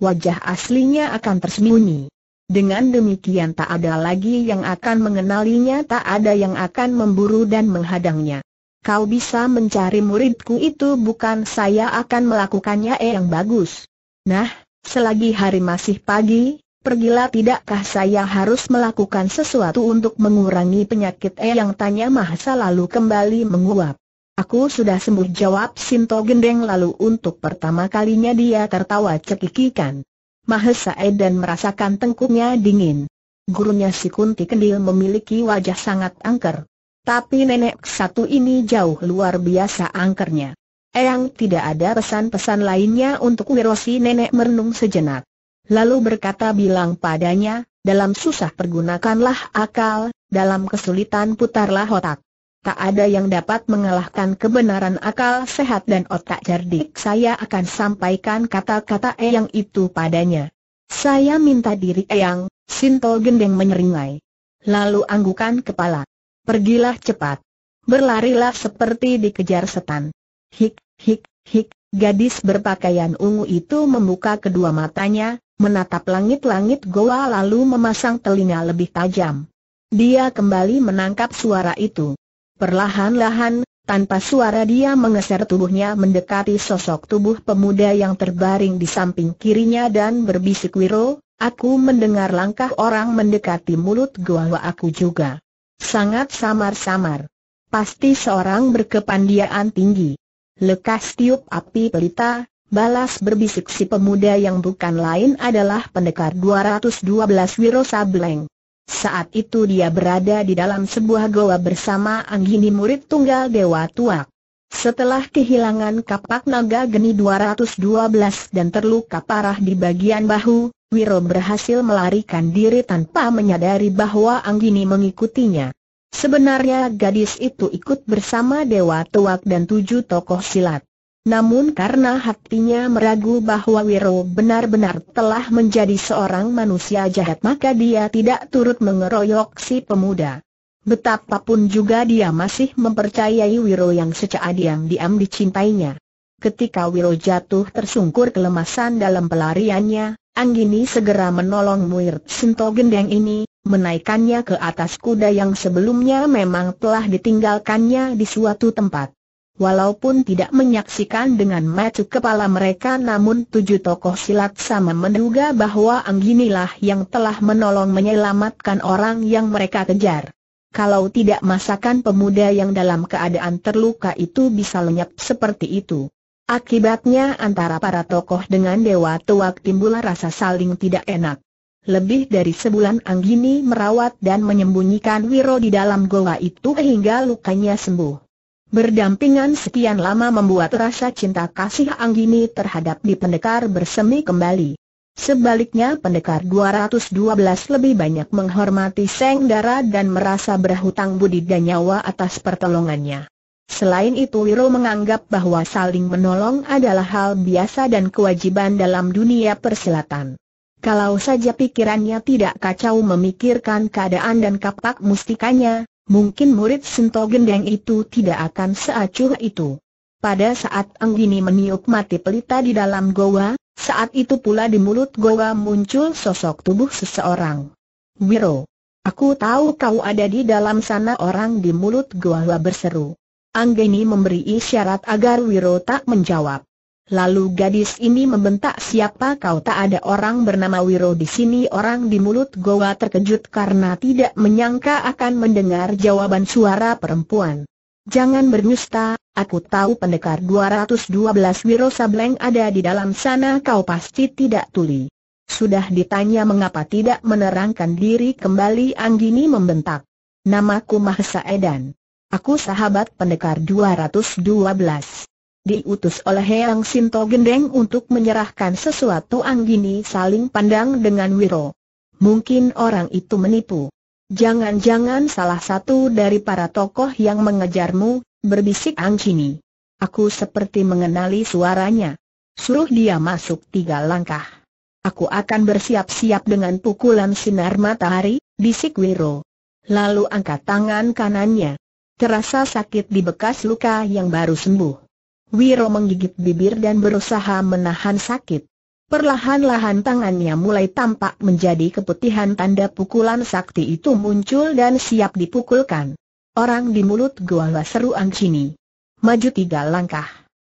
Wajah aslinya akan tersembunyi. Dengan demikian tak ada lagi yang akan mengenalinya tak ada yang akan memburu dan menghadangnya. Kau bisa mencari muridku itu bukan saya akan melakukannya eh yang bagus. Nah, selagi hari masih pagi, pergilah tidakkah saya harus melakukan sesuatu untuk mengurangi penyakit eh yang tanya Mahsa lalu kembali menguap. Aku sudah sembuh jawab Sinto Gendeng lalu untuk pertama kalinya dia tertawa cekikikan. Mahesa dan merasakan tengkuknya dingin. Gurunya si Kunti Kendil memiliki wajah sangat angker. Tapi nenek satu ini jauh luar biasa angkernya. Eyang tidak ada pesan-pesan lainnya untuk Wirosi nenek merenung sejenak. Lalu berkata bilang padanya, dalam susah pergunakanlah akal, dalam kesulitan putarlah otak tak ada yang dapat mengalahkan kebenaran akal sehat dan otak cerdik. Saya akan sampaikan kata-kata Eyang itu padanya. Saya minta diri Eyang, Sinto Gendeng menyeringai. Lalu anggukan kepala. Pergilah cepat. Berlarilah seperti dikejar setan. Hik, hik, hik, gadis berpakaian ungu itu membuka kedua matanya, menatap langit-langit goa lalu memasang telinga lebih tajam. Dia kembali menangkap suara itu. Perlahan-lahan, tanpa suara dia mengeser tubuhnya mendekati sosok tubuh pemuda yang terbaring di samping kirinya dan berbisik Wiro, aku mendengar langkah orang mendekati mulut gua aku juga. Sangat samar-samar. Pasti seorang berkepandiaan tinggi. Lekas tiup api pelita, balas berbisik si pemuda yang bukan lain adalah pendekar 212 Wiro Sableng. Saat itu dia berada di dalam sebuah goa bersama Anggini murid tunggal Dewa Tuak. Setelah kehilangan kapak naga geni 212 dan terluka parah di bagian bahu, Wiro berhasil melarikan diri tanpa menyadari bahwa Anggini mengikutinya. Sebenarnya gadis itu ikut bersama Dewa Tuak dan tujuh tokoh silat. Namun karena hatinya meragu bahwa Wiro benar-benar telah menjadi seorang manusia jahat maka dia tidak turut mengeroyok si pemuda. Betapapun juga dia masih mempercayai Wiro yang secara diam-diam dicintainya. Ketika Wiro jatuh tersungkur kelemasan dalam pelariannya, Anggini segera menolong Muir Sinto gendeng ini, menaikannya ke atas kuda yang sebelumnya memang telah ditinggalkannya di suatu tempat. Walaupun tidak menyaksikan dengan mata kepala mereka namun tujuh tokoh silat sama menduga bahwa Angginilah yang telah menolong menyelamatkan orang yang mereka kejar. Kalau tidak masakan pemuda yang dalam keadaan terluka itu bisa lenyap seperti itu. Akibatnya antara para tokoh dengan Dewa Tuak timbul rasa saling tidak enak. Lebih dari sebulan Anggini merawat dan menyembunyikan Wiro di dalam goa itu hingga lukanya sembuh. Berdampingan sekian lama membuat rasa cinta kasih Anggini terhadap di pendekar bersemi kembali. Sebaliknya pendekar 212 lebih banyak menghormati Seng Dara dan merasa berhutang budi dan nyawa atas pertolongannya. Selain itu Wiro menganggap bahwa saling menolong adalah hal biasa dan kewajiban dalam dunia persilatan. Kalau saja pikirannya tidak kacau memikirkan keadaan dan kapak mustikanya, mungkin murid sento Gendeng itu tidak akan seacuh itu. Pada saat Anggini meniup mati pelita di dalam goa, saat itu pula di mulut goa muncul sosok tubuh seseorang. Wiro, aku tahu kau ada di dalam sana orang di mulut goa berseru. Anggini memberi isyarat agar Wiro tak menjawab. Lalu gadis ini membentak siapa kau tak ada orang bernama Wiro di sini orang di mulut Goa terkejut karena tidak menyangka akan mendengar jawaban suara perempuan. Jangan berdusta, aku tahu pendekar 212 Wiro Sableng ada di dalam sana kau pasti tidak tuli. Sudah ditanya mengapa tidak menerangkan diri kembali Anggini membentak. Namaku Mahesa Edan. Aku sahabat pendekar 212 diutus oleh Heang Sinto Gendeng untuk menyerahkan sesuatu Anggini saling pandang dengan Wiro. Mungkin orang itu menipu. Jangan-jangan salah satu dari para tokoh yang mengejarmu, berbisik Anggini. Aku seperti mengenali suaranya. Suruh dia masuk tiga langkah. Aku akan bersiap-siap dengan pukulan sinar matahari, bisik Wiro. Lalu angkat tangan kanannya. Terasa sakit di bekas luka yang baru sembuh. Wiro menggigit bibir dan berusaha menahan sakit. Perlahan-lahan tangannya mulai tampak menjadi keputihan tanda pukulan sakti itu muncul dan siap dipukulkan. Orang di mulut gua seru Angcini. Maju tiga langkah.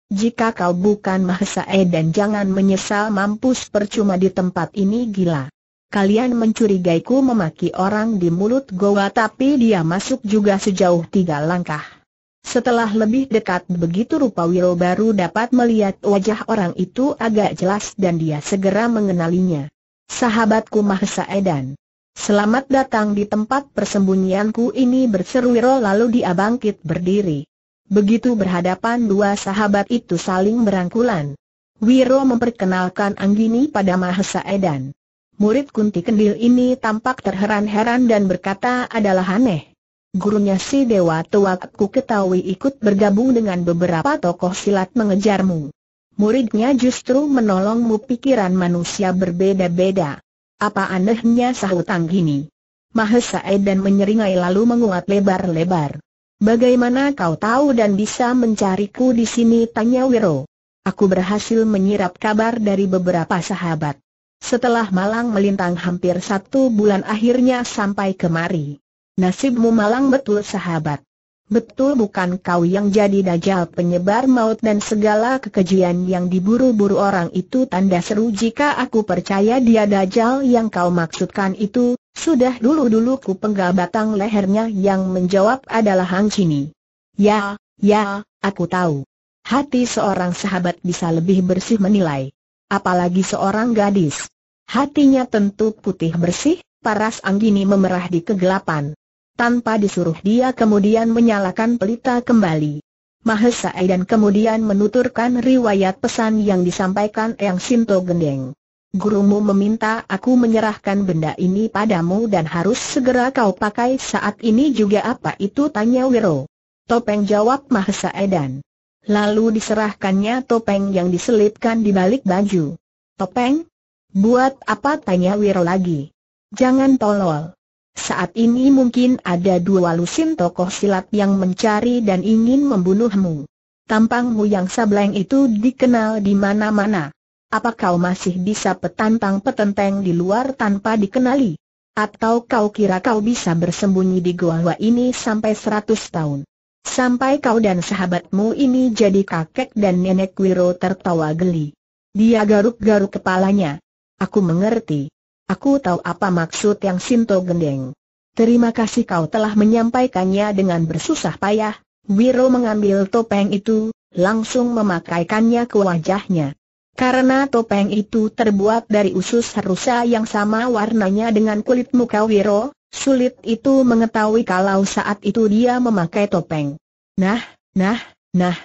Jika kau bukan E dan jangan menyesal mampus percuma di tempat ini gila. Kalian mencurigaiku memaki orang di mulut goa tapi dia masuk juga sejauh tiga langkah. Setelah lebih dekat begitu rupa Wiro baru dapat melihat wajah orang itu agak jelas dan dia segera mengenalinya. Sahabatku Mahesa Edan. Selamat datang di tempat persembunyianku ini berseru Wiro lalu dia bangkit berdiri. Begitu berhadapan dua sahabat itu saling berangkulan. Wiro memperkenalkan Anggini pada Mahesa Edan. Murid Kunti Kendil ini tampak terheran-heran dan berkata adalah aneh gurunya si Dewa Tua aku ketahui ikut bergabung dengan beberapa tokoh silat mengejarmu. Muridnya justru menolongmu pikiran manusia berbeda-beda. Apa anehnya sahut Anggini? Mahesa dan menyeringai lalu menguat lebar-lebar. Bagaimana kau tahu dan bisa mencariku di sini? Tanya Wiro. Aku berhasil menyirap kabar dari beberapa sahabat. Setelah malang melintang hampir satu bulan akhirnya sampai kemari. Nasibmu malang betul sahabat. Betul bukan kau yang jadi dajal penyebar maut dan segala kekejian yang diburu-buru orang itu tanda seru jika aku percaya dia dajal yang kau maksudkan itu, sudah dulu-dulu ku penggal batang lehernya yang menjawab adalah Hang Chini. Ya, ya, aku tahu. Hati seorang sahabat bisa lebih bersih menilai. Apalagi seorang gadis. Hatinya tentu putih bersih, paras anggini memerah di kegelapan tanpa disuruh dia kemudian menyalakan pelita kembali. Mahesa Aidan kemudian menuturkan riwayat pesan yang disampaikan Yang Sinto Gendeng. Gurumu meminta aku menyerahkan benda ini padamu dan harus segera kau pakai saat ini juga apa itu tanya Wiro. Topeng jawab Mahesa Edan. Lalu diserahkannya topeng yang diselipkan di balik baju. Topeng? Buat apa tanya Wiro lagi? Jangan tolol. Saat ini mungkin ada dua lusin tokoh silat yang mencari dan ingin membunuhmu. Tampangmu yang sableng itu dikenal di mana-mana. Apa kau masih bisa petantang petenteng di luar tanpa dikenali? Atau kau kira kau bisa bersembunyi di gua ini sampai seratus tahun? Sampai kau dan sahabatmu ini jadi kakek dan nenek Wiro tertawa geli. Dia garuk-garuk kepalanya. Aku mengerti. Aku tahu apa maksud yang Sinto gendeng. Terima kasih kau telah menyampaikannya dengan bersusah payah. Wiro mengambil topeng itu, langsung memakaikannya ke wajahnya. Karena topeng itu terbuat dari usus rusa yang sama warnanya dengan kulit muka Wiro, sulit itu mengetahui kalau saat itu dia memakai topeng. Nah, nah, nah.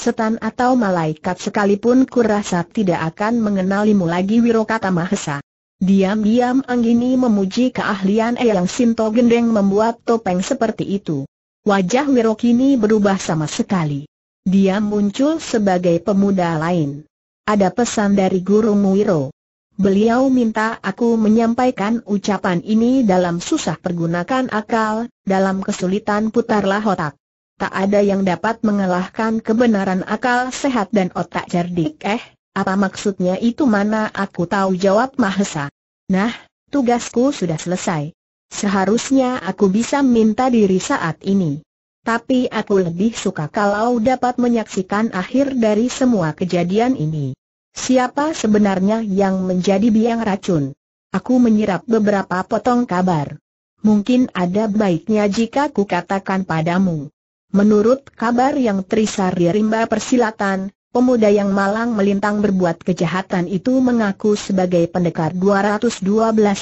Setan atau malaikat sekalipun kurasa tidak akan mengenalimu lagi Wiro kata Mahesa. Diam-diam Anggini memuji keahlian Eyang Sinto Gendeng membuat topeng seperti itu. Wajah Wirokini berubah sama sekali. Dia muncul sebagai pemuda lain. Ada pesan dari Guru Muiro. Beliau minta aku menyampaikan ucapan ini dalam susah pergunakan akal, dalam kesulitan putarlah otak. Tak ada yang dapat mengalahkan kebenaran akal sehat dan otak cerdik eh. Apa maksudnya itu mana aku tahu jawab Mahesa. Nah, tugasku sudah selesai. Seharusnya aku bisa minta diri saat ini. Tapi aku lebih suka kalau dapat menyaksikan akhir dari semua kejadian ini. Siapa sebenarnya yang menjadi biang racun? Aku menyerap beberapa potong kabar. Mungkin ada baiknya jika ku katakan padamu. Menurut kabar yang Trisari Rimba persilatan, Pemuda yang malang melintang berbuat kejahatan itu mengaku sebagai pendekar 212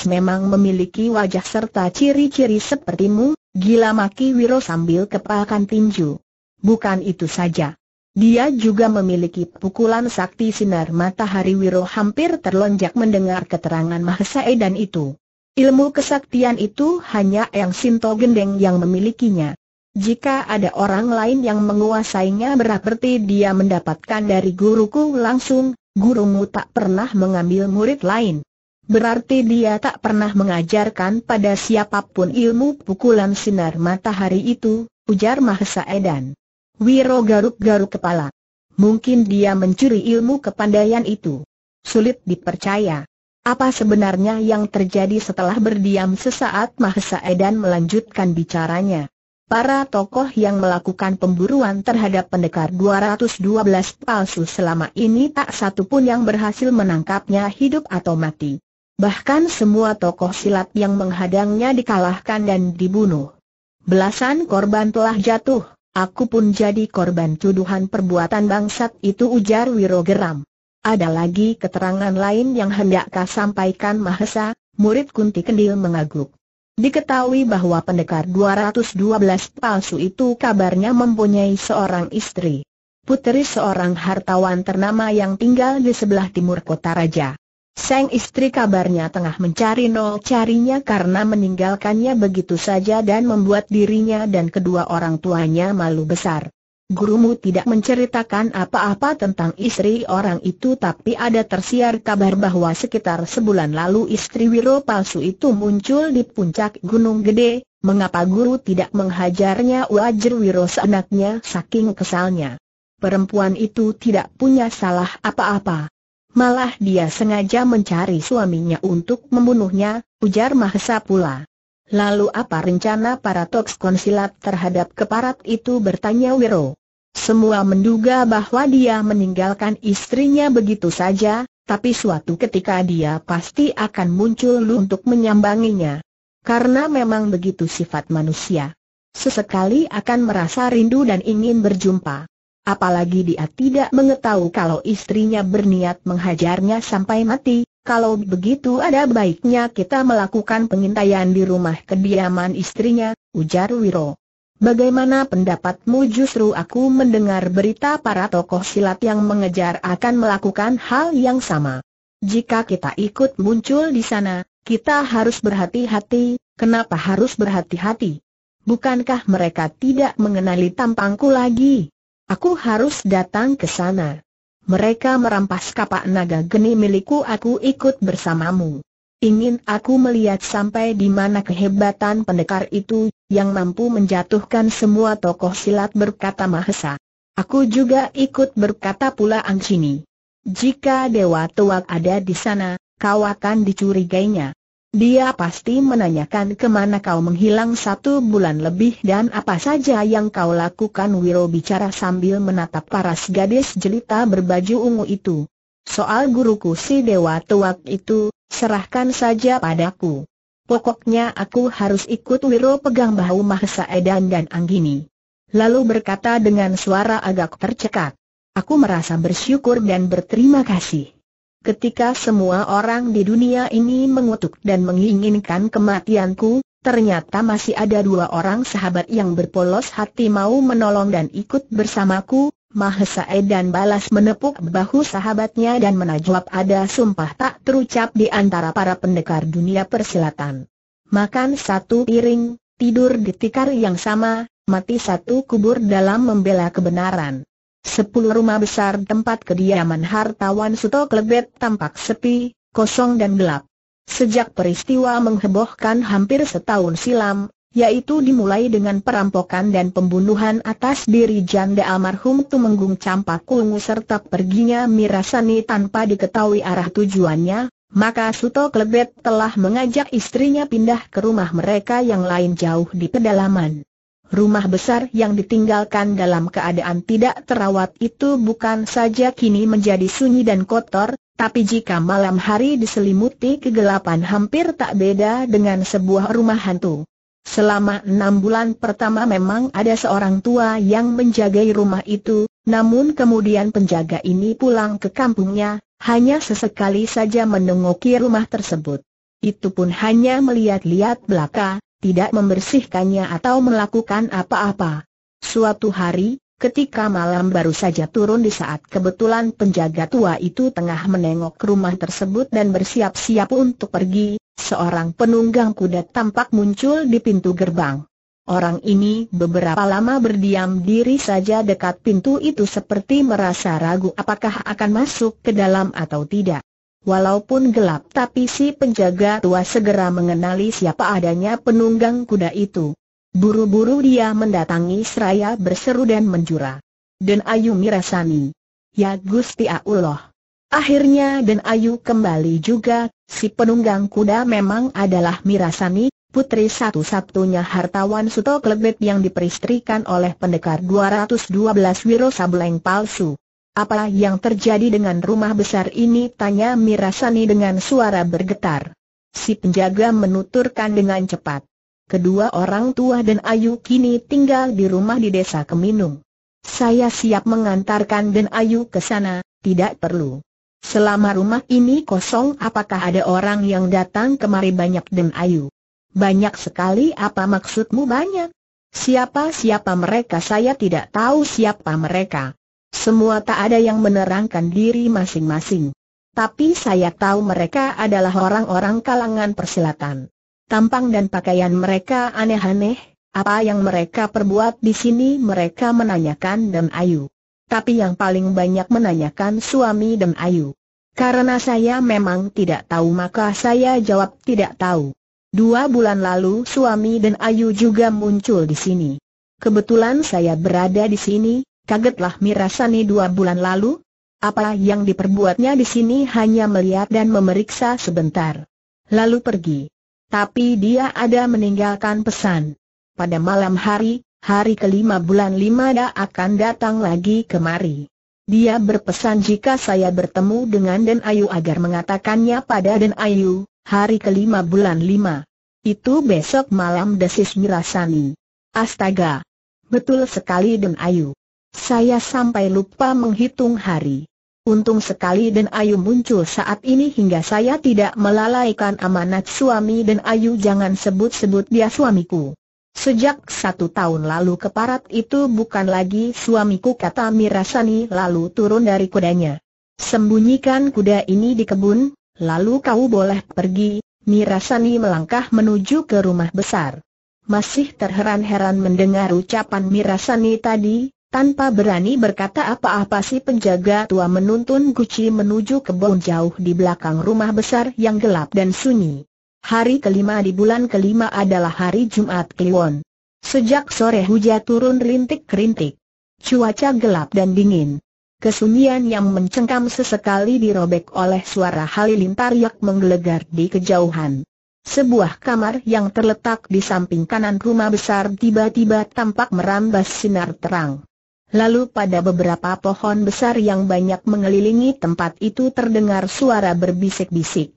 memang memiliki wajah serta ciri-ciri sepertimu, gila maki Wiro sambil kepalkan tinju. Bukan itu saja. Dia juga memiliki pukulan sakti sinar matahari Wiro hampir terlonjak mendengar keterangan Mahesa Edan itu. Ilmu kesaktian itu hanya Yang Sinto Gendeng yang memilikinya. Jika ada orang lain yang menguasainya berarti dia mendapatkan dari guruku langsung, gurumu tak pernah mengambil murid lain. Berarti dia tak pernah mengajarkan pada siapapun ilmu pukulan sinar matahari itu, ujar Mahesa Edan. Wiro garuk-garuk kepala. Mungkin dia mencuri ilmu kepandaian itu. Sulit dipercaya. Apa sebenarnya yang terjadi setelah berdiam sesaat Mahesa Edan melanjutkan bicaranya. Para tokoh yang melakukan pemburuan terhadap pendekar 212 palsu selama ini tak satu pun yang berhasil menangkapnya hidup atau mati. Bahkan semua tokoh silat yang menghadangnya dikalahkan dan dibunuh. Belasan korban telah jatuh, aku pun jadi korban tuduhan perbuatan bangsat itu ujar Wiro Geram. Ada lagi keterangan lain yang hendak kau sampaikan Mahesa, murid Kunti Kendil mengaguk. Diketahui bahwa pendekar 212 palsu itu kabarnya mempunyai seorang istri. Putri seorang hartawan ternama yang tinggal di sebelah timur kota raja. Sang istri kabarnya tengah mencari nol carinya karena meninggalkannya begitu saja dan membuat dirinya dan kedua orang tuanya malu besar. Gurumu tidak menceritakan apa-apa tentang istri orang itu tapi ada tersiar kabar bahwa sekitar sebulan lalu istri Wiro palsu itu muncul di puncak Gunung Gede, mengapa guru tidak menghajarnya wajar Wiro seenaknya saking kesalnya. Perempuan itu tidak punya salah apa-apa. Malah dia sengaja mencari suaminya untuk membunuhnya, ujar Mahesa pula. Lalu apa rencana para toks konsilat terhadap keparat itu bertanya Wiro. Semua menduga bahwa dia meninggalkan istrinya begitu saja, tapi suatu ketika dia pasti akan muncul untuk menyambanginya. Karena memang begitu sifat manusia. Sesekali akan merasa rindu dan ingin berjumpa. Apalagi dia tidak mengetahui kalau istrinya berniat menghajarnya sampai mati, kalau begitu ada baiknya kita melakukan pengintaian di rumah kediaman istrinya, ujar Wiro. Bagaimana pendapatmu justru aku mendengar berita para tokoh silat yang mengejar akan melakukan hal yang sama. Jika kita ikut muncul di sana, kita harus berhati-hati, kenapa harus berhati-hati? Bukankah mereka tidak mengenali tampangku lagi? Aku harus datang ke sana. Mereka merampas kapak naga geni milikku aku ikut bersamamu. Ingin aku melihat sampai di mana kehebatan pendekar itu, yang mampu menjatuhkan semua tokoh silat berkata Mahesa. Aku juga ikut berkata pula Angcini. Jika Dewa Tuak ada di sana, kau akan dicurigainya. Dia pasti menanyakan kemana kau menghilang satu bulan lebih dan apa saja yang kau lakukan Wiro bicara sambil menatap paras gadis jelita berbaju ungu itu. Soal guruku si Dewa Tuak itu, Serahkan saja padaku. Pokoknya aku harus ikut Wiro pegang bahu Mahesa Edan dan Anggini. Lalu berkata dengan suara agak tercekat. Aku merasa bersyukur dan berterima kasih. Ketika semua orang di dunia ini mengutuk dan menginginkan kematianku, ternyata masih ada dua orang sahabat yang berpolos hati mau menolong dan ikut bersamaku, Mahesa Edan balas menepuk bahu sahabatnya dan menajwab ada sumpah tak terucap di antara para pendekar dunia persilatan. Makan satu piring, tidur di tikar yang sama, mati satu kubur dalam membela kebenaran. Sepuluh rumah besar tempat kediaman hartawan Suto Klebet tampak sepi, kosong dan gelap. Sejak peristiwa menghebohkan hampir setahun silam, yaitu dimulai dengan perampokan dan pembunuhan atas diri janda almarhum Tumenggung Campakungu serta perginya Mirasani tanpa diketahui arah tujuannya, maka Suto Klebet telah mengajak istrinya pindah ke rumah mereka yang lain jauh di pedalaman. Rumah besar yang ditinggalkan dalam keadaan tidak terawat itu bukan saja kini menjadi sunyi dan kotor, tapi jika malam hari diselimuti kegelapan hampir tak beda dengan sebuah rumah hantu. Selama enam bulan pertama memang ada seorang tua yang menjagai rumah itu, namun kemudian penjaga ini pulang ke kampungnya, hanya sesekali saja menengoki rumah tersebut. Itu pun hanya melihat-lihat belaka, tidak membersihkannya atau melakukan apa-apa. Suatu hari, ketika malam baru saja turun di saat kebetulan penjaga tua itu tengah menengok rumah tersebut dan bersiap-siap untuk pergi, seorang penunggang kuda tampak muncul di pintu gerbang. Orang ini beberapa lama berdiam diri saja dekat pintu itu seperti merasa ragu apakah akan masuk ke dalam atau tidak. Walaupun gelap tapi si penjaga tua segera mengenali siapa adanya penunggang kuda itu. Buru-buru dia mendatangi seraya berseru dan menjura. Dan Ayumi Rasani. Ya Gusti Allah. Akhirnya Den Ayu kembali juga, si penunggang kuda memang adalah Mirasani, putri satu-satunya hartawan Suto Klebet yang diperistrikan oleh pendekar 212 Wiro Sableng palsu. Apa yang terjadi dengan rumah besar ini? Tanya Mirasani dengan suara bergetar. Si penjaga menuturkan dengan cepat. Kedua orang tua dan Ayu kini tinggal di rumah di desa Keminung. Saya siap mengantarkan Den Ayu ke sana, tidak perlu. Selama rumah ini kosong apakah ada orang yang datang kemari banyak dan ayu? Banyak sekali apa maksudmu banyak? Siapa-siapa mereka saya tidak tahu siapa mereka. Semua tak ada yang menerangkan diri masing-masing. Tapi saya tahu mereka adalah orang-orang kalangan persilatan. Tampang dan pakaian mereka aneh-aneh, apa yang mereka perbuat di sini mereka menanyakan dan ayu tapi yang paling banyak menanyakan suami dan Ayu. Karena saya memang tidak tahu maka saya jawab tidak tahu. Dua bulan lalu suami dan Ayu juga muncul di sini. Kebetulan saya berada di sini, kagetlah Mirasani dua bulan lalu. Apa yang diperbuatnya di sini hanya melihat dan memeriksa sebentar. Lalu pergi. Tapi dia ada meninggalkan pesan. Pada malam hari, hari kelima bulan lima dia akan datang lagi kemari. Dia berpesan jika saya bertemu dengan Den Ayu agar mengatakannya pada Den Ayu, hari kelima bulan lima. Itu besok malam desis Mirasani. Astaga! Betul sekali Den Ayu. Saya sampai lupa menghitung hari. Untung sekali Den Ayu muncul saat ini hingga saya tidak melalaikan amanat suami Den Ayu jangan sebut-sebut dia suamiku. Sejak satu tahun lalu keparat itu bukan lagi suamiku kata Mirasani lalu turun dari kudanya. Sembunyikan kuda ini di kebun, lalu kau boleh pergi, Mirasani melangkah menuju ke rumah besar. Masih terheran-heran mendengar ucapan Mirasani tadi, tanpa berani berkata apa-apa si penjaga tua menuntun Guci menuju kebun jauh di belakang rumah besar yang gelap dan sunyi. Hari kelima di bulan kelima adalah hari Jumat Kliwon. Sejak sore hujan turun rintik-rintik. Cuaca gelap dan dingin. Kesunyian yang mencengkam sesekali dirobek oleh suara halilintar yang menggelegar di kejauhan. Sebuah kamar yang terletak di samping kanan rumah besar tiba-tiba tampak merambas sinar terang. Lalu pada beberapa pohon besar yang banyak mengelilingi tempat itu terdengar suara berbisik-bisik.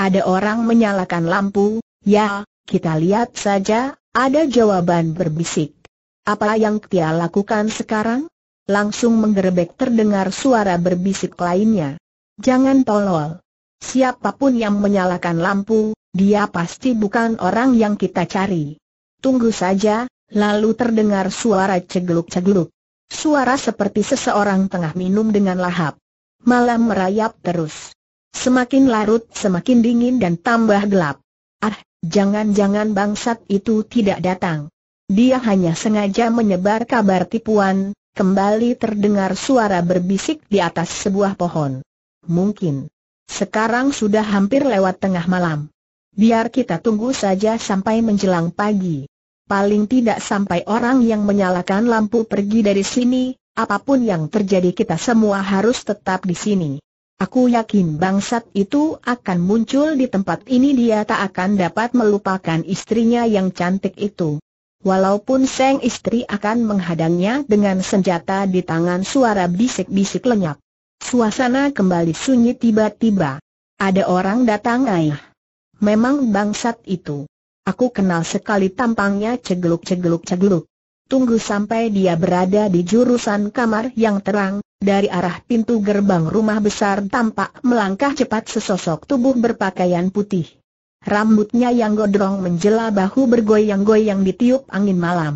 Ada orang menyalakan lampu, ya, kita lihat saja, ada jawaban berbisik. Apa yang dia lakukan sekarang? Langsung menggerebek terdengar suara berbisik lainnya. Jangan tolol. Siapapun yang menyalakan lampu, dia pasti bukan orang yang kita cari. Tunggu saja, lalu terdengar suara cegluk-cegluk. Suara seperti seseorang tengah minum dengan lahap. Malam merayap terus. Semakin larut semakin dingin dan tambah gelap. Ah, jangan-jangan bangsat itu tidak datang. Dia hanya sengaja menyebar kabar tipuan, kembali terdengar suara berbisik di atas sebuah pohon. Mungkin. Sekarang sudah hampir lewat tengah malam. Biar kita tunggu saja sampai menjelang pagi. Paling tidak sampai orang yang menyalakan lampu pergi dari sini, apapun yang terjadi kita semua harus tetap di sini. Aku yakin bangsat itu akan muncul di tempat ini dia tak akan dapat melupakan istrinya yang cantik itu. Walaupun sang istri akan menghadangnya dengan senjata di tangan suara bisik-bisik lenyap. Suasana kembali sunyi tiba-tiba. Ada orang datang ayah. Memang bangsat itu. Aku kenal sekali tampangnya cegeluk-cegeluk-cegeluk. Tunggu sampai dia berada di jurusan kamar yang terang, dari arah pintu gerbang rumah besar tampak melangkah cepat sesosok tubuh berpakaian putih. Rambutnya yang godrong menjela bahu bergoyang-goyang ditiup angin malam.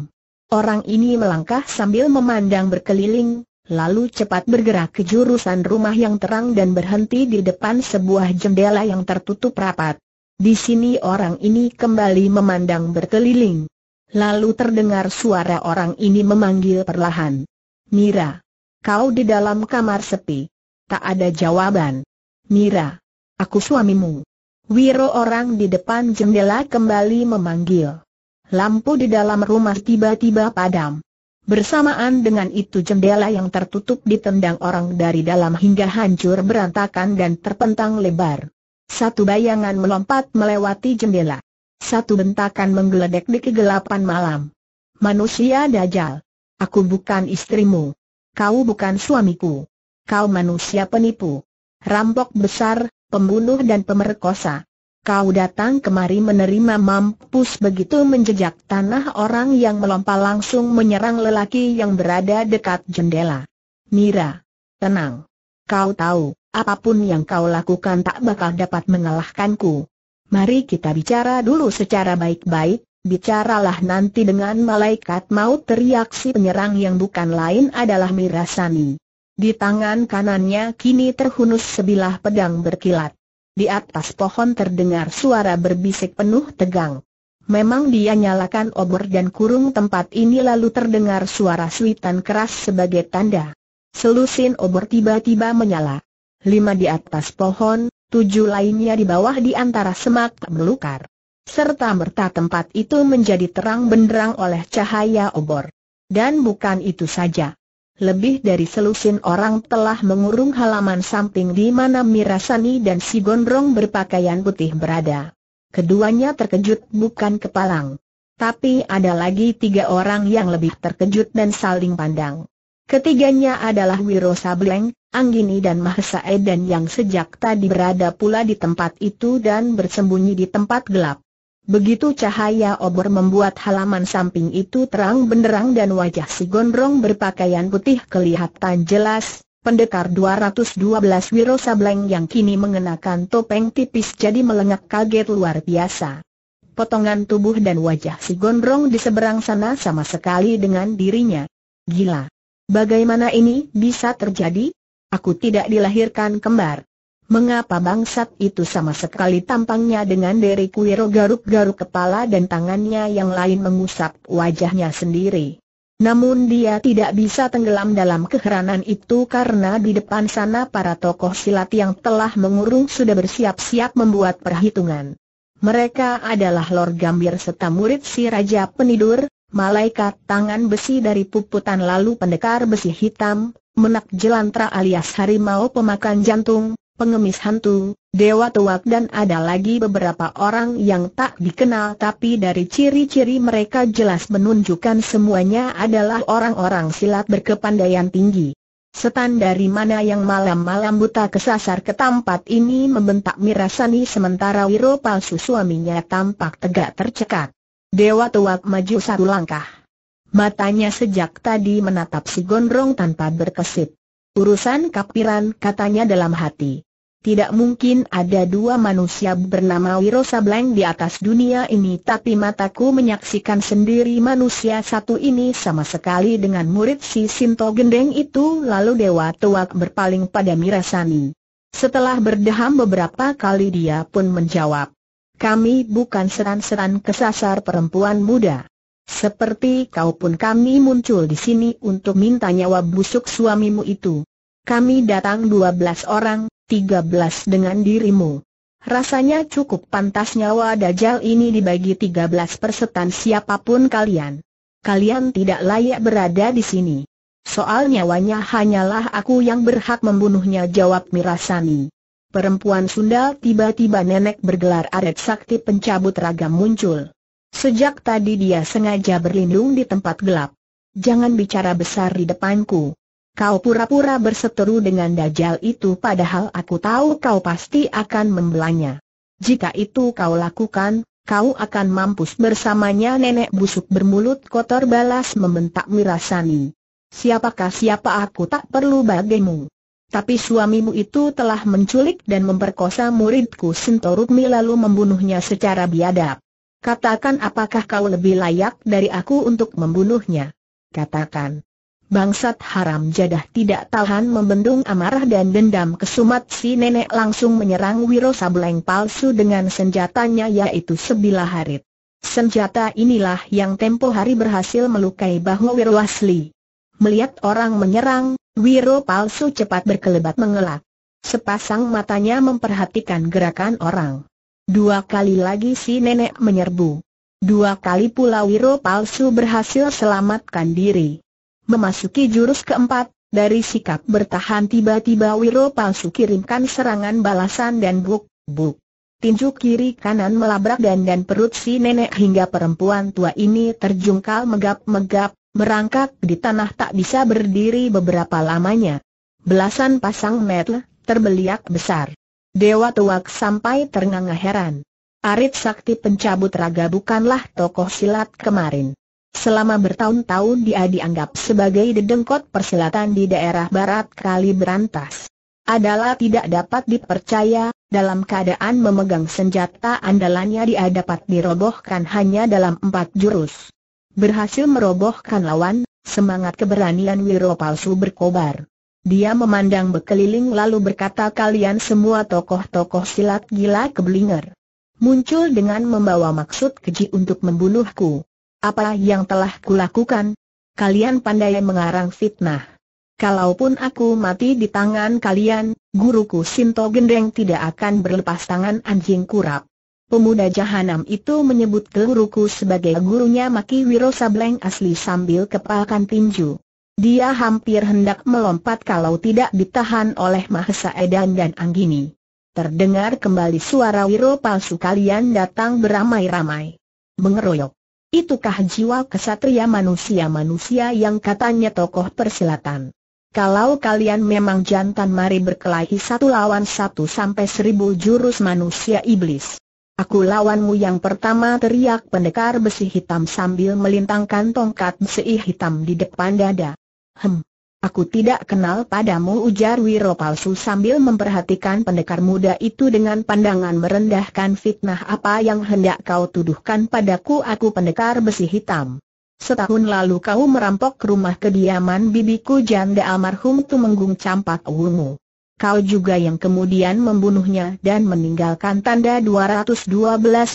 Orang ini melangkah sambil memandang berkeliling, lalu cepat bergerak ke jurusan rumah yang terang dan berhenti di depan sebuah jendela yang tertutup rapat. Di sini orang ini kembali memandang berkeliling. Lalu terdengar suara orang ini memanggil perlahan. Mira. Kau di dalam kamar sepi. Tak ada jawaban. Mira. Aku suamimu. Wiro orang di depan jendela kembali memanggil. Lampu di dalam rumah tiba-tiba padam. Bersamaan dengan itu jendela yang tertutup ditendang orang dari dalam hingga hancur berantakan dan terpentang lebar. Satu bayangan melompat melewati jendela. Satu bentakan menggeledek di kegelapan malam. Manusia dajal. Aku bukan istrimu. Kau bukan suamiku. Kau manusia penipu. Rampok besar, pembunuh dan pemerkosa. Kau datang kemari menerima mampus begitu menjejak tanah orang yang melompat langsung menyerang lelaki yang berada dekat jendela. Mira, tenang. Kau tahu, apapun yang kau lakukan tak bakal dapat mengalahkanku. Mari kita bicara dulu secara baik-baik, bicaralah nanti dengan malaikat maut teriak si penyerang yang bukan lain adalah Mirasani. Di tangan kanannya kini terhunus sebilah pedang berkilat. Di atas pohon terdengar suara berbisik penuh tegang. Memang dia nyalakan obor dan kurung tempat ini lalu terdengar suara suitan keras sebagai tanda. Selusin obor tiba-tiba menyala. Lima di atas pohon, tujuh lainnya di bawah di antara semak belukar. Serta merta tempat itu menjadi terang benderang oleh cahaya obor. Dan bukan itu saja. Lebih dari selusin orang telah mengurung halaman samping di mana Mirasani dan si Gondrong berpakaian putih berada. Keduanya terkejut bukan kepalang. Tapi ada lagi tiga orang yang lebih terkejut dan saling pandang. Ketiganya adalah Wiro Sableng, Anggini dan Mahesa Eden yang sejak tadi berada pula di tempat itu dan bersembunyi di tempat gelap. Begitu cahaya obor membuat halaman samping itu terang benderang dan wajah si gondrong berpakaian putih kelihatan jelas, pendekar 212 Wiro Sableng yang kini mengenakan topeng tipis jadi melengak kaget luar biasa. Potongan tubuh dan wajah si gondrong di seberang sana sama sekali dengan dirinya. Gila! Bagaimana ini bisa terjadi? Aku tidak dilahirkan kembar. Mengapa bangsat itu sama sekali tampangnya dengan Derry Kuiro garuk-garuk kepala dan tangannya yang lain mengusap wajahnya sendiri. Namun dia tidak bisa tenggelam dalam keheranan itu karena di depan sana para tokoh silat yang telah mengurung sudah bersiap-siap membuat perhitungan. Mereka adalah Lord Gambir serta murid si Raja Penidur, malaikat tangan besi dari puputan lalu pendekar besi hitam, menak jelantra alias harimau pemakan jantung, pengemis hantu, dewa tuak dan ada lagi beberapa orang yang tak dikenal tapi dari ciri-ciri mereka jelas menunjukkan semuanya adalah orang-orang silat berkepandaian tinggi. Setan dari mana yang malam-malam buta kesasar ke tempat ini membentak Mirasani sementara Wiro palsu suaminya tampak tegak tercekat. Dewa tuak maju satu langkah. Matanya sejak tadi menatap si gondrong tanpa berkesip. Urusan kapiran katanya dalam hati. Tidak mungkin ada dua manusia bernama Wiro Sableng di atas dunia ini tapi mataku menyaksikan sendiri manusia satu ini sama sekali dengan murid si Sinto Gendeng itu lalu Dewa Tuak berpaling pada Mirasani. Setelah berdeham beberapa kali dia pun menjawab, kami bukan seran-seran kesasar perempuan muda. Seperti kau pun kami muncul di sini untuk minta nyawa busuk suamimu itu. Kami datang dua belas orang, tiga belas dengan dirimu. Rasanya cukup pantas nyawa Dajjal ini dibagi tiga 13 persetan siapapun kalian. Kalian tidak layak berada di sini. Soal nyawanya hanyalah aku yang berhak membunuhnya jawab Mirasani. Perempuan Sunda tiba-tiba nenek bergelar adat sakti pencabut ragam muncul. Sejak tadi dia sengaja berlindung di tempat gelap. Jangan bicara besar di depanku. Kau pura-pura berseteru dengan Dajjal itu padahal aku tahu kau pasti akan membelanya. Jika itu kau lakukan, kau akan mampus bersamanya nenek busuk bermulut kotor balas membentak Mirasani. Siapakah siapa aku tak perlu bagimu. Tapi suamimu itu telah menculik dan memperkosa muridku Sentorukmi lalu membunuhnya secara biadab. Katakan apakah kau lebih layak dari aku untuk membunuhnya. Katakan. Bangsat haram jadah tidak tahan membendung amarah dan dendam kesumat si nenek langsung menyerang Wiro Sableng palsu dengan senjatanya yaitu sebilah harit. Senjata inilah yang tempo hari berhasil melukai bahu Wiro asli. Melihat orang menyerang, Wiro palsu cepat berkelebat mengelak. Sepasang matanya memperhatikan gerakan orang. Dua kali lagi si nenek menyerbu. Dua kali pula Wiro palsu berhasil selamatkan diri. Memasuki jurus keempat, dari sikap bertahan tiba-tiba Wiro palsu kirimkan serangan balasan dan buk, buk. Tinju kiri kanan melabrak dandan perut si nenek hingga perempuan tua ini terjungkal megap-megap, merangkak di tanah tak bisa berdiri beberapa lamanya. Belasan pasang metel, terbeliak besar. Dewa Tuak sampai ternganga heran. Arit Sakti pencabut raga bukanlah tokoh silat kemarin. Selama bertahun-tahun dia dianggap sebagai dedengkot persilatan di daerah barat kali berantas. Adalah tidak dapat dipercaya, dalam keadaan memegang senjata andalannya dia dapat dirobohkan hanya dalam empat jurus. Berhasil merobohkan lawan, semangat keberanian Wiro palsu berkobar. Dia memandang berkeliling lalu berkata kalian semua tokoh-tokoh silat gila keblinger. Muncul dengan membawa maksud keji untuk membunuhku. Apa yang telah kulakukan? Kalian pandai mengarang fitnah. Kalaupun aku mati di tangan kalian, guruku Sinto Gendeng tidak akan berlepas tangan anjing kurap. Pemuda jahanam itu menyebut guruku sebagai gurunya Maki Wiro Sableng asli sambil kepalkan tinju. Dia hampir hendak melompat kalau tidak ditahan oleh Mahesa Edan dan Anggini. Terdengar kembali suara wiro palsu kalian datang beramai-ramai. Mengeroyok. Itukah jiwa kesatria manusia-manusia yang katanya tokoh persilatan. Kalau kalian memang jantan mari berkelahi satu lawan satu sampai seribu jurus manusia iblis. Aku lawanmu yang pertama teriak pendekar besi hitam sambil melintangkan tongkat besi hitam di depan dada. Hem, aku tidak kenal padamu ujar Wiro palsu sambil memperhatikan pendekar muda itu dengan pandangan merendahkan fitnah apa yang hendak kau tuduhkan padaku aku pendekar besi hitam. Setahun lalu kau merampok rumah kediaman bibiku janda almarhum Tumenggung Campak Wungu. Kau juga yang kemudian membunuhnya dan meninggalkan tanda 212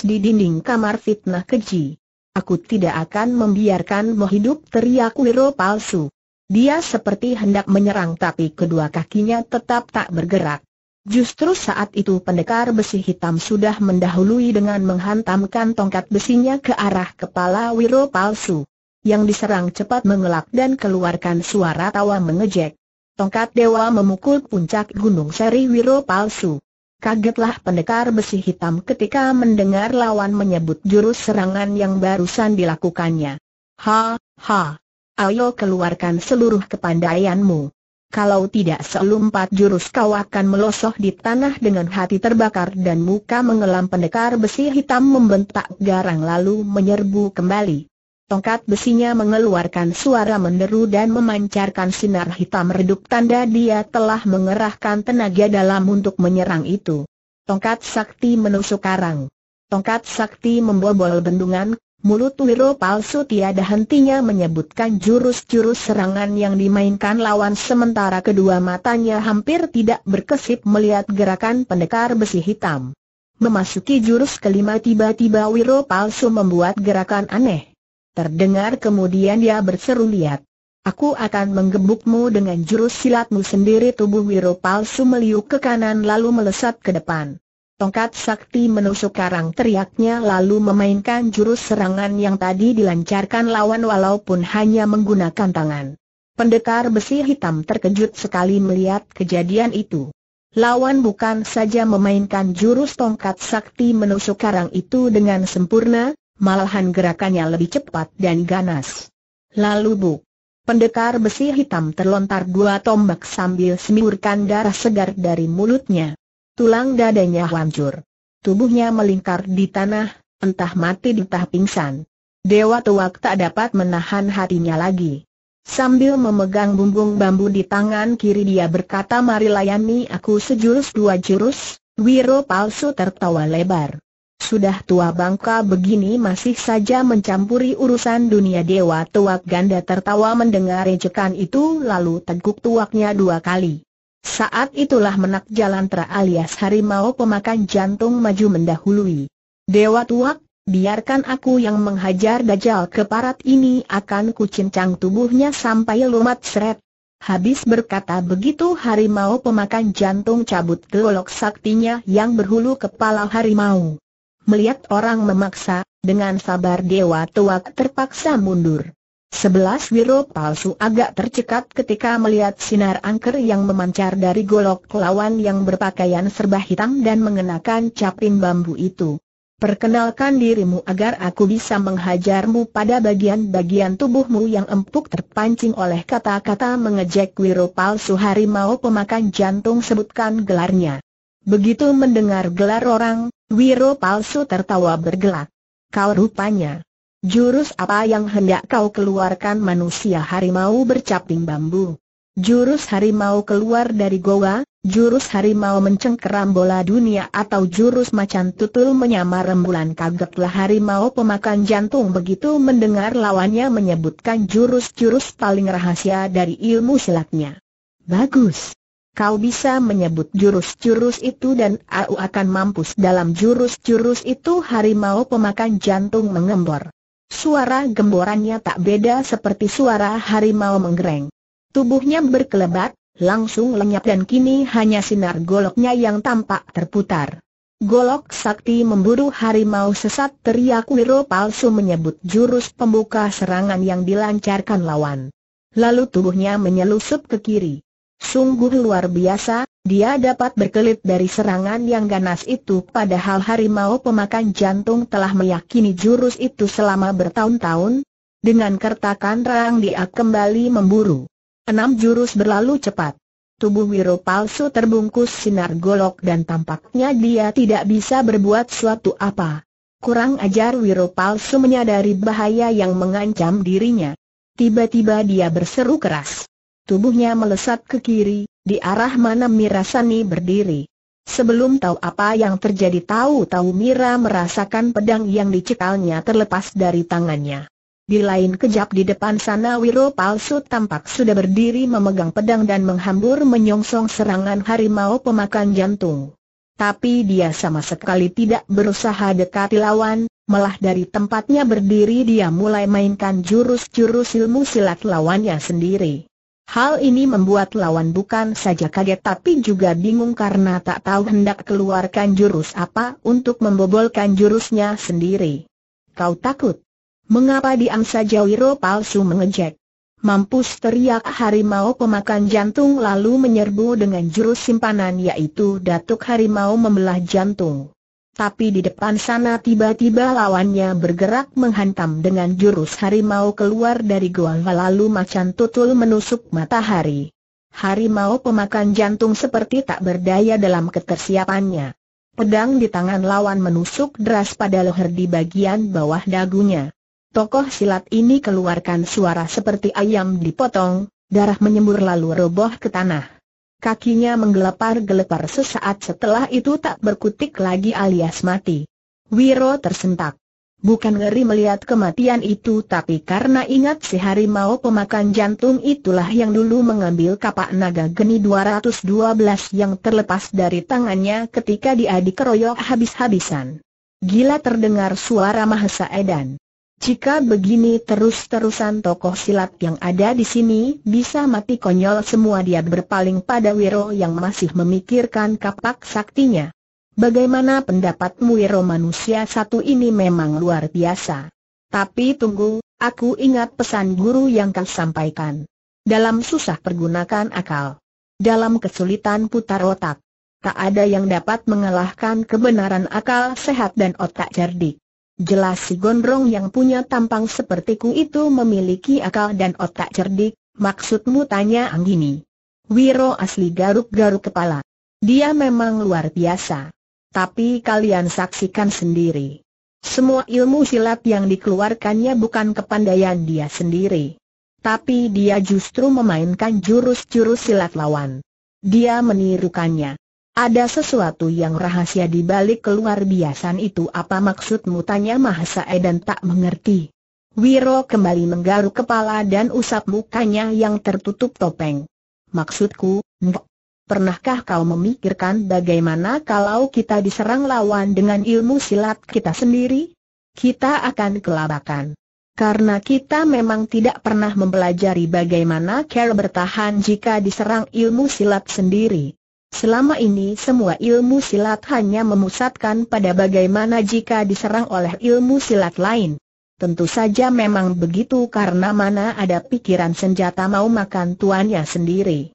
di dinding kamar fitnah keji. Aku tidak akan membiarkanmu hidup teriak Wiro palsu. Dia seperti hendak menyerang tapi kedua kakinya tetap tak bergerak. Justru saat itu pendekar besi hitam sudah mendahului dengan menghantamkan tongkat besinya ke arah kepala Wiro palsu. Yang diserang cepat mengelak dan keluarkan suara tawa mengejek. Tongkat dewa memukul puncak gunung seri Wiro palsu. Kagetlah pendekar besi hitam ketika mendengar lawan menyebut jurus serangan yang barusan dilakukannya. Ha, ha, ayo keluarkan seluruh kepandaianmu. Kalau tidak selumpat jurus kau akan melosoh di tanah dengan hati terbakar dan muka mengelam pendekar besi hitam membentak garang lalu menyerbu kembali. Tongkat besinya mengeluarkan suara menderu dan memancarkan sinar hitam redup tanda dia telah mengerahkan tenaga dalam untuk menyerang itu. Tongkat sakti menusuk karang. Tongkat sakti membobol bendungan, Mulut Wiro palsu tiada hentinya menyebutkan jurus-jurus serangan yang dimainkan lawan sementara kedua matanya hampir tidak berkesip melihat gerakan pendekar besi hitam. Memasuki jurus kelima tiba-tiba Wiro palsu membuat gerakan aneh. Terdengar kemudian dia berseru lihat. Aku akan menggebukmu dengan jurus silatmu sendiri tubuh Wiro palsu meliuk ke kanan lalu melesat ke depan. Tongkat sakti menusuk karang teriaknya lalu memainkan jurus serangan yang tadi dilancarkan lawan walaupun hanya menggunakan tangan. Pendekar besi hitam terkejut sekali melihat kejadian itu. Lawan bukan saja memainkan jurus tongkat sakti menusuk karang itu dengan sempurna, malahan gerakannya lebih cepat dan ganas. Lalu bu, Pendekar besi hitam terlontar dua tombak sambil semburkan darah segar dari mulutnya. Tulang dadanya hancur. Tubuhnya melingkar di tanah, entah mati entah pingsan. Dewa Tuak tak dapat menahan hatinya lagi. Sambil memegang bumbung bambu di tangan kiri dia berkata mari layani aku sejurus dua jurus, Wiro palsu tertawa lebar. Sudah tua bangka begini masih saja mencampuri urusan dunia dewa tuak ganda tertawa mendengar ejekan itu lalu teguk tuaknya dua kali. Saat itulah menak jalantra alias harimau pemakan jantung maju mendahului. Dewa tuak, biarkan aku yang menghajar dajal keparat ini akan kucincang tubuhnya sampai lumat seret. Habis berkata begitu harimau pemakan jantung cabut golok saktinya yang berhulu kepala harimau. Melihat orang memaksa, dengan sabar dewa tuak terpaksa mundur. Sebelas wiro palsu agak tercekat ketika melihat sinar angker yang memancar dari golok lawan yang berpakaian serba hitam dan mengenakan caping bambu itu. Perkenalkan dirimu agar aku bisa menghajarmu pada bagian-bagian tubuhmu yang empuk terpancing oleh kata-kata mengejek wiro palsu harimau pemakan jantung sebutkan gelarnya. Begitu mendengar gelar orang, wiro palsu tertawa bergelak. Kau rupanya Jurus apa yang hendak kau keluarkan manusia harimau bercaping bambu? Jurus harimau keluar dari goa, jurus harimau mencengkeram bola dunia atau jurus macan tutul menyamar rembulan kagetlah harimau pemakan jantung begitu mendengar lawannya menyebutkan jurus-jurus paling rahasia dari ilmu silatnya. Bagus. Kau bisa menyebut jurus-jurus itu dan aku akan mampus dalam jurus-jurus itu harimau pemakan jantung mengembor. Suara gemborannya tak beda seperti suara harimau menggereng. Tubuhnya berkelebat, langsung lenyap dan kini hanya sinar goloknya yang tampak terputar. Golok sakti memburu harimau sesat teriak Wiro palsu menyebut jurus pembuka serangan yang dilancarkan lawan. Lalu tubuhnya menyelusup ke kiri. Sungguh luar biasa, dia dapat berkelit dari serangan yang ganas itu padahal harimau pemakan jantung telah meyakini jurus itu selama bertahun-tahun. Dengan kertakan rang dia kembali memburu. Enam jurus berlalu cepat. Tubuh Wiro palsu terbungkus sinar golok dan tampaknya dia tidak bisa berbuat suatu apa. Kurang ajar Wiro palsu menyadari bahaya yang mengancam dirinya. Tiba-tiba dia berseru keras. Tubuhnya melesat ke kiri, di arah mana Mirasani berdiri. Sebelum tahu apa yang terjadi tahu-tahu Mira merasakan pedang yang dicekalnya terlepas dari tangannya. Di lain kejap di depan sana Wiro palsu tampak sudah berdiri memegang pedang dan menghambur menyongsong serangan harimau pemakan jantung. Tapi dia sama sekali tidak berusaha dekati lawan, malah dari tempatnya berdiri dia mulai mainkan jurus-jurus ilmu silat lawannya sendiri. Hal ini membuat lawan bukan saja kaget tapi juga bingung karena tak tahu hendak keluarkan jurus apa untuk membobolkan jurusnya sendiri. Kau takut? Mengapa diam saja Wiro palsu mengejek? Mampus teriak harimau pemakan jantung lalu menyerbu dengan jurus simpanan yaitu Datuk Harimau membelah jantung. Tapi di depan sana tiba-tiba lawannya bergerak menghantam dengan jurus harimau keluar dari goa lalu macan tutul menusuk matahari. Harimau pemakan jantung seperti tak berdaya dalam ketersiapannya. Pedang di tangan lawan menusuk deras pada leher di bagian bawah dagunya. Tokoh silat ini keluarkan suara seperti ayam dipotong, darah menyembur lalu roboh ke tanah kakinya menggelepar-gelepar sesaat setelah itu tak berkutik lagi alias mati. Wiro tersentak. Bukan ngeri melihat kematian itu tapi karena ingat si harimau pemakan jantung itulah yang dulu mengambil kapak naga geni 212 yang terlepas dari tangannya ketika dia dikeroyok habis-habisan. Gila terdengar suara Mahesa Edan. Jika begini terus-terusan tokoh silat yang ada di sini bisa mati konyol semua dia berpaling pada Wiro yang masih memikirkan kapak saktinya. Bagaimana pendapatmu Wiro manusia satu ini memang luar biasa. Tapi tunggu, aku ingat pesan guru yang kau sampaikan. Dalam susah pergunakan akal. Dalam kesulitan putar otak. Tak ada yang dapat mengalahkan kebenaran akal sehat dan otak cerdik. Jelas si gondrong yang punya tampang sepertiku itu memiliki akal dan otak cerdik, maksudmu tanya Anggini. Wiro asli garuk-garuk kepala. Dia memang luar biasa. Tapi kalian saksikan sendiri. Semua ilmu silat yang dikeluarkannya bukan kepandaian dia sendiri. Tapi dia justru memainkan jurus-jurus silat lawan. Dia menirukannya. Ada sesuatu yang rahasia di balik keluar biasan itu apa maksudmu tanya Mahesa Edan tak mengerti. Wiro kembali menggaruk kepala dan usap mukanya yang tertutup topeng. Maksudku, Pernahkah kau memikirkan bagaimana kalau kita diserang lawan dengan ilmu silat kita sendiri? Kita akan kelabakan. Karena kita memang tidak pernah mempelajari bagaimana kel bertahan jika diserang ilmu silat sendiri. Selama ini semua ilmu silat hanya memusatkan pada bagaimana jika diserang oleh ilmu silat lain. Tentu saja memang begitu karena mana ada pikiran senjata mau makan tuannya sendiri.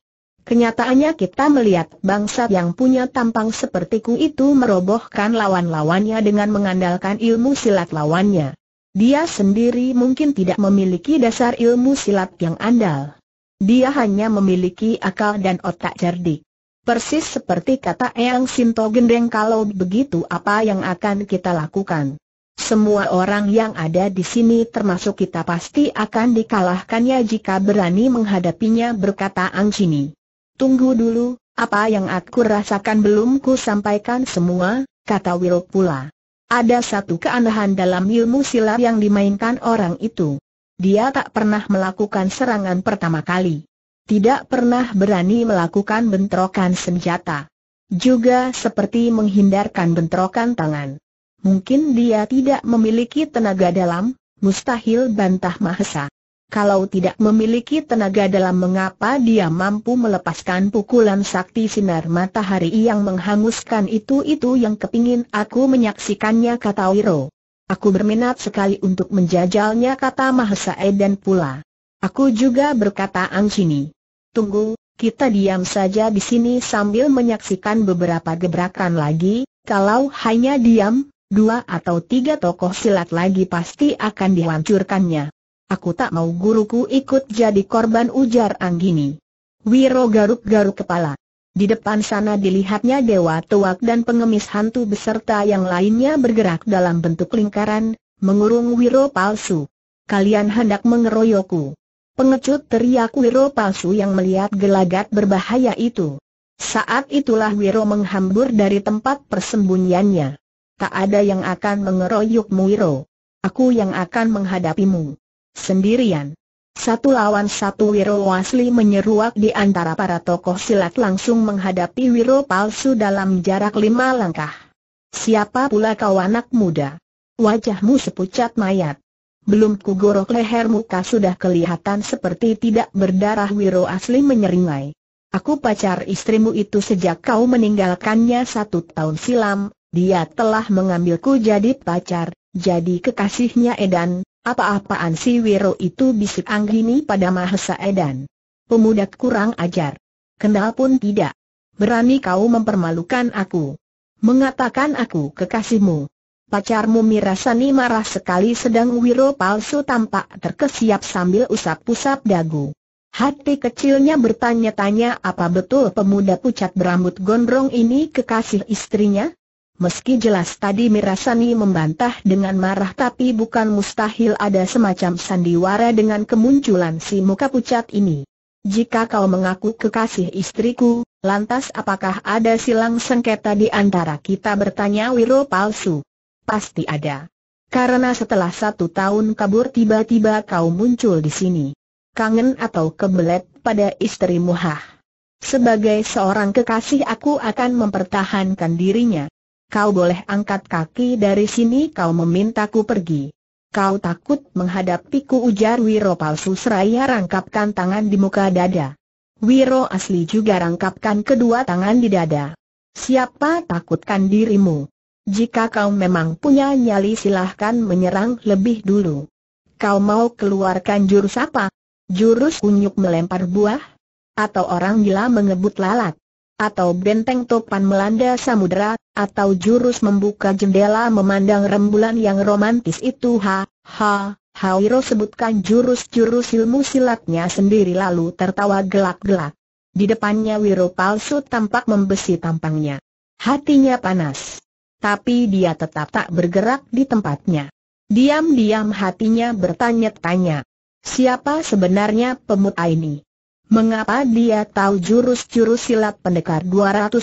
Kenyataannya kita melihat bangsa yang punya tampang seperti sepertiku itu merobohkan lawan-lawannya dengan mengandalkan ilmu silat lawannya. Dia sendiri mungkin tidak memiliki dasar ilmu silat yang andal. Dia hanya memiliki akal dan otak cerdik. Persis seperti kata Eyang Sinto Gendeng kalau begitu apa yang akan kita lakukan? Semua orang yang ada di sini termasuk kita pasti akan dikalahkannya jika berani menghadapinya berkata Chini. Tunggu dulu, apa yang aku rasakan belum ku sampaikan semua, kata Will pula. Ada satu keanehan dalam ilmu silat yang dimainkan orang itu. Dia tak pernah melakukan serangan pertama kali tidak pernah berani melakukan bentrokan senjata. Juga seperti menghindarkan bentrokan tangan. Mungkin dia tidak memiliki tenaga dalam, mustahil bantah Mahesa. Kalau tidak memiliki tenaga dalam mengapa dia mampu melepaskan pukulan sakti sinar matahari yang menghanguskan itu-itu yang kepingin aku menyaksikannya kata Wiro. Aku berminat sekali untuk menjajalnya kata Mahesa Eden pula. Aku juga berkata Ancini. Tunggu, kita diam saja di sini sambil menyaksikan beberapa gebrakan lagi, kalau hanya diam, dua atau tiga tokoh silat lagi pasti akan dihancurkannya. Aku tak mau guruku ikut jadi korban ujar Anggini. Wiro garuk-garuk kepala. Di depan sana dilihatnya dewa tuak dan pengemis hantu beserta yang lainnya bergerak dalam bentuk lingkaran, mengurung Wiro palsu. Kalian hendak mengeroyokku. Pengecut teriak Wiro palsu yang melihat gelagat berbahaya itu. Saat itulah Wiro menghambur dari tempat persembunyiannya. Tak ada yang akan mengeroyokmu Wiro. Aku yang akan menghadapimu. Sendirian. Satu lawan satu Wiro Wasli menyeruak di antara para tokoh silat langsung menghadapi Wiro palsu dalam jarak lima langkah. Siapa pula kau anak muda? Wajahmu sepucat mayat belum kugorok leher muka sudah kelihatan seperti tidak berdarah Wiro asli menyeringai. Aku pacar istrimu itu sejak kau meninggalkannya satu tahun silam, dia telah mengambilku jadi pacar, jadi kekasihnya Edan, apa-apaan si Wiro itu bisik Anggini pada Mahesa Edan. Pemuda kurang ajar. Kenal pun tidak. Berani kau mempermalukan aku. Mengatakan aku kekasihmu. Pacarmu Mirasani marah sekali sedang Wiro palsu tampak terkesiap sambil usap-usap dagu. Hati kecilnya bertanya-tanya apa betul pemuda pucat berambut gondrong ini kekasih istrinya? Meski jelas tadi Mirasani membantah dengan marah tapi bukan mustahil ada semacam sandiwara dengan kemunculan si muka pucat ini. Jika kau mengaku kekasih istriku, lantas apakah ada silang sengketa di antara kita bertanya Wiro palsu? Pasti ada. Karena setelah satu tahun kabur tiba-tiba kau muncul di sini. Kangen atau kebelet pada istrimu hah. Sebagai seorang kekasih aku akan mempertahankan dirinya. Kau boleh angkat kaki dari sini kau memintaku pergi. Kau takut menghadapiku ujar Wiro palsu seraya rangkapkan tangan di muka dada. Wiro asli juga rangkapkan kedua tangan di dada. Siapa takutkan dirimu? Jika kau memang punya nyali silahkan menyerang lebih dulu. Kau mau keluarkan jurus apa? Jurus unyuk melempar buah? Atau orang gila mengebut lalat? Atau benteng topan melanda samudera? Atau jurus membuka jendela memandang rembulan yang romantis itu? Ha, ha, Wiro sebutkan jurus-jurus ilmu silatnya sendiri lalu tertawa gelak-gelak. Di depannya Wiro palsu tampak membesi tampangnya. Hatinya panas tapi dia tetap tak bergerak di tempatnya. Diam-diam hatinya bertanya-tanya, siapa sebenarnya pemuda ini? Mengapa dia tahu jurus-jurus silat pendekar 212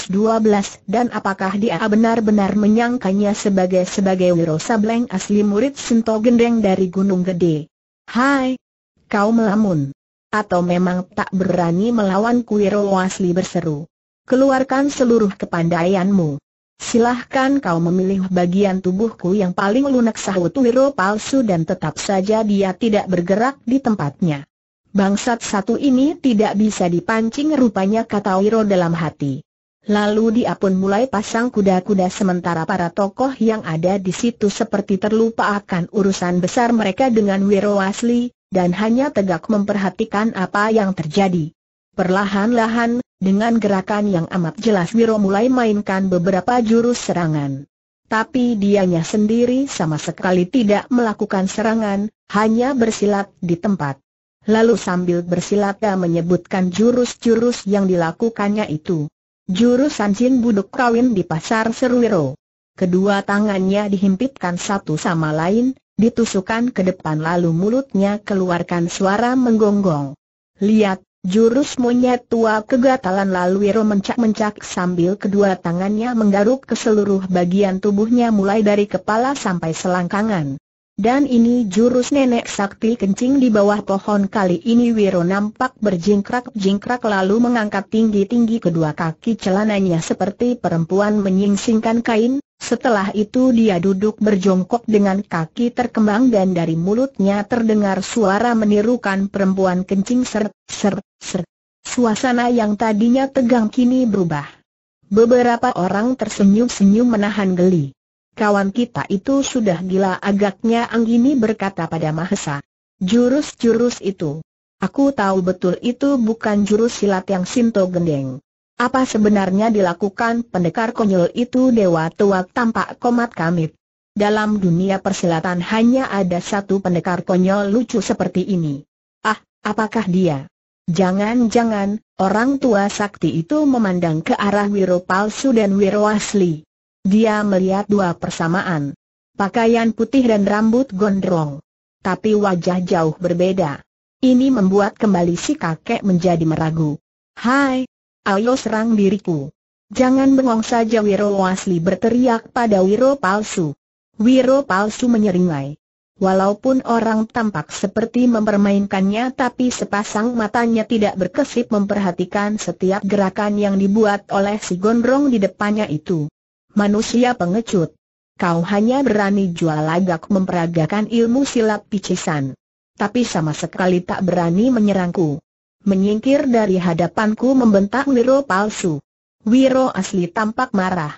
dan apakah dia benar-benar menyangkanya sebagai sebagai Wiro Sableng asli murid Sinto Gendeng dari Gunung Gede? Hai, kau melamun. Atau memang tak berani melawan Wiro asli berseru. Keluarkan seluruh kepandaianmu. Silahkan kau memilih bagian tubuhku yang paling lunak sahut Wiro palsu dan tetap saja dia tidak bergerak di tempatnya. Bangsat satu ini tidak bisa dipancing rupanya kata Wiro dalam hati. Lalu dia pun mulai pasang kuda-kuda sementara para tokoh yang ada di situ seperti terlupa akan urusan besar mereka dengan Wiro asli, dan hanya tegak memperhatikan apa yang terjadi. Perlahan-lahan, dengan gerakan yang amat jelas Wiro mulai mainkan beberapa jurus serangan. Tapi dianya sendiri sama sekali tidak melakukan serangan, hanya bersilat di tempat. Lalu sambil bersilat dia menyebutkan jurus-jurus yang dilakukannya itu. Jurus Sanjin Buduk Kawin di Pasar Wiro. Kedua tangannya dihimpitkan satu sama lain, ditusukan ke depan lalu mulutnya keluarkan suara menggonggong. Lihat, Jurus monyet tua kegatalan lalu Wiro mencak-mencak sambil kedua tangannya menggaruk ke seluruh bagian tubuhnya mulai dari kepala sampai selangkangan. Dan ini jurus nenek sakti kencing di bawah pohon kali ini Wiro nampak berjingkrak-jingkrak lalu mengangkat tinggi-tinggi kedua kaki celananya seperti perempuan menyingsingkan kain, setelah itu dia duduk berjongkok dengan kaki terkembang dan dari mulutnya terdengar suara menirukan perempuan kencing ser, ser, ser. Suasana yang tadinya tegang kini berubah. Beberapa orang tersenyum-senyum menahan geli. Kawan kita itu sudah gila agaknya Anggini berkata pada Mahesa. Jurus-jurus itu. Aku tahu betul itu bukan jurus silat yang Sinto gendeng. Apa sebenarnya dilakukan pendekar konyol itu Dewa tua tampak komat kamit. Dalam dunia persilatan hanya ada satu pendekar konyol lucu seperti ini. Ah, apakah dia? Jangan-jangan, orang tua sakti itu memandang ke arah Wiro palsu dan Wiro asli. Dia melihat dua persamaan. Pakaian putih dan rambut gondrong. Tapi wajah jauh berbeda. Ini membuat kembali si kakek menjadi meragu. Hai, Ayo serang diriku. Jangan bengong saja Wiro asli berteriak pada Wiro palsu. Wiro palsu menyeringai. Walaupun orang tampak seperti mempermainkannya tapi sepasang matanya tidak berkesip memperhatikan setiap gerakan yang dibuat oleh si gondrong di depannya itu. Manusia pengecut. Kau hanya berani jual lagak memperagakan ilmu silat picisan. Tapi sama sekali tak berani menyerangku menyingkir dari hadapanku membentak Wiro palsu. Wiro asli tampak marah.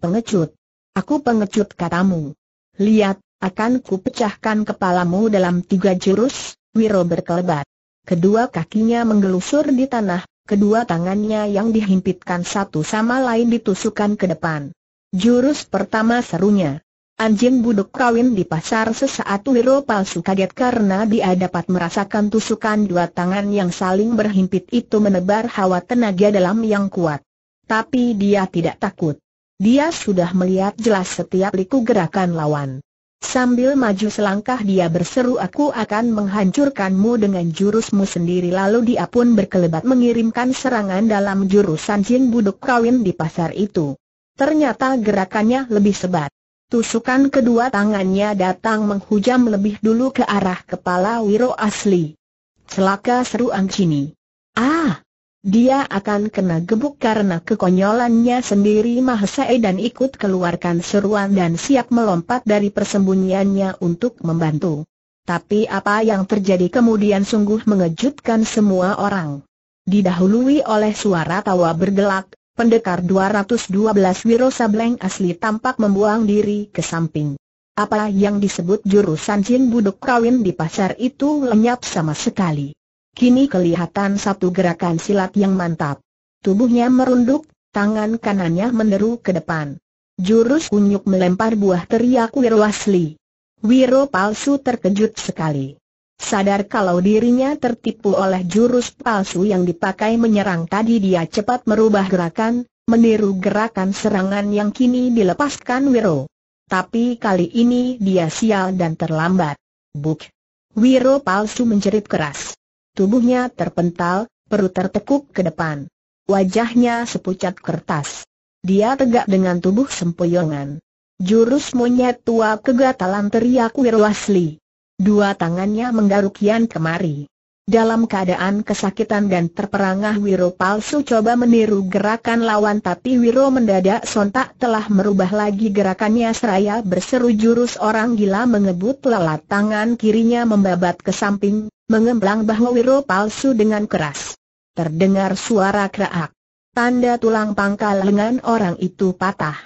Pengecut. Aku pengecut katamu. Lihat, akan ku pecahkan kepalamu dalam tiga jurus, Wiro berkelebat. Kedua kakinya menggelusur di tanah, kedua tangannya yang dihimpitkan satu sama lain ditusukkan ke depan. Jurus pertama serunya. Anjing buduk kawin di pasar sesaat Wiro palsu kaget karena dia dapat merasakan tusukan dua tangan yang saling berhimpit itu menebar hawa tenaga dalam yang kuat. Tapi dia tidak takut. Dia sudah melihat jelas setiap liku gerakan lawan. Sambil maju selangkah dia berseru aku akan menghancurkanmu dengan jurusmu sendiri lalu dia pun berkelebat mengirimkan serangan dalam jurus anjing buduk kawin di pasar itu. Ternyata gerakannya lebih sebat. Tusukan kedua tangannya datang menghujam lebih dulu ke arah kepala Wiro Asli. Celaka seru Angcini. Ah! Dia akan kena gebuk karena kekonyolannya sendiri Mahesa dan ikut keluarkan seruan dan siap melompat dari persembunyiannya untuk membantu. Tapi apa yang terjadi kemudian sungguh mengejutkan semua orang. Didahului oleh suara tawa bergelak, pendekar 212 Wiro Sableng asli tampak membuang diri ke samping. Apa yang disebut jurusan Jin Buduk Kawin di pasar itu lenyap sama sekali. Kini kelihatan satu gerakan silat yang mantap. Tubuhnya merunduk, tangan kanannya meneru ke depan. Jurus kunyuk melempar buah teriak Wiro asli. Wiro palsu terkejut sekali. Sadar kalau dirinya tertipu oleh jurus palsu yang dipakai menyerang tadi dia cepat merubah gerakan, meniru gerakan serangan yang kini dilepaskan Wiro. Tapi kali ini dia sial dan terlambat. Buk! Wiro palsu menjerit keras. Tubuhnya terpental, perut tertekuk ke depan. Wajahnya sepucat kertas. Dia tegak dengan tubuh sempoyongan. Jurus monyet tua kegatalan teriak Wiro asli. Dua tangannya menggaruk Yan kemari. Dalam keadaan kesakitan dan terperangah Wiro palsu coba meniru gerakan lawan tapi Wiro mendadak sontak telah merubah lagi gerakannya seraya berseru jurus orang gila mengebut lelat tangan kirinya membabat ke samping, mengemblang bahwa Wiro palsu dengan keras. Terdengar suara kerak. Tanda tulang pangkal lengan orang itu patah.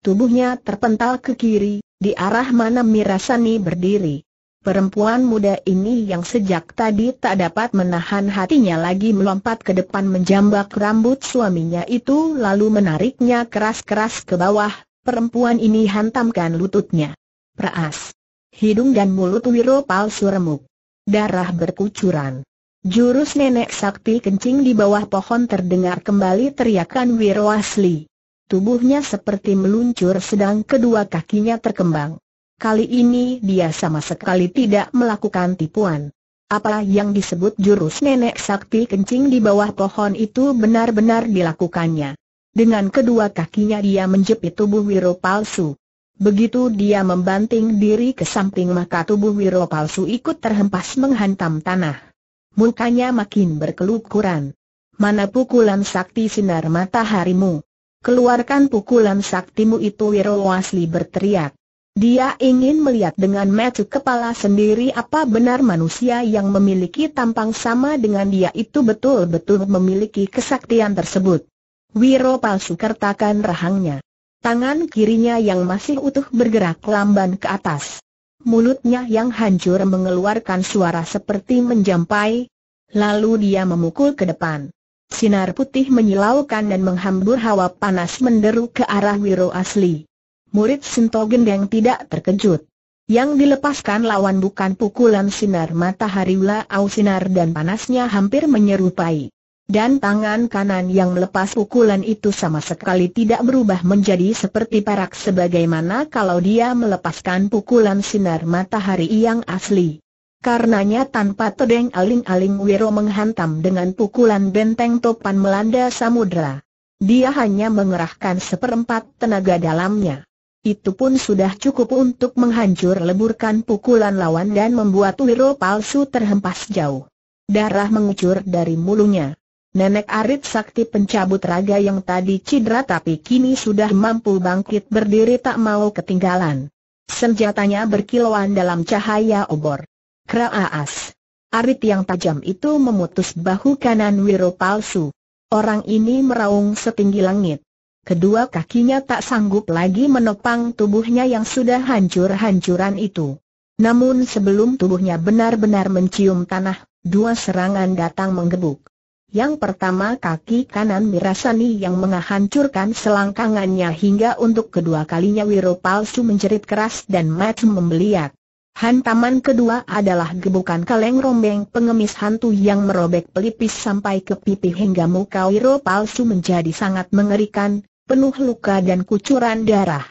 Tubuhnya terpental ke kiri, di arah mana Mirasani berdiri. Perempuan muda ini yang sejak tadi tak dapat menahan hatinya lagi melompat ke depan menjambak rambut suaminya itu lalu menariknya keras-keras ke bawah, perempuan ini hantamkan lututnya. Peras. Hidung dan mulut Wiro palsu remuk. Darah berkucuran. Jurus nenek sakti kencing di bawah pohon terdengar kembali teriakan Wiro asli. Tubuhnya seperti meluncur sedang kedua kakinya terkembang. Kali ini dia sama sekali tidak melakukan tipuan. Apa yang disebut jurus nenek sakti kencing di bawah pohon itu benar-benar dilakukannya. Dengan kedua kakinya dia menjepit tubuh Wiro palsu. Begitu dia membanting diri ke samping maka tubuh Wiro palsu ikut terhempas menghantam tanah. Mukanya makin berkelukuran. Mana pukulan sakti sinar mataharimu? Keluarkan pukulan saktimu itu Wiro Wasli berteriak. Dia ingin melihat dengan mata kepala sendiri apa benar manusia yang memiliki tampang sama dengan dia itu betul-betul memiliki kesaktian tersebut. Wiro palsu kertakan rahangnya. Tangan kirinya yang masih utuh bergerak lamban ke atas. Mulutnya yang hancur mengeluarkan suara seperti menjampai. Lalu dia memukul ke depan. Sinar putih menyilaukan dan menghambur hawa panas menderu ke arah Wiro asli murid Sinto Gendeng tidak terkejut. Yang dilepaskan lawan bukan pukulan sinar matahari au sinar dan panasnya hampir menyerupai. Dan tangan kanan yang melepas pukulan itu sama sekali tidak berubah menjadi seperti perak sebagaimana kalau dia melepaskan pukulan sinar matahari yang asli. Karenanya tanpa tedeng aling-aling Wiro menghantam dengan pukulan benteng topan melanda samudra. Dia hanya mengerahkan seperempat tenaga dalamnya. Itu pun sudah cukup untuk menghancur leburkan pukulan lawan dan membuat Wiro palsu terhempas jauh. Darah mengucur dari mulutnya. Nenek Arit Sakti pencabut raga yang tadi cedera tapi kini sudah mampu bangkit berdiri tak mau ketinggalan. Senjatanya berkilauan dalam cahaya obor. Kraaas. Arit yang tajam itu memutus bahu kanan Wiro palsu. Orang ini meraung setinggi langit. Kedua kakinya tak sanggup lagi menopang tubuhnya yang sudah hancur-hancuran itu. Namun sebelum tubuhnya benar-benar mencium tanah, dua serangan datang menggebuk. Yang pertama kaki kanan Mirasani yang menghancurkan selangkangannya hingga untuk kedua kalinya Wiro palsu menjerit keras dan mati membeliak. Hantaman kedua adalah gebukan kaleng rombeng pengemis hantu yang merobek pelipis sampai ke pipi hingga muka Wiro palsu menjadi sangat mengerikan, penuh luka dan kucuran darah.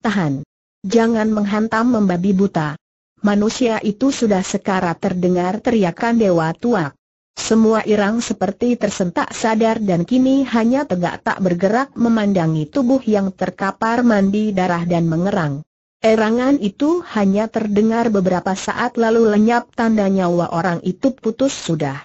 Tahan. Jangan menghantam membabi buta. Manusia itu sudah sekarat terdengar teriakan dewa tua. Semua irang seperti tersentak sadar dan kini hanya tegak tak bergerak memandangi tubuh yang terkapar mandi darah dan mengerang. Erangan itu hanya terdengar beberapa saat lalu lenyap tanda nyawa orang itu putus sudah.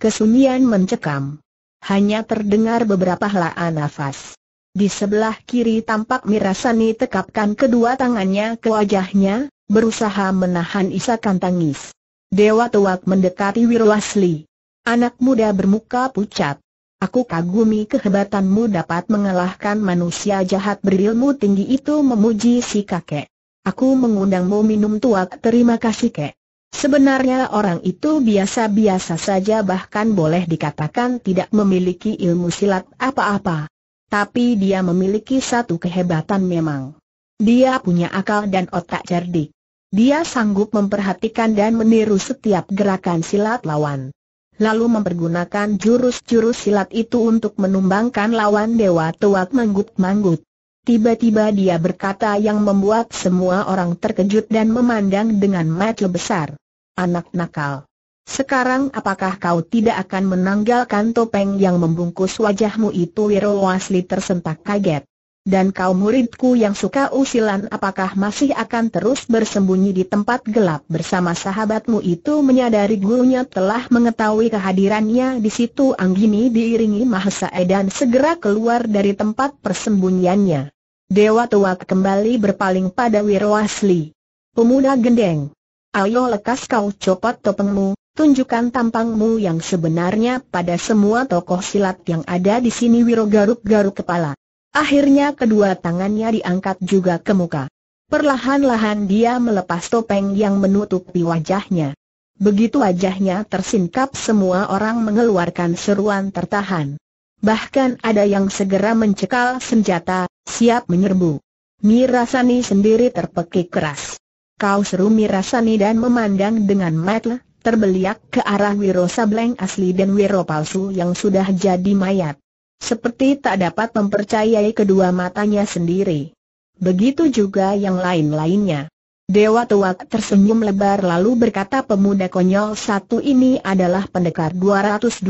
Kesunyian mencekam. Hanya terdengar beberapa helaan nafas. Di sebelah kiri tampak Mirasani tekapkan kedua tangannya ke wajahnya, berusaha menahan isakan tangis. Dewa Tuak mendekati Wirwasli. Anak muda bermuka pucat. Aku kagumi kehebatanmu dapat mengalahkan manusia jahat berilmu tinggi itu memuji si kakek. Aku mengundangmu minum tuak terima kasih kek. Sebenarnya orang itu biasa-biasa saja bahkan boleh dikatakan tidak memiliki ilmu silat apa-apa tapi dia memiliki satu kehebatan memang. Dia punya akal dan otak cerdik. Dia sanggup memperhatikan dan meniru setiap gerakan silat lawan. Lalu mempergunakan jurus-jurus silat itu untuk menumbangkan lawan Dewa Tuak manggut-manggut. Tiba-tiba dia berkata yang membuat semua orang terkejut dan memandang dengan mata besar. Anak nakal. Sekarang apakah kau tidak akan menanggalkan topeng yang membungkus wajahmu itu Wiro Wasli tersentak kaget. Dan kau muridku yang suka usilan apakah masih akan terus bersembunyi di tempat gelap bersama sahabatmu itu menyadari gurunya telah mengetahui kehadirannya di situ Anggini diiringi Mahesa Edan segera keluar dari tempat persembunyiannya. Dewa tua kembali berpaling pada Wiro Wirowasli. Pemuda gendeng. Ayo lekas kau copot topengmu, tunjukkan tampangmu yang sebenarnya pada semua tokoh silat yang ada di sini Wiro garuk-garuk kepala. Akhirnya kedua tangannya diangkat juga ke muka. Perlahan-lahan dia melepas topeng yang menutupi wajahnya. Begitu wajahnya tersingkap semua orang mengeluarkan seruan tertahan. Bahkan ada yang segera mencekal senjata, siap menyerbu. Mirasani sendiri terpekik keras. Kau seru Mirasani dan memandang dengan matlah terbeliak ke arah Wiro Sableng asli dan Wiro palsu yang sudah jadi mayat. Seperti tak dapat mempercayai kedua matanya sendiri. Begitu juga yang lain-lainnya. Dewa tua tersenyum lebar lalu berkata pemuda konyol satu ini adalah pendekar 212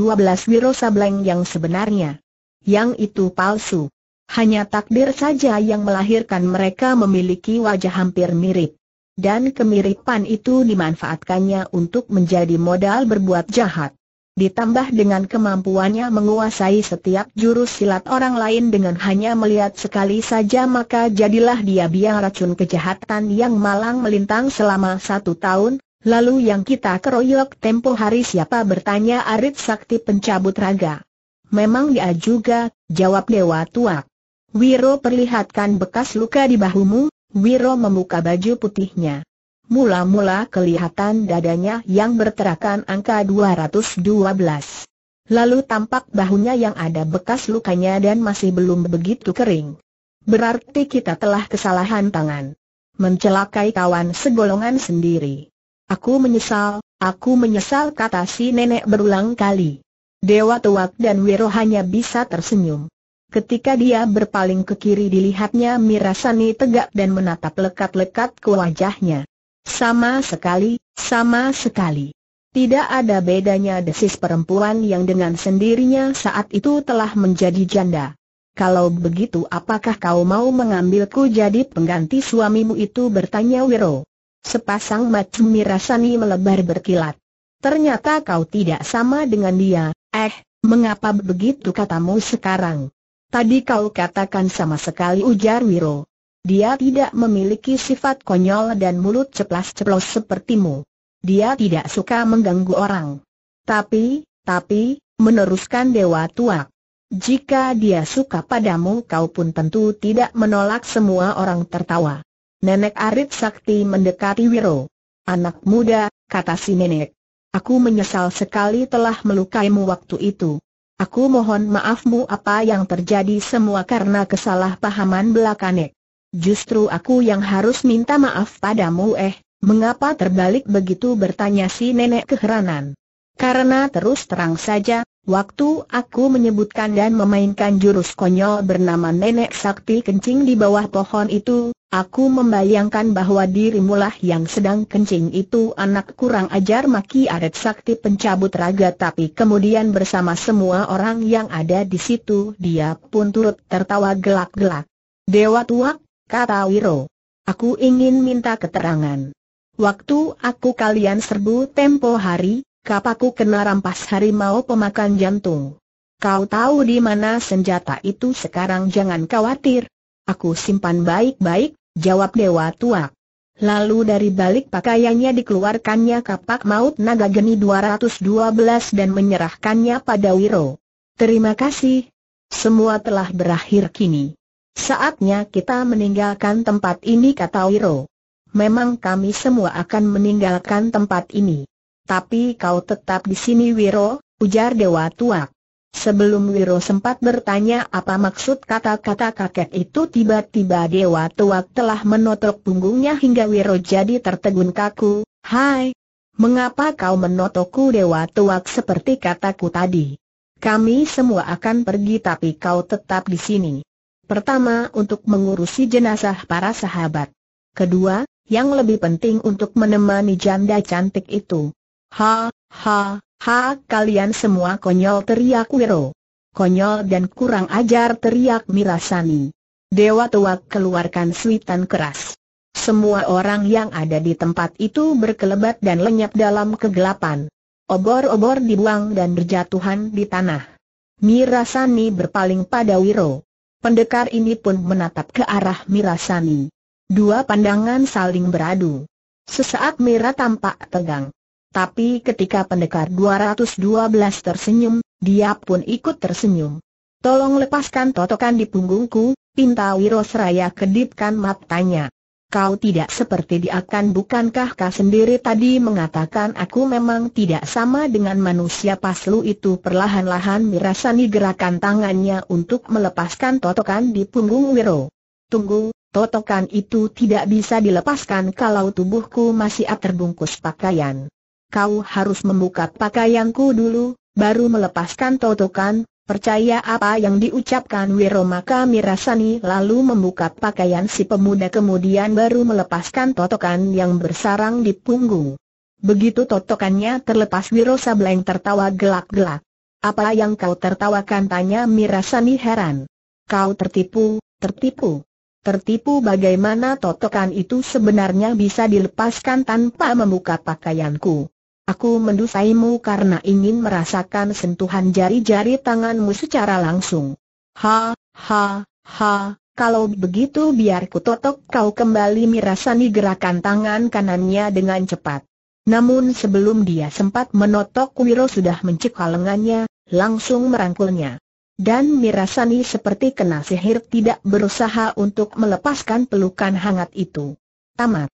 Wiro Sableng yang sebenarnya. Yang itu palsu. Hanya takdir saja yang melahirkan mereka memiliki wajah hampir mirip dan kemiripan itu dimanfaatkannya untuk menjadi modal berbuat jahat. Ditambah dengan kemampuannya menguasai setiap jurus silat orang lain dengan hanya melihat sekali saja maka jadilah dia biang racun kejahatan yang malang melintang selama satu tahun, lalu yang kita keroyok tempo hari siapa bertanya Arit Sakti pencabut raga. Memang dia juga, jawab Dewa Tuak. Wiro perlihatkan bekas luka di bahumu, Wiro membuka baju putihnya. Mula-mula kelihatan dadanya yang berterakan angka 212. Lalu tampak bahunya yang ada bekas lukanya dan masih belum begitu kering. Berarti kita telah kesalahan tangan. Mencelakai kawan segolongan sendiri. Aku menyesal, aku menyesal kata si nenek berulang kali. Dewa Tuak dan Wiro hanya bisa tersenyum. Ketika dia berpaling ke kiri dilihatnya Mirasani tegak dan menatap lekat-lekat ke wajahnya. Sama sekali, sama sekali. Tidak ada bedanya desis perempuan yang dengan sendirinya saat itu telah menjadi janda. Kalau begitu apakah kau mau mengambilku jadi pengganti suamimu itu bertanya Wiro. Sepasang mata Mirasani melebar berkilat. Ternyata kau tidak sama dengan dia, eh, mengapa begitu katamu sekarang? Tadi kau katakan sama sekali ujar Wiro. Dia tidak memiliki sifat konyol dan mulut ceplas-ceplos sepertimu. Dia tidak suka mengganggu orang. Tapi, tapi, meneruskan Dewa Tua. Jika dia suka padamu kau pun tentu tidak menolak semua orang tertawa. Nenek Arif Sakti mendekati Wiro. Anak muda, kata si nenek. Aku menyesal sekali telah melukaimu waktu itu. Aku mohon maafmu apa yang terjadi semua karena kesalahpahaman belakanek. Justru aku yang harus minta maaf padamu eh, mengapa terbalik begitu bertanya si nenek keheranan. Karena terus terang saja, waktu aku menyebutkan dan memainkan jurus konyol bernama Nenek Sakti Kencing di bawah pohon itu, Aku membayangkan bahwa dirimulah yang sedang kencing itu anak kurang ajar maki adat sakti pencabut raga tapi kemudian bersama semua orang yang ada di situ dia pun turut tertawa gelak-gelak. Dewa tua, kata Wiro. Aku ingin minta keterangan. Waktu aku kalian serbu tempo hari, kapaku kena rampas harimau pemakan jantung. Kau tahu di mana senjata itu sekarang jangan khawatir, Aku simpan baik-baik, jawab Dewa tua. Lalu dari balik pakaiannya dikeluarkannya kapak maut naga geni 212 dan menyerahkannya pada Wiro. Terima kasih. Semua telah berakhir kini. Saatnya kita meninggalkan tempat ini kata Wiro. Memang kami semua akan meninggalkan tempat ini. Tapi kau tetap di sini Wiro, ujar Dewa Tuak. Sebelum Wiro sempat bertanya apa maksud kata-kata kakek itu tiba-tiba Dewa Tuak telah menotok punggungnya hingga Wiro jadi tertegun kaku, Hai, mengapa kau menotokku Dewa Tuak seperti kataku tadi? Kami semua akan pergi tapi kau tetap di sini. Pertama untuk mengurusi jenazah para sahabat. Kedua, yang lebih penting untuk menemani janda cantik itu. Ha, ha, Ha, kalian semua konyol teriak Wiro. Konyol dan kurang ajar teriak Mirasani. Dewa Tua keluarkan suitan keras. Semua orang yang ada di tempat itu berkelebat dan lenyap dalam kegelapan. Obor-obor dibuang dan berjatuhan di tanah. Mirasani berpaling pada Wiro. Pendekar ini pun menatap ke arah Mirasani. Dua pandangan saling beradu. Sesaat Mira tampak tegang. Tapi ketika pendekar 212 tersenyum, dia pun ikut tersenyum. Tolong lepaskan totokan di punggungku, pinta seraya kedipkan matanya. Kau tidak seperti diakan bukankah kau sendiri tadi mengatakan aku memang tidak sama dengan manusia paslu itu perlahan-lahan mirasani gerakan tangannya untuk melepaskan totokan di punggung Wiro. Tunggu, totokan itu tidak bisa dilepaskan kalau tubuhku masih terbungkus pakaian kau harus membuka pakaianku dulu, baru melepaskan totokan, percaya apa yang diucapkan Wiro? Maka Mirasani lalu membuka pakaian si pemuda kemudian baru melepaskan totokan yang bersarang di punggung. Begitu totokannya terlepas Wiro Sableng tertawa gelak-gelak. Apa yang kau tertawakan tanya Mirasani heran. Kau tertipu, tertipu. Tertipu bagaimana totokan itu sebenarnya bisa dilepaskan tanpa membuka pakaianku. Aku mendusaimu karena ingin merasakan sentuhan jari-jari tanganmu secara langsung. Ha, ha, ha, kalau begitu biar kutotok kau kembali mirasani gerakan tangan kanannya dengan cepat. Namun sebelum dia sempat menotok Wiro sudah mencekal lengannya, langsung merangkulnya. Dan Mirasani seperti kena sihir tidak berusaha untuk melepaskan pelukan hangat itu. Tamat.